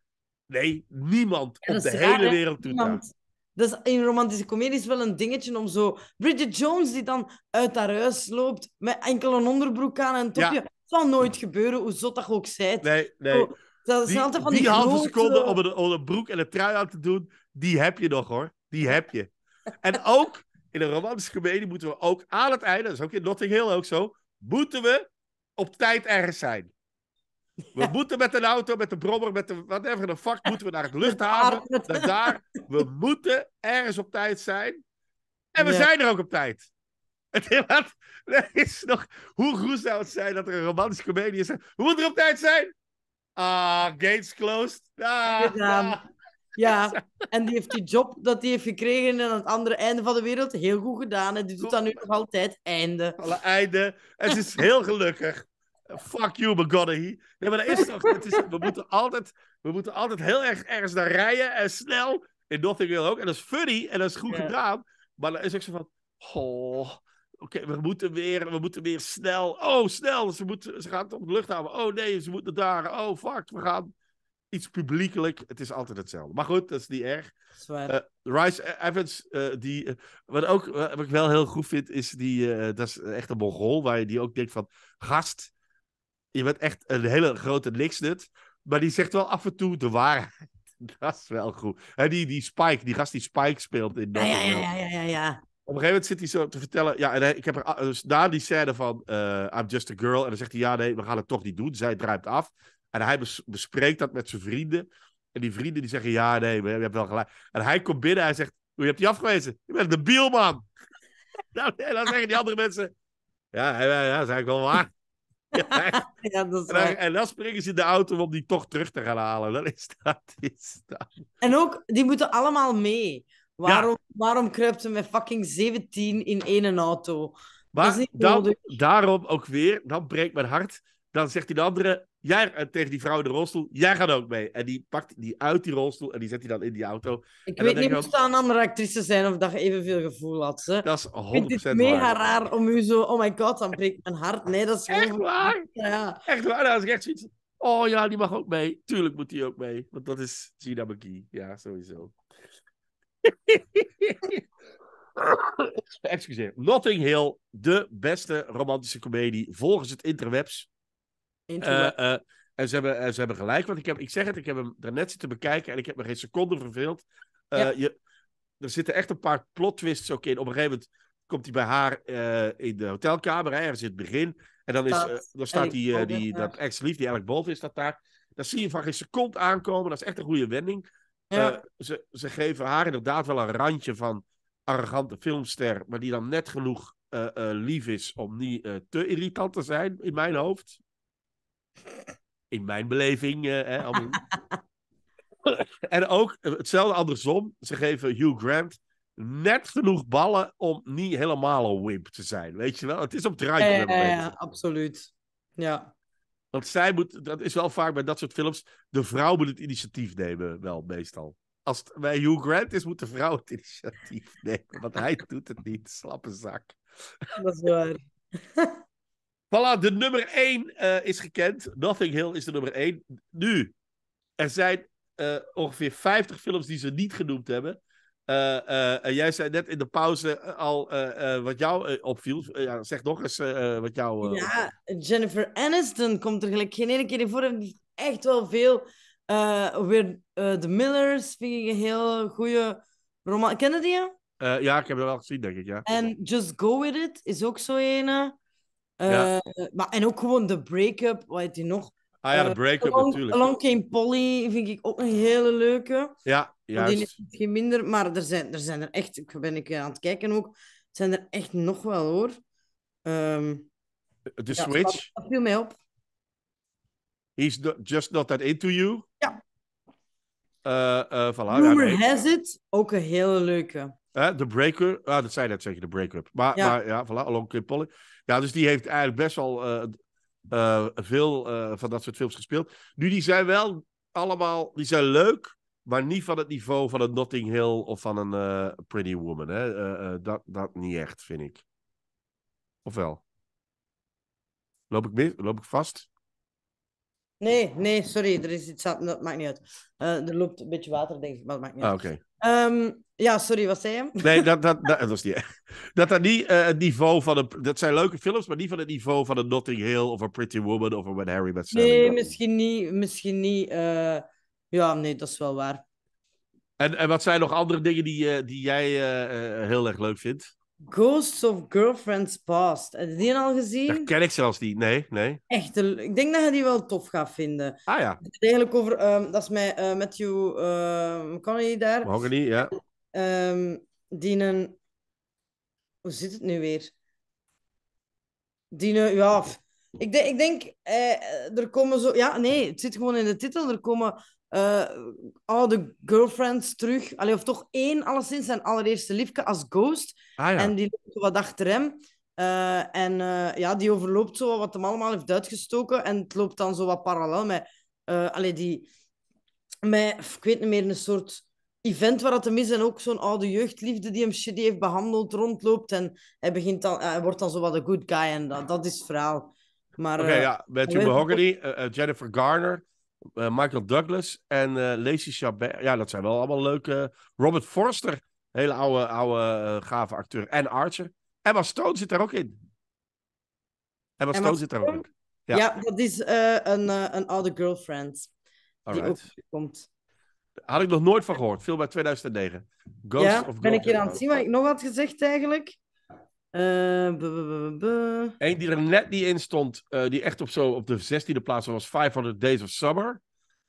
Nee, niemand op de hele wereld doet dat. Dat dus in romantische comedies wel een dingetje om zo... Bridget Jones die dan uit haar huis loopt met enkel een onderbroek aan en een topje. Ja. zal nooit gebeuren, hoe zot dat ook zijt. Nee, nee. Oh, dat die, van die, die halve seconde om een, broek en een trui aan te doen, die heb je nog hoor. Die heb je. en ook in een romantische comedie moeten we ook aan het einde, dat is ook in Notting Hill ook zo, moeten we op tijd ergens zijn. We moeten met een auto, met een brommer, met een whatever the fuck, moeten we naar het luchthaven. Naar daar. We moeten ergens op tijd zijn. En we zijn er ook op tijd. Het is nog, hoe goed zou het zijn dat er een romantische comedie is. We moeten er op tijd zijn. Ah, gates closed. Ah. Ja, en die heeft die job dat hij heeft gekregen aan het andere einde van de wereld heel goed gedaan. En die doet dan nu nog altijd. Einde. Alle einde. En ze is heel gelukkig. Fuck you, McGonaghy. Nee, maar dat is toch... we, moeten altijd, we moeten altijd heel erg ergens naar rijden en snel. In nothing Hill ook. En dat is funny en dat is goed gedaan. Maar dan is ook zo van... Oh, Oké, we, moeten weer, we moeten weer snel. Oh, snel. Ze, moeten, ze gaan op de luchthaven. Oh nee, ze moeten daar. Oh fuck, we gaan iets publiekelijk. Het is altijd hetzelfde. Maar goed, dat is niet erg. Uh, Rice Evans, eh, die, eh, wat, ook, wat ik wel heel goed vind, is die. dat is echt een Mongool waar je die ook denkt van. Gast, je bent echt een hele grote niksnut. Maar die zegt wel af en toe de waarheid. Dat is wel goed. En die, die Spike, die gast die Spike speelt in ja, ja, ja, ja, ja, ja. Op een gegeven moment zit hij zo te vertellen. Ja, en ik heb er, eh, dus na die scène van eh, I'm just a girl. En dan zegt hij: Ja, nee, we gaan het toch niet doen. Zij draait af. En hij bespreekt dat met zijn vrienden. En die vrienden die zeggen: Ja, nee, we hebben wel gelijk. En hij komt binnen en hij zegt: Hoe hebt die afgewezen? Je bent de bielman. nou, dan zeggen die andere mensen: Ja, ja, ja, dat is wel waar. Ja, en, dan, dan, springen ze in de auto om die toch terug te gaan halen. Dat is dat. Is En ook, die moeten allemaal mee. Waarom, waarom kruipt ze met fucking 17 in één auto? Maar daarom ook weer, dan breekt mijn hart. Dan zegt die andere, Jij, eh, tegen die vrouw in de rolstoel, jij gaat ook mee. En die pakt die uit die rolstoel en die zet hij dan in die auto. Ik weet niet of het aan andere actrices zijn of dat je evenveel gevoel had. Dat is 100% waar. Het mega raar om u zo, oh my god, dan breekt mijn hart. Nee, dat is gewoon... Echt waar? Ja. Echt waar, dat nou, is echt zoiets Oh ja, die mag ook mee. Tuurlijk moet die ook mee. Want dat is Gina McGee. Ja, sowieso. Excuseer. Notting Hill, de beste romantische komedie volgens het interwebs. Eh, eh, en ze hebben, eh, ze hebben gelijk, want ik, heb, ik zeg het, ik heb hem daarnet zitten bekijken en ik heb me geen seconde verveeld. je, er zitten echt een paar plot twists ook in. Op een gegeven moment komt hij bij haar in de hotelkamer, ergens in het begin. En dan, is, dan staat die, die, dat ex-lief, die Alec Bolt is dat daar. Dan zie je van geen seconde aankomen. Dat is echt een goede wending. ze, ze geven haar inderdaad wel een randje van arrogante filmster, maar die dan net genoeg lief is om niet te irritant te zijn, in mijn hoofd. In mijn beleving, eh, en ook eh, hetzelfde andersom. Ze geven Hugh Grant net genoeg ballen om niet helemaal een wimp te zijn. Weet je wel? Het is op draai. Ja, ja, absoluut. Ja. Want zij moet, dat is wel vaak bij dat soort films, de vrouw moet het initiatief nemen, wel meestal. Als het bij Hugh Grant is, moet de vrouw het initiatief nemen, want hij doet het niet, slappe zak. Dat is waar. Voilà, de nummer 1 eh, is gekend. Nothing Hill is de nummer 1. Nu, er zijn eh, ongeveer 50 films die ze niet genoemd hebben. Eh, en jij zei net in de pauze al wat jou opviel. ja, zeg nog eens wat jou. ja, Jennifer Aniston komt er gelijk geen ene keer in voor. En echt wel veel. weer The Millers vind ik een heel goede roman. Kennen die je? ja, ik heb dat wel gezien, denk ik. Ja. En Just Go With It is ook zo een. Eh, maar, en ook gewoon de break-up, wat heet die nog? Ah ja, de eh, break-up natuurlijk. Along Came Polly vind ik ook een hele leuke. Ja, juist. Die is geen minder, maar er zijn, er zijn er echt... Ik ben ik aan het kijken ook. Er zijn er echt nog wel, hoor. Um, de Switch? Dat, dat viel mij op. He's just not that into you? Ja. Uh, uh, voilà, has it, ook een hele leuke. De Breaker, ah, dat zei net zeker, de Breakup. Maar ja, maar, ja voilà, Along Polly. Ja, dus die heeft eigenlijk best wel eh, veel van dat soort films gespeeld. Nu, die zijn wel allemaal, die zijn leuk, maar niet van het niveau van een Notting Hill of van een Pretty Woman. Hè? dat, dat niet echt, vind ik. Of wel? Loop ik, mis? Loop ik vast? Nee, nee, sorry, er is iets aan, dat maakt niet uit. Eh, er loopt een beetje water, denk ik, maar dat maakt niet ah, uit. oké. Ehm, ja, sorry, wat zei je? Nee, dat, dat, dat, was niet, dat dat niet eh, het niveau van de. Dat zijn leuke films, maar niet van het niveau van een Notting Hill of een Pretty Woman of een When Harry Met Sally. Nee, misschien niet. Misschien niet eh, ja, nee, dat is wel waar. En, en wat zijn nog andere dingen die, die jij heel erg leuk vindt? Ghosts of Girlfriends Past. Heb je die al gezien? Dat ken ik zelfs niet. Nee, nee. Echt, ik denk dat je die wel tof gaat vinden. Ah ja. Het eigenlijk over, ehm, dat is met uh, Matthew uh, McConaughey daar. McConaughey, ja. Um, die Hoe zit het nu weer? Dienen. Ja, ik, denk, ik denk eh, er komen zo... Ja, nee, het zit gewoon in de titel. Er komen uh, eh, oude girlfriends terug. Allee, of toch één, alleszins, zijn allereerste liefke als ghost Ah, en die loopt wat achter hem. Eh, en eh, ja, die overloopt zo wat hem allemaal heeft uitgestoken. En het loopt dan zo wat parallel met... Eh, allee, die... Met, ik weet niet meer, een soort event waar het hem is. En ook zo'n oude jeugdliefde die hem shitty heeft behandeld rondloopt. En hij, begint dan, hij wordt dan zo wat een good guy. En dat, dat is het verhaal. Oké, ja. Met Hugh Mahogany, Jennifer Garner, Michael Douglas en Lacey Chabert. Ja, dat zijn wel allemaal leuke... Robert Forster Hele oude, oude eh, gave acteur. En Archer. Emma Stone zit daar ook in. Emma, Stone, zit daar ook in. Ja, ja dat is eh, een, uh, een oude girlfriend. Die ook komt. Had ik nog nooit van gehoord. Film uit 2009. Ghost of ben ik hier aan het zien wat ik nog had gezegd eigenlijk. Uh, die er net niet in stond, die echt op, zo, op de 16e plaats was, 500 Days of Summer.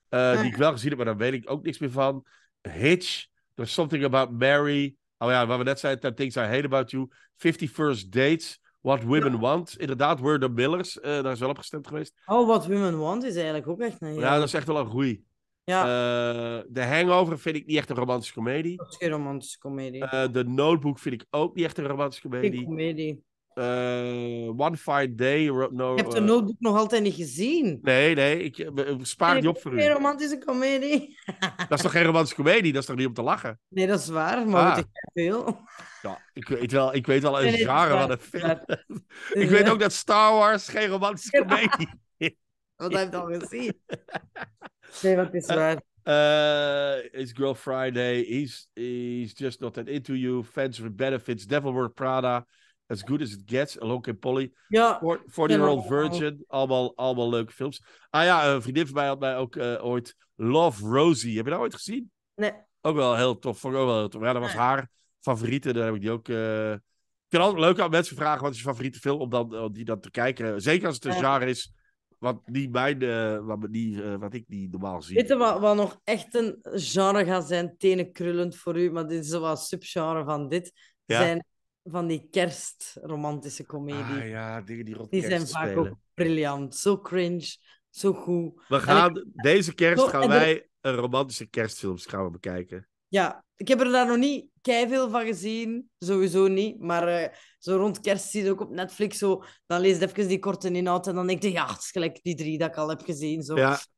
Die ah. ik wel gezien heb, maar daar weet ik ook niks meer van. Hitch. There's something about Mary. Oh ja, wat we net zeiden, Things I Hate About You. 51 First Dates. What Women Want. Inderdaad, we're the Millers. Eh, daar is wel op gestemd geweest. Oh, What Women Want is eigenlijk ook echt... een. ja. dat is echt wel een goeie. Ja. Uh, eh, de Hangover vind ik niet echt een romantische komedie. Dat is geen romantische komedie. De eh, Notebook vind ik ook niet echt een romantische komedie. Geen komedie. Eh, one Fine Day. No, je hebt eh, de notebook nog altijd niet gezien. Nee, nee. Ik, eh, spaar die op voor u. Geen romantische comedie. dat is toch geen romantische comedie? Dat is toch niet om te lachen? Nee, dat is waar. Maar ah. weet ik veel. Ja, ik weet wel, ik weet wel een nee, genre van een film. ik weet ook dat Star Wars geen romantische comedie is. Wat hij heeft al gezien. nee, wat is waar. it's Girl Friday. He's, he's just not that into you. Fans with benefits. Devil World Prada. As Good As It Gets, Loke Polly, ja. 40-Year-Old Virgin, allemaal, allemaal leuke films. Ah ja, een vriendin van mij had mij ook eh, ooit Love Rosie. Heb je dat ooit gezien? Nee. Ook wel heel tof, vond ik ook wel heel tof. Ja, dat was haar favoriete, daar heb ik die ook... Uh... Ik altijd leuk aan mensen vragen wat is je favoriete film, om, dan, om die dan te kijken. Zeker als het een genre is wat niet mijn, uh, wat, niet, wat ik niet normaal zie. Weet je wat, wat nog echt een genre gaat zijn, tenenkrullend voor u, maar dit is wel subgenre van dit, ja? zijn van die kerstromantische comedie. Ah, ja, die, die, die zijn vaak ook briljant. Zo cringe, zo goed. We gaan, deze kerst gaan wij een romantische kerstfilm gaan bekijken. Ja, ik heb er daar nog niet keihard veel van gezien. Sowieso niet. Maar eh, zo rond kerst zie je ook op Netflix, zo, dan lees je even die korte inhoud en dan denk je, ja, het is gelijk die drie dat ik al heb gezien. Zo.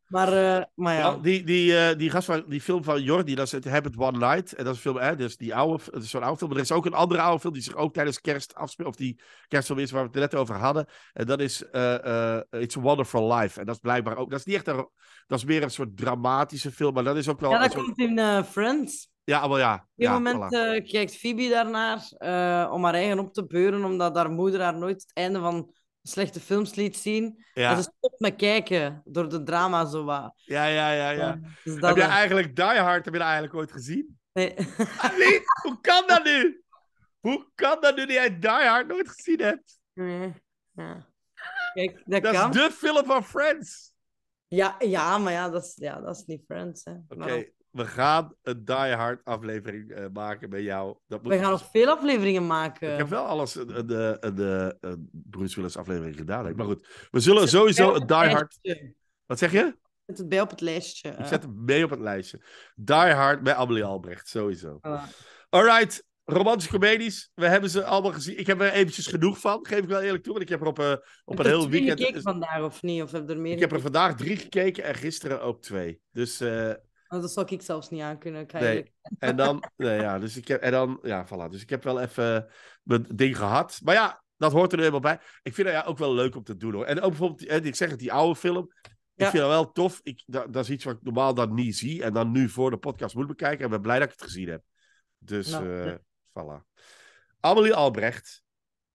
Maar, eh, maar ja. die, die, eh, die, gast van, die film van Jordi, dat is het Habit One Night. En dat is een film, hè, dus die oude, is zo'n oude film. Maar er is ook een andere oude film die zich ook tijdens kerst afspeelt. Of die kerstfilm is waar we het net over hadden. En dat is uh, It's a Wonderful Life. En dat is blijkbaar ook, dat is niet echt een, dat is meer een soort dramatische film. Maar dat is ook wel... Ja, dat komt in Friends. Ja, wel ja. Op een moment eh, kijkt Phoebe daarnaar eh, om haar eigen op te beuren, omdat haar moeder haar nooit het einde van slechte films liet zien. Ja. En dus ze stopt met kijken door de drama zo wat. Ja, ja, ja. ja. Eh, dus heb je eigenlijk Die Hard heb je eigenlijk ooit gezien? Nee. Ah, hoe kan dat nu? Hoe kan dat nu dat jij Die Hard nooit gezien hebt? Nee. Ja. Kijk, dat, dat is de film van Friends. Ja, ja maar ja dat, is, ja, dat is niet Friends. Oké, we gaan een Die Hard aflevering eh, maken bij jou. Dat We gaan nog veel afleveringen maken. Ik heb wel alles eh, de een, eh, een, een Bruce Willis aflevering gedaan. Maar goed, we zullen sowieso een Die Hard... Wat zeg je? Zet het bij op het lijstje. Ik zet het mee op het lijstje. Die Hard bij Amelie Albrecht, sowieso. Uh. Alright, romantische comedies. We hebben ze allemaal gezien. Ik heb er eventjes genoeg van, geef ik wel eerlijk toe. Want ik heb er op, op een heel weekend... Heb je vandaag of niet? Of heb er meer ik heb er vandaag drie gekeken en gisteren ook twee. Dus dat zou ik zelfs niet aan kunnen kijken. Nee. En dan, nee, ja, dus ik heb, en dan, ja, voilà. Dus ik heb wel even mijn ding gehad. Maar ja, dat hoort er nu helemaal bij. Ik vind dat ja, ook wel leuk om te doen hoor. En ook bijvoorbeeld, ik zeg het, die oude film. Ik vind dat wel tof. Ik, dat, is iets wat ik normaal dan niet zie. En dan nu voor de podcast moet bekijken. En ben blij dat ik het gezien heb. Dus, nou, eh, voilà. Amelie Albrecht,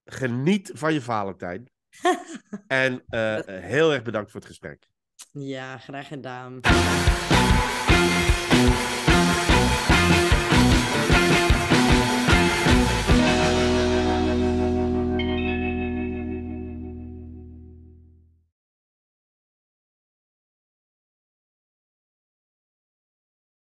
geniet van je Valentijn. en eh, heel erg bedankt voor het gesprek. Ja, graag gedaan.